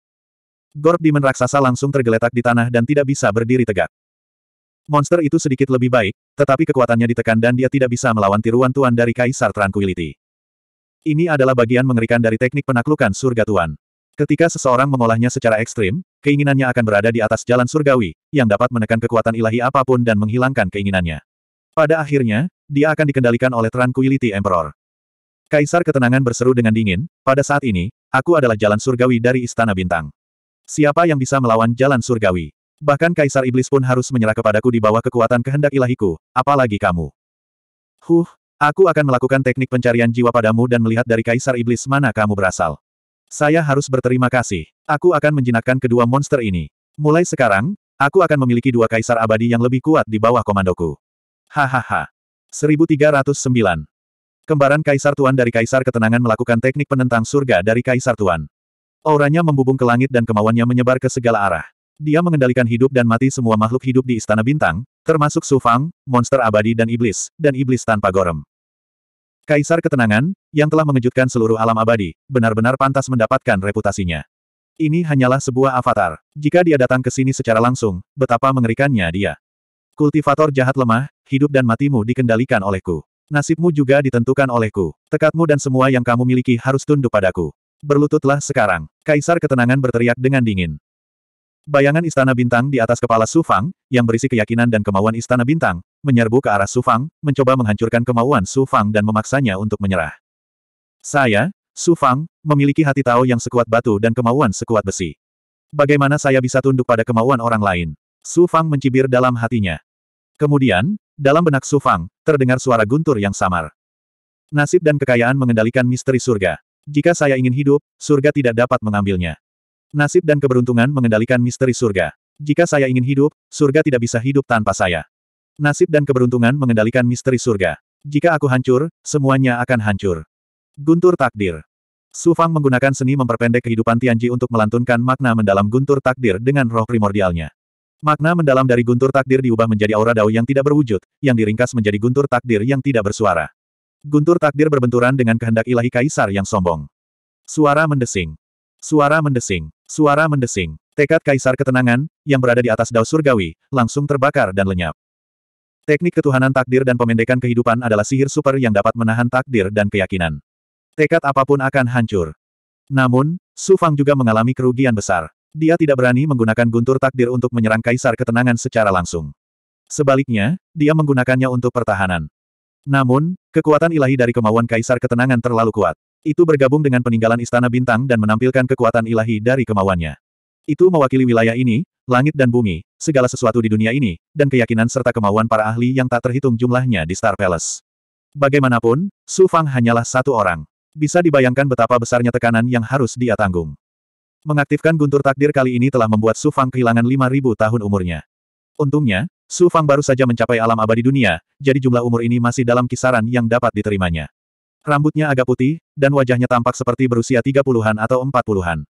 S1: Gorp Demon Raksasa langsung tergeletak di tanah dan tidak bisa berdiri tegak. Monster itu sedikit lebih baik, tetapi kekuatannya ditekan dan dia tidak bisa melawan tiruan tuan dari Kaisar Tranquility. Ini adalah bagian mengerikan dari teknik penaklukan surga tuan. Ketika seseorang mengolahnya secara ekstrim, keinginannya akan berada di atas jalan surgawi, yang dapat menekan kekuatan ilahi apapun dan menghilangkan keinginannya. Pada akhirnya, dia akan dikendalikan oleh Tranquility Emperor. Kaisar Ketenangan berseru dengan dingin, pada saat ini, aku adalah jalan surgawi dari Istana Bintang. Siapa yang bisa melawan jalan surgawi? Bahkan Kaisar Iblis pun harus menyerah kepadaku di bawah kekuatan kehendak ilahiku, apalagi kamu. Huh, aku akan melakukan teknik pencarian jiwa padamu dan melihat dari Kaisar Iblis mana kamu berasal. Saya harus berterima kasih. Aku akan menjinakkan kedua monster ini. Mulai sekarang, aku akan memiliki dua kaisar abadi yang lebih kuat di bawah komandoku. Hahaha. 1309. Kembaran kaisar tuan dari kaisar ketenangan melakukan teknik penentang surga dari kaisar tuan. Auranya membubung ke langit dan kemauannya menyebar ke segala arah. Dia mengendalikan hidup dan mati semua makhluk hidup di Istana Bintang, termasuk Sufang, monster abadi dan iblis, dan iblis tanpa gorem. Kaisar Ketenangan, yang telah mengejutkan seluruh alam abadi, benar-benar pantas mendapatkan reputasinya. Ini hanyalah sebuah avatar. Jika dia datang ke sini secara langsung, betapa mengerikannya dia. Kultivator jahat lemah, hidup dan matimu dikendalikan olehku. Nasibmu juga ditentukan olehku. Tekadmu dan semua yang kamu miliki harus tunduk padaku. Berlututlah sekarang. Kaisar Ketenangan berteriak dengan dingin. Bayangan Istana Bintang di atas kepala Su Fang, yang berisi keyakinan dan kemauan Istana Bintang, menyerbu ke arah Su Fang, mencoba menghancurkan kemauan Su Fang dan memaksanya untuk menyerah. Saya, Su Fang, memiliki hati tahu yang sekuat batu dan kemauan sekuat besi. Bagaimana saya bisa tunduk pada kemauan orang lain? Su Fang mencibir dalam hatinya. Kemudian, dalam benak Su Fang, terdengar suara guntur yang samar. Nasib dan kekayaan mengendalikan misteri surga. Jika saya ingin hidup, surga tidak dapat mengambilnya. Nasib dan keberuntungan mengendalikan misteri surga. Jika saya ingin hidup, surga tidak bisa hidup tanpa saya. Nasib dan keberuntungan mengendalikan misteri surga. Jika aku hancur, semuanya akan hancur. Guntur takdir. Su Fang menggunakan seni memperpendek kehidupan Tianji untuk melantunkan makna mendalam guntur takdir dengan roh primordialnya. Makna mendalam dari guntur takdir diubah menjadi aura dao yang tidak berwujud, yang diringkas menjadi guntur takdir yang tidak bersuara. Guntur takdir berbenturan dengan kehendak ilahi kaisar yang sombong. Suara mendesing. Suara mendesing. Suara mendesing. Tekad Kaisar Ketenangan, yang berada di atas daun surgawi, langsung terbakar dan lenyap. Teknik ketuhanan takdir dan pemendekan kehidupan adalah sihir super yang dapat menahan takdir dan keyakinan. Tekad apapun akan hancur. Namun, Su Fang juga mengalami kerugian besar. Dia tidak berani menggunakan guntur takdir untuk menyerang Kaisar Ketenangan secara langsung. Sebaliknya, dia menggunakannya untuk pertahanan. Namun, kekuatan ilahi dari kemauan Kaisar Ketenangan terlalu kuat. Itu bergabung dengan peninggalan Istana Bintang dan menampilkan kekuatan ilahi dari kemauannya. Itu mewakili wilayah ini, langit dan bumi, segala sesuatu di dunia ini, dan keyakinan serta kemauan para ahli yang tak terhitung jumlahnya di Star Palace. Bagaimanapun, Su Fang hanyalah satu orang. Bisa dibayangkan betapa besarnya tekanan yang harus dia tanggung. Mengaktifkan guntur takdir kali ini telah membuat Su Fang kehilangan 5.000 tahun umurnya. Untungnya, Su Fang baru saja mencapai alam abadi dunia, jadi jumlah umur ini masih dalam kisaran yang dapat diterimanya. Rambutnya agak putih, dan wajahnya tampak seperti berusia tiga puluhan atau empat puluhan.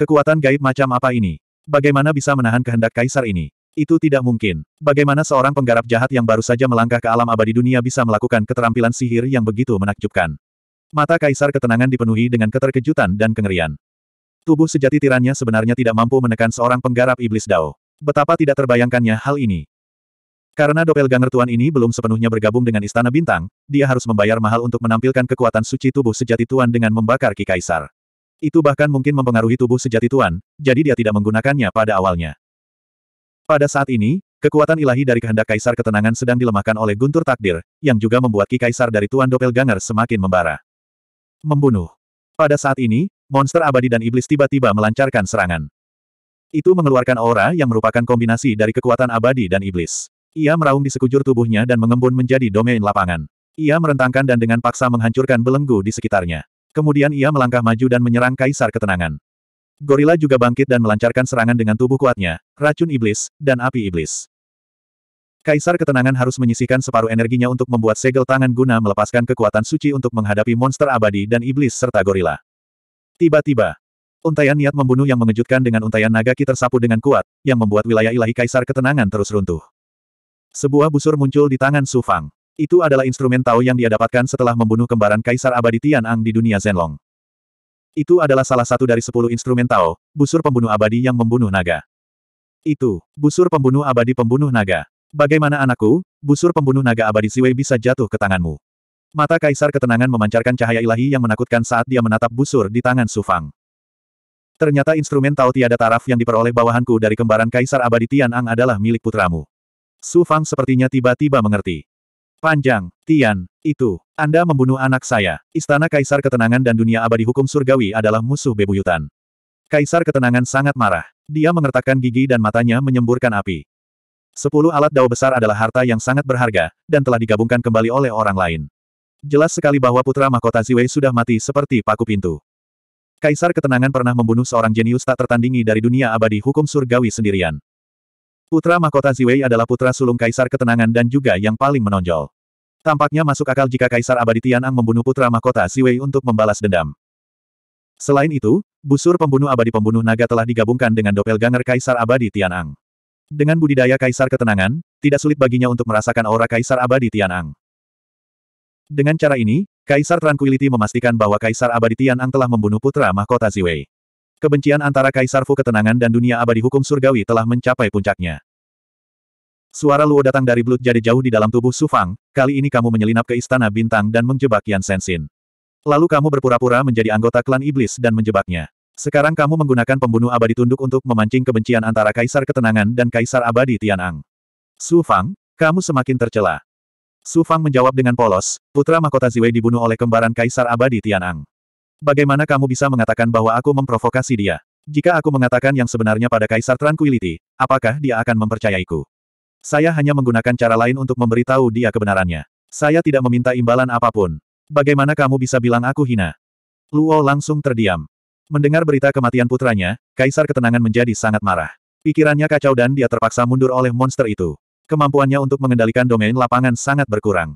S1: Kekuatan gaib macam apa ini? Bagaimana bisa menahan kehendak kaisar ini? Itu tidak mungkin. Bagaimana seorang penggarap jahat yang baru saja melangkah ke alam abadi dunia bisa melakukan keterampilan sihir yang begitu menakjubkan? Mata kaisar ketenangan dipenuhi dengan keterkejutan dan kengerian. Tubuh sejati tirannya sebenarnya tidak mampu menekan seorang penggarap iblis Dao. Betapa tidak terbayangkannya hal ini. Karena doppelganger tuan ini belum sepenuhnya bergabung dengan Istana Bintang, dia harus membayar mahal untuk menampilkan kekuatan suci tubuh sejati tuan dengan membakar Ki Kaisar. Itu bahkan mungkin mempengaruhi tubuh sejati tuan, jadi dia tidak menggunakannya pada awalnya. Pada saat ini, kekuatan ilahi dari kehendak Kaisar ketenangan sedang dilemahkan oleh guntur takdir, yang juga membuat Ki Kaisar dari tuan doppelganger semakin membara. Membunuh. Pada saat ini, monster abadi dan iblis tiba-tiba melancarkan serangan. Itu mengeluarkan aura yang merupakan kombinasi dari kekuatan abadi dan iblis. Ia meraung di sekujur tubuhnya dan mengembun menjadi domain lapangan. Ia merentangkan dan dengan paksa menghancurkan belenggu di sekitarnya. Kemudian ia melangkah maju dan menyerang Kaisar Ketenangan. Gorilla juga bangkit dan melancarkan serangan dengan tubuh kuatnya, racun iblis, dan api iblis. Kaisar Ketenangan harus menyisihkan separuh energinya untuk membuat segel tangan guna melepaskan kekuatan suci untuk menghadapi monster abadi dan iblis serta gorila. Tiba-tiba, untayan niat membunuh yang mengejutkan dengan untayan naga ki tersapu dengan kuat, yang membuat wilayah ilahi Kaisar Ketenangan terus runtuh. Sebuah busur muncul di tangan Su Fang. Itu adalah instrumen Tao yang dia dapatkan setelah membunuh kembaran Kaisar Abadi Tian Ang di dunia Zenlong. Itu adalah salah satu dari sepuluh instrumen Tao, busur pembunuh abadi yang membunuh naga. Itu, busur pembunuh abadi pembunuh naga. Bagaimana anakku, busur pembunuh naga abadi Siwei bisa jatuh ke tanganmu? Mata Kaisar Ketenangan memancarkan cahaya ilahi yang menakutkan saat dia menatap busur di tangan Su Fang. Ternyata instrumen Tao tiada taraf yang diperoleh bawahanku dari kembaran Kaisar Abadi Tian Ang adalah milik putramu. Su Fang sepertinya tiba-tiba mengerti. Panjang, Tian, itu, Anda membunuh anak saya. Istana Kaisar Ketenangan dan Dunia Abadi Hukum Surgawi adalah musuh bebuyutan. Kaisar Ketenangan sangat marah. Dia mengertakkan gigi dan matanya menyemburkan api. Sepuluh alat dao besar adalah harta yang sangat berharga, dan telah digabungkan kembali oleh orang lain. Jelas sekali bahwa putra mahkota Ziwei sudah mati seperti paku pintu. Kaisar Ketenangan pernah membunuh seorang jenius tak tertandingi dari dunia abadi hukum surgawi sendirian. Putra mahkota Ziwei adalah putra sulung Kaisar Ketenangan dan juga yang paling menonjol. Tampaknya masuk akal jika Kaisar Abadi Tianang membunuh putra mahkota Ziwei untuk membalas dendam. Selain itu, busur pembunuh abadi pembunuh naga telah digabungkan dengan doppelganger Kaisar Abadi Tianang. Dengan budidaya Kaisar Ketenangan, tidak sulit baginya untuk merasakan aura Kaisar Abadi Tianang. Dengan cara ini, Kaisar Tranquility memastikan bahwa Kaisar Abadi Tianang telah membunuh putra mahkota Ziwei. Kebencian antara Kaisar Fu ketenangan dan dunia abadi hukum surgawi telah mencapai puncaknya. Suara Luo datang dari belut jadi jauh di dalam tubuh Su Fang, kali ini kamu menyelinap ke Istana Bintang dan menjebak Yan Sensin. Lalu kamu berpura-pura menjadi anggota klan iblis dan menjebaknya. Sekarang kamu menggunakan pembunuh abadi tunduk untuk memancing kebencian antara Kaisar Ketenangan dan Kaisar Abadi Tianang. Su Fang, kamu semakin tercela. Su Fang menjawab dengan polos, putra mahkota Ziwei dibunuh oleh kembaran Kaisar Abadi Tianang. Bagaimana kamu bisa mengatakan bahwa aku memprovokasi dia? Jika aku mengatakan yang sebenarnya pada Kaisar Tranquility, apakah dia akan mempercayaiku? Saya hanya menggunakan cara lain untuk memberitahu dia kebenarannya. Saya tidak meminta imbalan apapun. Bagaimana kamu bisa bilang aku hina? Luo langsung terdiam. Mendengar berita kematian putranya, Kaisar Ketenangan menjadi sangat marah. Pikirannya kacau dan dia terpaksa mundur oleh monster itu. Kemampuannya untuk mengendalikan domain lapangan sangat berkurang.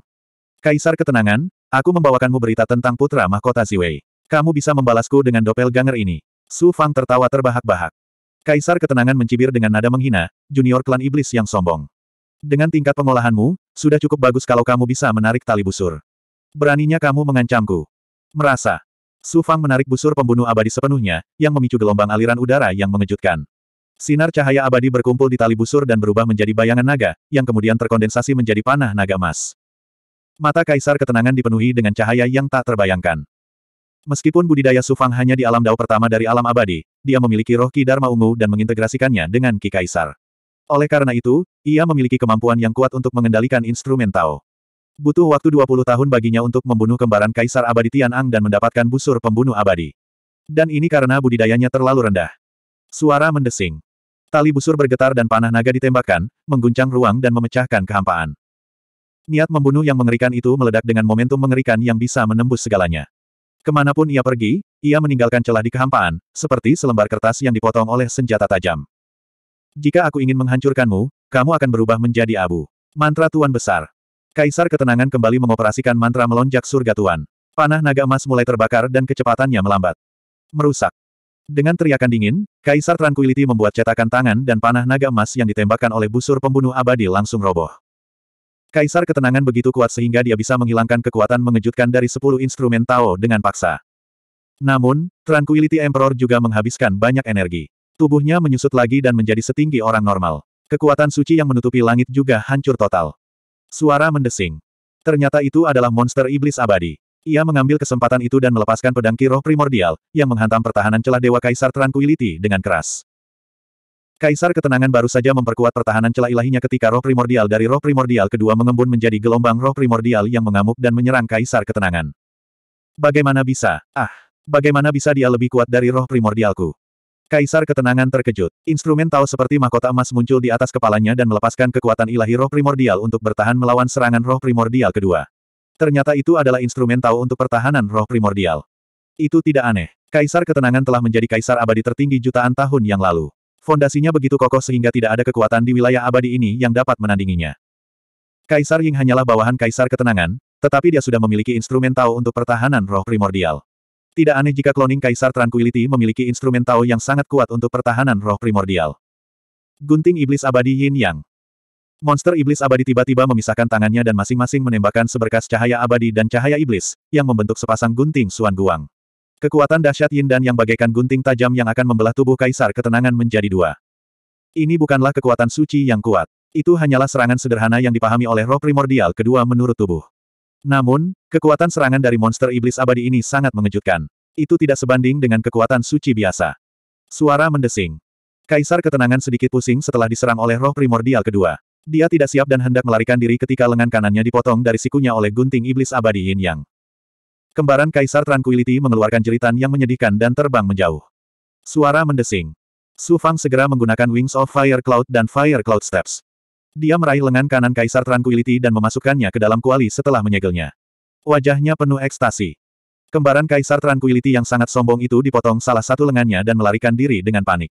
S1: Kaisar Ketenangan, aku membawakanmu berita tentang putra mahkota Ziwei. Kamu bisa membalasku dengan doppelganger ini. Su Fang tertawa terbahak-bahak. Kaisar ketenangan mencibir dengan nada menghina, junior klan iblis yang sombong. Dengan tingkat pengolahanmu, sudah cukup bagus kalau kamu bisa menarik tali busur. Beraninya kamu mengancamku. Merasa. Su Fang menarik busur pembunuh abadi sepenuhnya, yang memicu gelombang aliran udara yang mengejutkan. Sinar cahaya abadi berkumpul di tali busur dan berubah menjadi bayangan naga, yang kemudian terkondensasi menjadi panah naga emas. Mata kaisar ketenangan dipenuhi dengan cahaya yang tak terbayangkan. Meskipun budidaya Sufang hanya di alam dao pertama dari alam abadi, dia memiliki roh Ki Dharma Ungu dan mengintegrasikannya dengan Ki Kaisar. Oleh karena itu, ia memiliki kemampuan yang kuat untuk mengendalikan instrumen Tao. Butuh waktu 20 tahun baginya untuk membunuh kembaran Kaisar Abadi Tianang dan mendapatkan busur pembunuh abadi. Dan ini karena budidayanya terlalu rendah. Suara mendesing. Tali busur bergetar dan panah naga ditembakkan, mengguncang ruang dan memecahkan kehampaan. Niat membunuh yang mengerikan itu meledak dengan momentum mengerikan yang bisa menembus segalanya. Kemanapun ia pergi, ia meninggalkan celah di kehampaan, seperti selembar kertas yang dipotong oleh senjata tajam. Jika aku ingin menghancurkanmu, kamu akan berubah menjadi abu. Mantra Tuan Besar. Kaisar Ketenangan kembali mengoperasikan mantra melonjak surga Tuan. Panah naga emas mulai terbakar dan kecepatannya melambat. Merusak. Dengan teriakan dingin, Kaisar Tranquility membuat cetakan tangan dan panah naga emas yang ditembakkan oleh busur pembunuh abadi langsung roboh. Kaisar ketenangan begitu kuat sehingga dia bisa menghilangkan kekuatan mengejutkan dari sepuluh instrumen Tao dengan paksa. Namun, Tranquility Emperor juga menghabiskan banyak energi. Tubuhnya menyusut lagi dan menjadi setinggi orang normal. Kekuatan suci yang menutupi langit juga hancur total. Suara mendesing. Ternyata itu adalah monster iblis abadi. Ia mengambil kesempatan itu dan melepaskan pedang kiroh primordial, yang menghantam pertahanan celah Dewa Kaisar Tranquility dengan keras. Kaisar ketenangan baru saja memperkuat pertahanan celah ilahinya ketika roh primordial dari roh primordial kedua mengembun menjadi gelombang roh primordial yang mengamuk dan menyerang kaisar ketenangan. Bagaimana bisa? Ah! Bagaimana bisa dia lebih kuat dari roh primordialku? Kaisar ketenangan terkejut. Instrumen tahu seperti mahkota emas muncul di atas kepalanya dan melepaskan kekuatan ilahi roh primordial untuk bertahan melawan serangan roh primordial kedua. Ternyata itu adalah instrumen tahu untuk pertahanan roh primordial. Itu tidak aneh. Kaisar ketenangan telah menjadi kaisar abadi tertinggi jutaan tahun yang lalu fondasinya begitu kokoh sehingga tidak ada kekuatan di wilayah abadi ini yang dapat menandinginya. Kaisar Ying hanyalah bawahan Kaisar Ketenangan, tetapi dia sudah memiliki instrumen Tao untuk pertahanan roh primordial. Tidak aneh jika kloning Kaisar Tranquility memiliki instrumen Tao yang sangat kuat untuk pertahanan roh primordial. Gunting Iblis Abadi Yin Yang Monster iblis abadi tiba-tiba memisahkan tangannya dan masing-masing menembakkan seberkas cahaya abadi dan cahaya iblis, yang membentuk sepasang gunting Suan Guang. Kekuatan dahsyat yin dan yang bagaikan gunting tajam yang akan membelah tubuh kaisar ketenangan menjadi dua. Ini bukanlah kekuatan suci yang kuat. Itu hanyalah serangan sederhana yang dipahami oleh roh primordial kedua menurut tubuh. Namun, kekuatan serangan dari monster iblis abadi ini sangat mengejutkan. Itu tidak sebanding dengan kekuatan suci biasa. Suara mendesing. Kaisar ketenangan sedikit pusing setelah diserang oleh roh primordial kedua. Dia tidak siap dan hendak melarikan diri ketika lengan kanannya dipotong dari sikunya oleh gunting iblis abadi yin yang. Kembaran Kaisar Tranquility mengeluarkan jeritan yang menyedihkan dan terbang menjauh. Suara mendesing. Su Fang segera menggunakan Wings of Fire Cloud dan Fire Cloud Steps. Dia meraih lengan kanan Kaisar Tranquility dan memasukkannya ke dalam kuali setelah menyegelnya. Wajahnya penuh ekstasi. Kembaran Kaisar Tranquility yang sangat sombong itu dipotong salah satu lengannya dan melarikan diri dengan panik.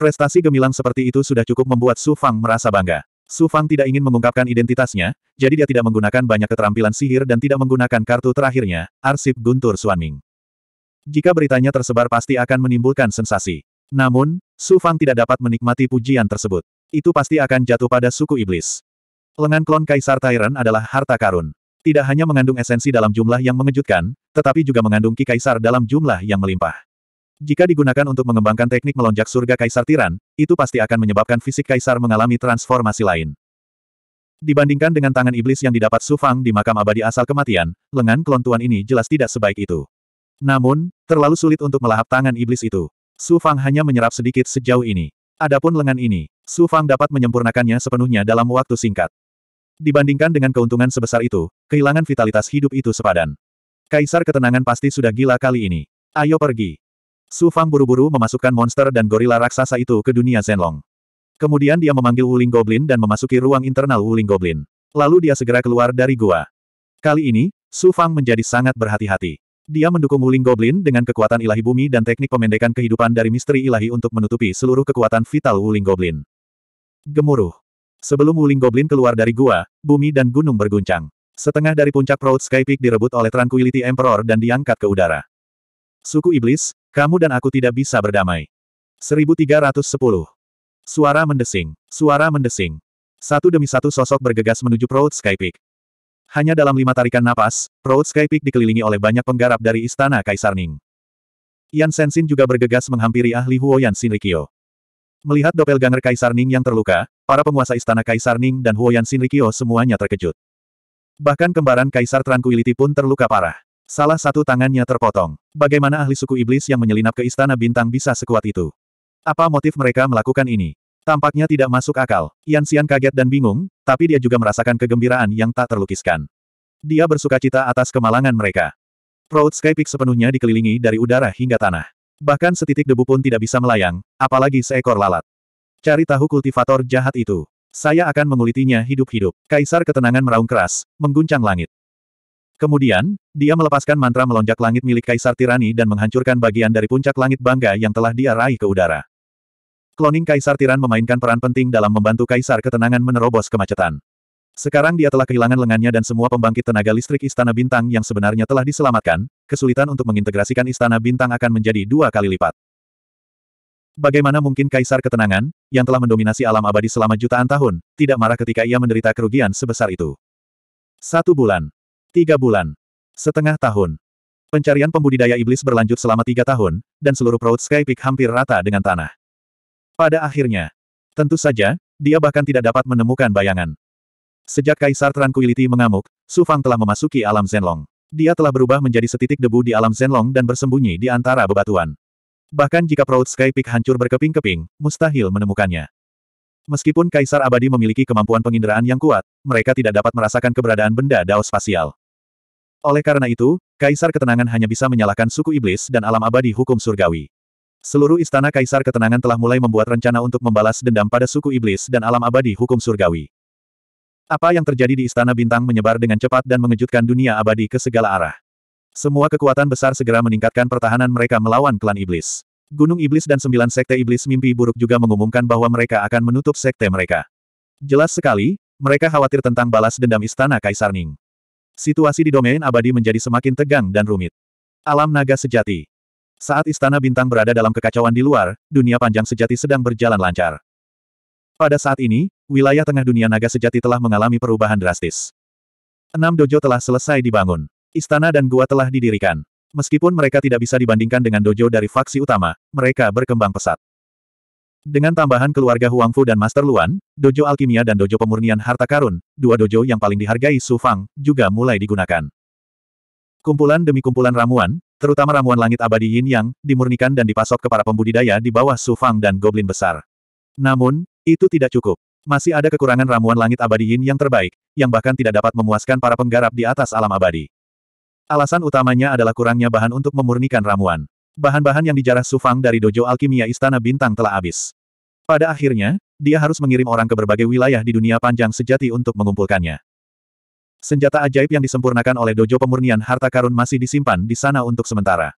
S1: Prestasi gemilang seperti itu sudah cukup membuat Su Fang merasa bangga. Su Fang tidak ingin mengungkapkan identitasnya, jadi dia tidak menggunakan banyak keterampilan sihir dan tidak menggunakan kartu terakhirnya, arsip guntur Suanming. Jika beritanya tersebar pasti akan menimbulkan sensasi. Namun, Su Fang tidak dapat menikmati pujian tersebut. Itu pasti akan jatuh pada suku iblis. Lengan klon Kaisar Tyrant adalah harta karun. Tidak hanya mengandung esensi dalam jumlah yang mengejutkan, tetapi juga mengandung Ki Kaisar dalam jumlah yang melimpah. Jika digunakan untuk mengembangkan teknik melonjak surga Kaisar Tiran, itu pasti akan menyebabkan fisik Kaisar mengalami transformasi lain. Dibandingkan dengan tangan iblis yang didapat Sufang di makam abadi asal kematian, lengan klon ini jelas tidak sebaik itu. Namun, terlalu sulit untuk melahap tangan iblis itu. Sufang hanya menyerap sedikit sejauh ini. Adapun lengan ini, Sufang dapat menyempurnakannya sepenuhnya dalam waktu singkat. Dibandingkan dengan keuntungan sebesar itu, kehilangan vitalitas hidup itu sepadan. Kaisar ketenangan pasti sudah gila kali ini. Ayo pergi. Su Fang buru-buru memasukkan monster dan gorila raksasa itu ke dunia Zenlong. Kemudian dia memanggil Wuling Goblin dan memasuki ruang internal Wuling Goblin. Lalu dia segera keluar dari gua. Kali ini, Su Fang menjadi sangat berhati-hati. Dia mendukung Wuling Goblin dengan kekuatan ilahi bumi dan teknik pemendekan kehidupan dari misteri ilahi untuk menutupi seluruh kekuatan vital Wuling Goblin. Gemuruh. Sebelum Wuling Goblin keluar dari gua, bumi dan gunung berguncang. Setengah dari puncak Proud Sky Peak direbut oleh Tranquility Emperor dan diangkat ke udara. Suku Iblis, kamu dan aku tidak bisa berdamai. 1310. Suara mendesing. Suara mendesing. Satu demi satu sosok bergegas menuju Proud Sky Peak. Hanya dalam lima tarikan napas, Proud Sky Peak dikelilingi oleh banyak penggarap dari Istana Kaisar Ning. Yan Sensin juga bergegas menghampiri ahli Huo Yan Shinrikyo. Melihat doppelganger Kaisar Ning yang terluka, para penguasa istana Kaisar Ning dan Huo Yan Shinrikyo semuanya terkejut. Bahkan kembaran Kaisar Tranquility pun terluka parah. Salah satu tangannya terpotong. Bagaimana ahli suku iblis yang menyelinap ke istana bintang bisa sekuat itu? Apa motif mereka melakukan ini? Tampaknya tidak masuk akal. Yan Xian kaget dan bingung, tapi dia juga merasakan kegembiraan yang tak terlukiskan. Dia bersuka cita atas kemalangan mereka. Proud Sky Peak sepenuhnya dikelilingi dari udara hingga tanah. Bahkan setitik debu pun tidak bisa melayang, apalagi seekor lalat. Cari tahu kultivator jahat itu. Saya akan mengulitinya hidup-hidup. Kaisar ketenangan meraung keras, mengguncang langit. Kemudian, dia melepaskan mantra melonjak langit milik Kaisar Tirani dan menghancurkan bagian dari puncak langit bangga yang telah dia raih ke udara. Kloning Kaisar Tiran memainkan peran penting dalam membantu Kaisar Ketenangan menerobos kemacetan. Sekarang dia telah kehilangan lengannya dan semua pembangkit tenaga listrik Istana Bintang yang sebenarnya telah diselamatkan, kesulitan untuk mengintegrasikan Istana Bintang akan menjadi dua kali lipat. Bagaimana mungkin Kaisar Ketenangan, yang telah mendominasi alam abadi selama jutaan tahun, tidak marah ketika ia menderita kerugian sebesar itu? Satu bulan, Tiga bulan. Setengah tahun. Pencarian pembudidaya iblis berlanjut selama tiga tahun, dan seluruh perut Sky Peak hampir rata dengan tanah. Pada akhirnya, tentu saja, dia bahkan tidak dapat menemukan bayangan. Sejak Kaisar Tranquility mengamuk, Su Fang telah memasuki alam Zenlong. Dia telah berubah menjadi setitik debu di alam Zenlong dan bersembunyi di antara bebatuan. Bahkan jika perut Sky Peak hancur berkeping-keping, mustahil menemukannya. Meskipun Kaisar Abadi memiliki kemampuan penginderaan yang kuat, mereka tidak dapat merasakan keberadaan benda dao spasial. Oleh karena itu, Kaisar Ketenangan hanya bisa menyalahkan suku iblis dan alam abadi hukum surgawi. Seluruh istana Kaisar Ketenangan telah mulai membuat rencana untuk membalas dendam pada suku iblis dan alam abadi hukum surgawi. Apa yang terjadi di Istana Bintang menyebar dengan cepat dan mengejutkan dunia abadi ke segala arah. Semua kekuatan besar segera meningkatkan pertahanan mereka melawan klan iblis. Gunung Iblis dan sembilan sekte iblis mimpi buruk juga mengumumkan bahwa mereka akan menutup sekte mereka. Jelas sekali, mereka khawatir tentang balas dendam Istana Kaisar Ning. Situasi di domain abadi menjadi semakin tegang dan rumit. Alam naga sejati. Saat istana bintang berada dalam kekacauan di luar, dunia panjang sejati sedang berjalan lancar. Pada saat ini, wilayah tengah dunia naga sejati telah mengalami perubahan drastis. Enam dojo telah selesai dibangun. Istana dan gua telah didirikan. Meskipun mereka tidak bisa dibandingkan dengan dojo dari faksi utama, mereka berkembang pesat. Dengan tambahan keluarga Huangfu dan Master Luan, dojo alkimia dan dojo pemurnian harta karun, dua dojo yang paling dihargai Su Fang, juga mulai digunakan. Kumpulan demi kumpulan ramuan, terutama ramuan langit abadi Yin Yang, dimurnikan dan dipasok ke para pembudidaya di bawah Su Fang dan Goblin besar. Namun, itu tidak cukup. Masih ada kekurangan ramuan langit abadi Yin yang terbaik, yang bahkan tidak dapat memuaskan para penggarap di atas alam abadi. Alasan utamanya adalah kurangnya bahan untuk memurnikan ramuan bahan-bahan yang dijarah Sufang dari Dojo Alkimia Istana Bintang telah habis. Pada akhirnya, dia harus mengirim orang ke berbagai wilayah di dunia panjang sejati untuk mengumpulkannya. Senjata ajaib yang disempurnakan oleh Dojo Pemurnian Harta Karun masih disimpan di sana untuk sementara.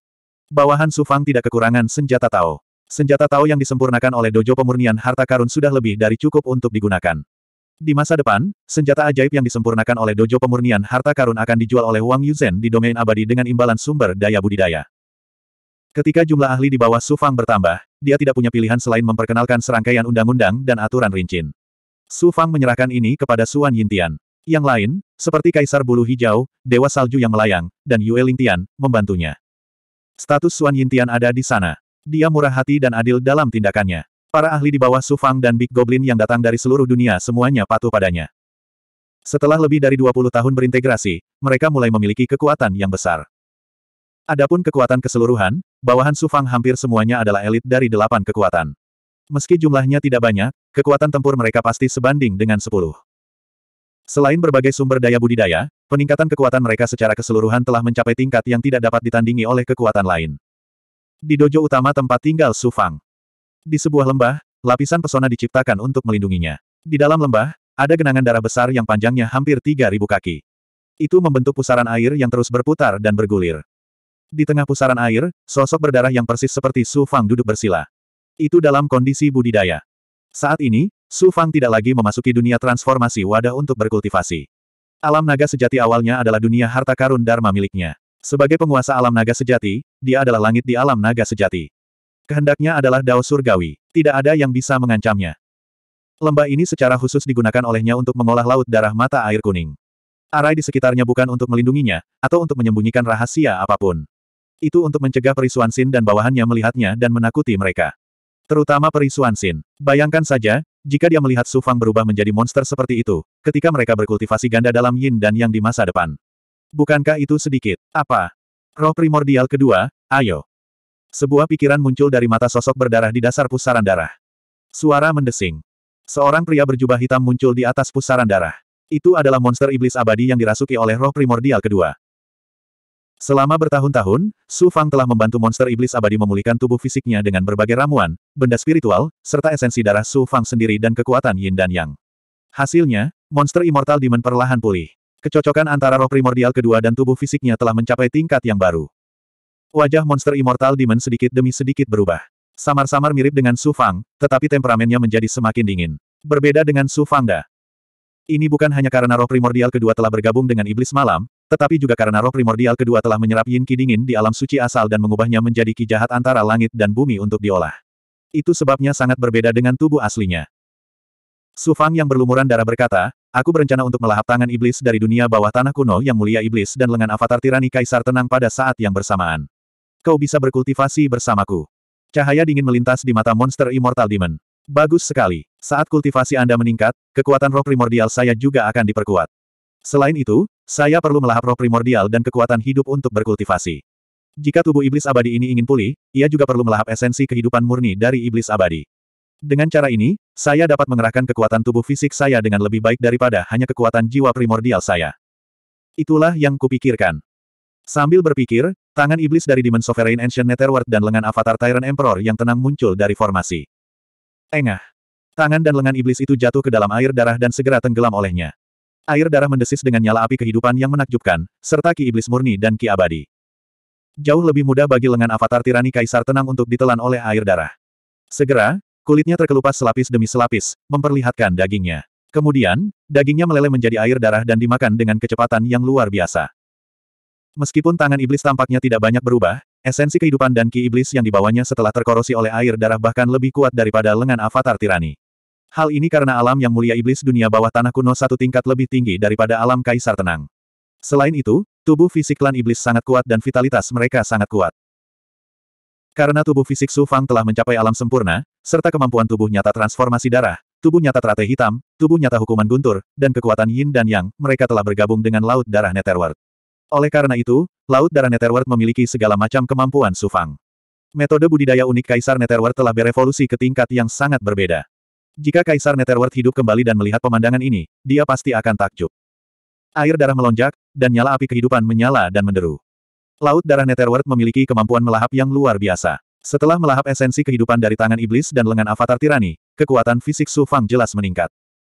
S1: Bawahan Sufang tidak kekurangan senjata Tao. Senjata Tao yang disempurnakan oleh Dojo Pemurnian Harta Karun sudah lebih dari cukup untuk digunakan. Di masa depan, senjata ajaib yang disempurnakan oleh Dojo Pemurnian Harta Karun akan dijual oleh Wang Yuzhen di domain abadi dengan imbalan sumber daya budidaya. Ketika jumlah ahli di bawah Su Fang bertambah, dia tidak punya pilihan selain memperkenalkan serangkaian undang-undang dan aturan rincin. Su Fang menyerahkan ini kepada Suan Yintian. Yang lain, seperti Kaisar Bulu Hijau, Dewa Salju yang melayang, dan Yue Lingtian, membantunya. Status Suan Yintian ada di sana. Dia murah hati dan adil dalam tindakannya. Para ahli di bawah Su Fang dan Big Goblin yang datang dari seluruh dunia semuanya patuh padanya. Setelah lebih dari 20 tahun berintegrasi, mereka mulai memiliki kekuatan yang besar. Adapun kekuatan keseluruhan, bawahan Sufang hampir semuanya adalah elit dari delapan kekuatan. Meski jumlahnya tidak banyak, kekuatan tempur mereka pasti sebanding dengan sepuluh. Selain berbagai sumber daya budidaya, peningkatan kekuatan mereka secara keseluruhan telah mencapai tingkat yang tidak dapat ditandingi oleh kekuatan lain. Di dojo utama tempat tinggal Sufang. Di sebuah lembah, lapisan pesona diciptakan untuk melindunginya. Di dalam lembah, ada genangan darah besar yang panjangnya hampir 3.000 kaki. Itu membentuk pusaran air yang terus berputar dan bergulir. Di tengah pusaran air, sosok berdarah yang persis seperti Su Fang duduk bersila. Itu dalam kondisi budidaya. Saat ini, Su Fang tidak lagi memasuki dunia transformasi wadah untuk berkultivasi. Alam naga sejati awalnya adalah dunia harta karun Dharma miliknya. Sebagai penguasa alam naga sejati, dia adalah langit di alam naga sejati. Kehendaknya adalah dao surgawi. Tidak ada yang bisa mengancamnya. Lembah ini secara khusus digunakan olehnya untuk mengolah laut darah mata air kuning. Arai di sekitarnya bukan untuk melindunginya, atau untuk menyembunyikan rahasia apapun. Itu untuk mencegah Perisuan Sin dan bawahannya melihatnya dan menakuti mereka. Terutama Perisuan Sin. Bayangkan saja, jika dia melihat Su Fang berubah menjadi monster seperti itu, ketika mereka berkultivasi ganda dalam yin dan yang di masa depan. Bukankah itu sedikit? Apa? Roh primordial kedua, ayo. Sebuah pikiran muncul dari mata sosok berdarah di dasar pusaran darah. Suara mendesing. Seorang pria berjubah hitam muncul di atas pusaran darah. Itu adalah monster iblis abadi yang dirasuki oleh roh primordial kedua. Selama bertahun-tahun, Su Fang telah membantu monster iblis abadi memulihkan tubuh fisiknya dengan berbagai ramuan, benda spiritual, serta esensi darah Su Fang sendiri dan kekuatan yin dan yang. Hasilnya, monster immortal demon perlahan pulih. Kecocokan antara roh primordial kedua dan tubuh fisiknya telah mencapai tingkat yang baru. Wajah monster immortal demon sedikit demi sedikit berubah. Samar-samar mirip dengan Su Fang, tetapi temperamennya menjadi semakin dingin. Berbeda dengan Su Da. Ini bukan hanya karena roh primordial kedua telah bergabung dengan iblis malam, tetapi juga karena roh primordial kedua telah menyerap yin Qi dingin di alam suci asal dan mengubahnya menjadi ki jahat antara langit dan bumi untuk diolah. Itu sebabnya sangat berbeda dengan tubuh aslinya. Su Fang yang berlumuran darah berkata, Aku berencana untuk melahap tangan iblis dari dunia bawah tanah kuno yang mulia iblis dan lengan avatar tirani kaisar tenang pada saat yang bersamaan. Kau bisa berkultivasi bersamaku. Cahaya dingin melintas di mata monster Immortal Demon. Bagus sekali. Saat kultivasi Anda meningkat, kekuatan roh primordial saya juga akan diperkuat. Selain itu, saya perlu melahap roh primordial dan kekuatan hidup untuk berkultivasi. Jika tubuh iblis abadi ini ingin pulih, ia juga perlu melahap esensi kehidupan murni dari iblis abadi. Dengan cara ini, saya dapat mengerahkan kekuatan tubuh fisik saya dengan lebih baik daripada hanya kekuatan jiwa primordial saya. Itulah yang kupikirkan. Sambil berpikir, tangan iblis dari Demon Sovereign Ancient Netherworld dan lengan avatar Tyrant Emperor yang tenang muncul dari formasi. Engah. Tangan dan lengan iblis itu jatuh ke dalam air darah dan segera tenggelam olehnya. Air darah mendesis dengan nyala api kehidupan yang menakjubkan, serta ki iblis murni dan ki abadi. Jauh lebih mudah bagi lengan avatar tirani kaisar tenang untuk ditelan oleh air darah. Segera, kulitnya terkelupas selapis demi selapis, memperlihatkan dagingnya. Kemudian, dagingnya meleleh menjadi air darah dan dimakan dengan kecepatan yang luar biasa. Meskipun tangan iblis tampaknya tidak banyak berubah, esensi kehidupan dan ki iblis yang dibawanya setelah terkorosi oleh air darah bahkan lebih kuat daripada lengan avatar tirani. Hal ini karena alam yang mulia iblis dunia bawah tanah kuno satu tingkat lebih tinggi daripada alam kaisar tenang. Selain itu, tubuh fisik klan iblis sangat kuat dan vitalitas mereka sangat kuat. Karena tubuh fisik Su Fang telah mencapai alam sempurna, serta kemampuan tubuh nyata transformasi darah, tubuh nyata teratai hitam, tubuh nyata hukuman guntur, dan kekuatan yin dan yang, mereka telah bergabung dengan Laut Darah Netherworld. Oleh karena itu, Laut Darah Netherworld memiliki segala macam kemampuan Su Fang. Metode budidaya unik Kaisar Netherworld telah berevolusi ke tingkat yang sangat berbeda. Jika Kaisar Netherworld hidup kembali dan melihat pemandangan ini, dia pasti akan takjub. Air darah melonjak, dan nyala api kehidupan menyala dan menderu. Laut darah Netherworld memiliki kemampuan melahap yang luar biasa. Setelah melahap esensi kehidupan dari tangan iblis dan lengan avatar tirani, kekuatan fisik Su Fang jelas meningkat.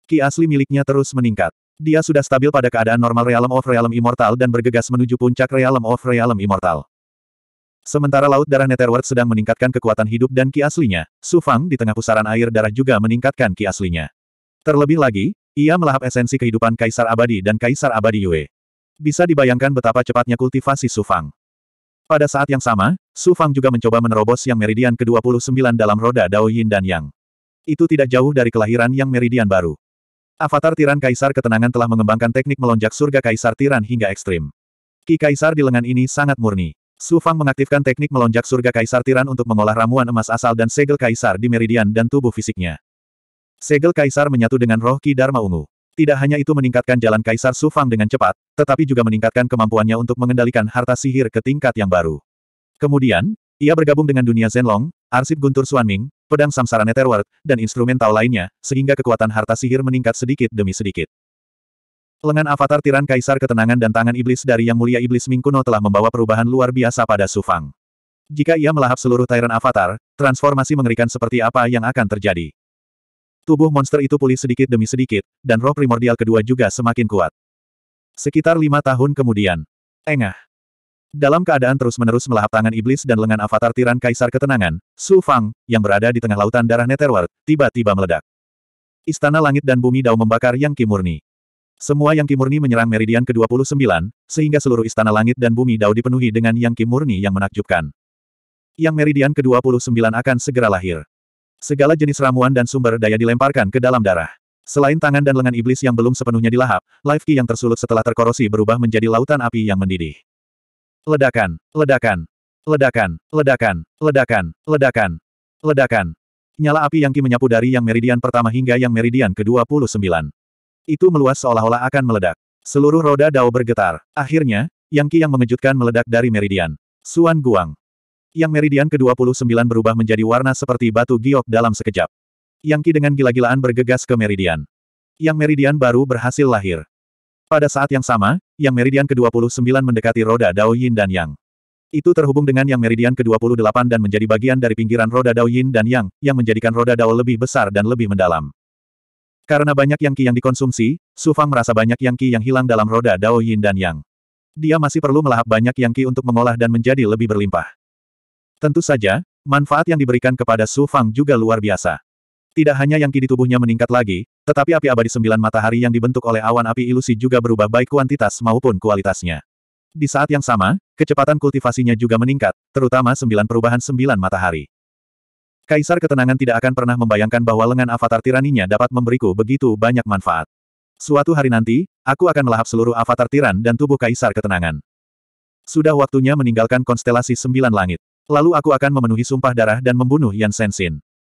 S1: Ki asli miliknya terus meningkat. Dia sudah stabil pada keadaan normal Realm of Realm Immortal dan bergegas menuju puncak Realm of Realm Immortal. Sementara Laut Darah Netherworld sedang meningkatkan kekuatan hidup dan ki aslinya, Su Fang di tengah pusaran air darah juga meningkatkan ki aslinya. Terlebih lagi, ia melahap esensi kehidupan Kaisar Abadi dan Kaisar Abadi Yue. Bisa dibayangkan betapa cepatnya kultivasi Su Fang. Pada saat yang sama, Su Fang juga mencoba menerobos yang meridian ke-29 dalam roda Dao Yin dan Yang. Itu tidak jauh dari kelahiran yang meridian baru. Avatar Tiran Kaisar Ketenangan telah mengembangkan teknik melonjak surga Kaisar Tiran hingga ekstrim. Ki Kaisar di lengan ini sangat murni. Su Fang mengaktifkan teknik melonjak surga kaisar tiran untuk mengolah ramuan emas asal dan segel kaisar di meridian dan tubuh fisiknya. Segel kaisar menyatu dengan roh Ki Dharma Ungu. Tidak hanya itu meningkatkan jalan kaisar Su Fang dengan cepat, tetapi juga meningkatkan kemampuannya untuk mengendalikan harta sihir ke tingkat yang baru. Kemudian, ia bergabung dengan dunia Zenlong, arsip Guntur Suanming, pedang samsara Netherworld, dan instrumental lainnya, sehingga kekuatan harta sihir meningkat sedikit demi sedikit. Lengan avatar tiran kaisar ketenangan dan tangan iblis dari Yang Mulia Iblis Mingkuno telah membawa perubahan luar biasa pada Sufang. Jika ia melahap seluruh Tyrant Avatar, transformasi mengerikan seperti apa yang akan terjadi. Tubuh monster itu pulih sedikit demi sedikit, dan roh primordial kedua juga semakin kuat. Sekitar lima tahun kemudian. Engah. Dalam keadaan terus-menerus melahap tangan iblis dan lengan avatar tiran kaisar ketenangan, Su Fang, yang berada di tengah lautan darah Netherworld, tiba-tiba meledak. Istana langit dan bumi Dao membakar yang kimurni. Semua Yang Kimurni menyerang meridian ke-29, sehingga seluruh istana langit dan bumi Dao dipenuhi dengan Yang Kimurni yang menakjubkan. Yang meridian ke-29 akan segera lahir. Segala jenis ramuan dan sumber daya dilemparkan ke dalam darah. Selain tangan dan lengan iblis yang belum sepenuhnya dilahap, life key yang tersulut setelah terkorosi berubah menjadi lautan api yang mendidih. Ledakan, ledakan, ledakan, ledakan, ledakan, ledakan, ledakan. Nyala api yang ki menyapu dari yang meridian pertama hingga yang meridian ke-29. Itu meluas seolah-olah akan meledak. Seluruh roda dao bergetar. Akhirnya, Yang Qi yang mengejutkan meledak dari meridian. Suan Guang. Yang meridian ke-29 berubah menjadi warna seperti batu giok dalam sekejap. Yang Qi dengan gila-gilaan bergegas ke meridian. Yang meridian baru berhasil lahir. Pada saat yang sama, yang meridian ke-29 mendekati roda Dao Yin dan Yang. Itu terhubung dengan yang meridian ke-28 dan menjadi bagian dari pinggiran roda Dao Yin dan Yang, yang menjadikan roda Dao lebih besar dan lebih mendalam. Karena banyak yang ki yang dikonsumsi, Su Fang merasa banyak yang ki yang hilang dalam roda Dao Yin dan Yang. Dia masih perlu melahap banyak yang ki untuk mengolah dan menjadi lebih berlimpah. Tentu saja, manfaat yang diberikan kepada Su Fang juga luar biasa. Tidak hanya yang ki di tubuhnya meningkat lagi, tetapi api abadi sembilan matahari yang dibentuk oleh awan api ilusi juga berubah baik kuantitas maupun kualitasnya. Di saat yang sama, kecepatan kultivasinya juga meningkat, terutama sembilan perubahan sembilan matahari. Kaisar ketenangan tidak akan pernah membayangkan bahwa lengan avatar tiraninya dapat memberiku begitu banyak manfaat. Suatu hari nanti, aku akan melahap seluruh avatar tiran dan tubuh kaisar ketenangan. Sudah waktunya meninggalkan konstelasi sembilan langit. Lalu aku akan memenuhi sumpah darah dan membunuh Yan Senshin.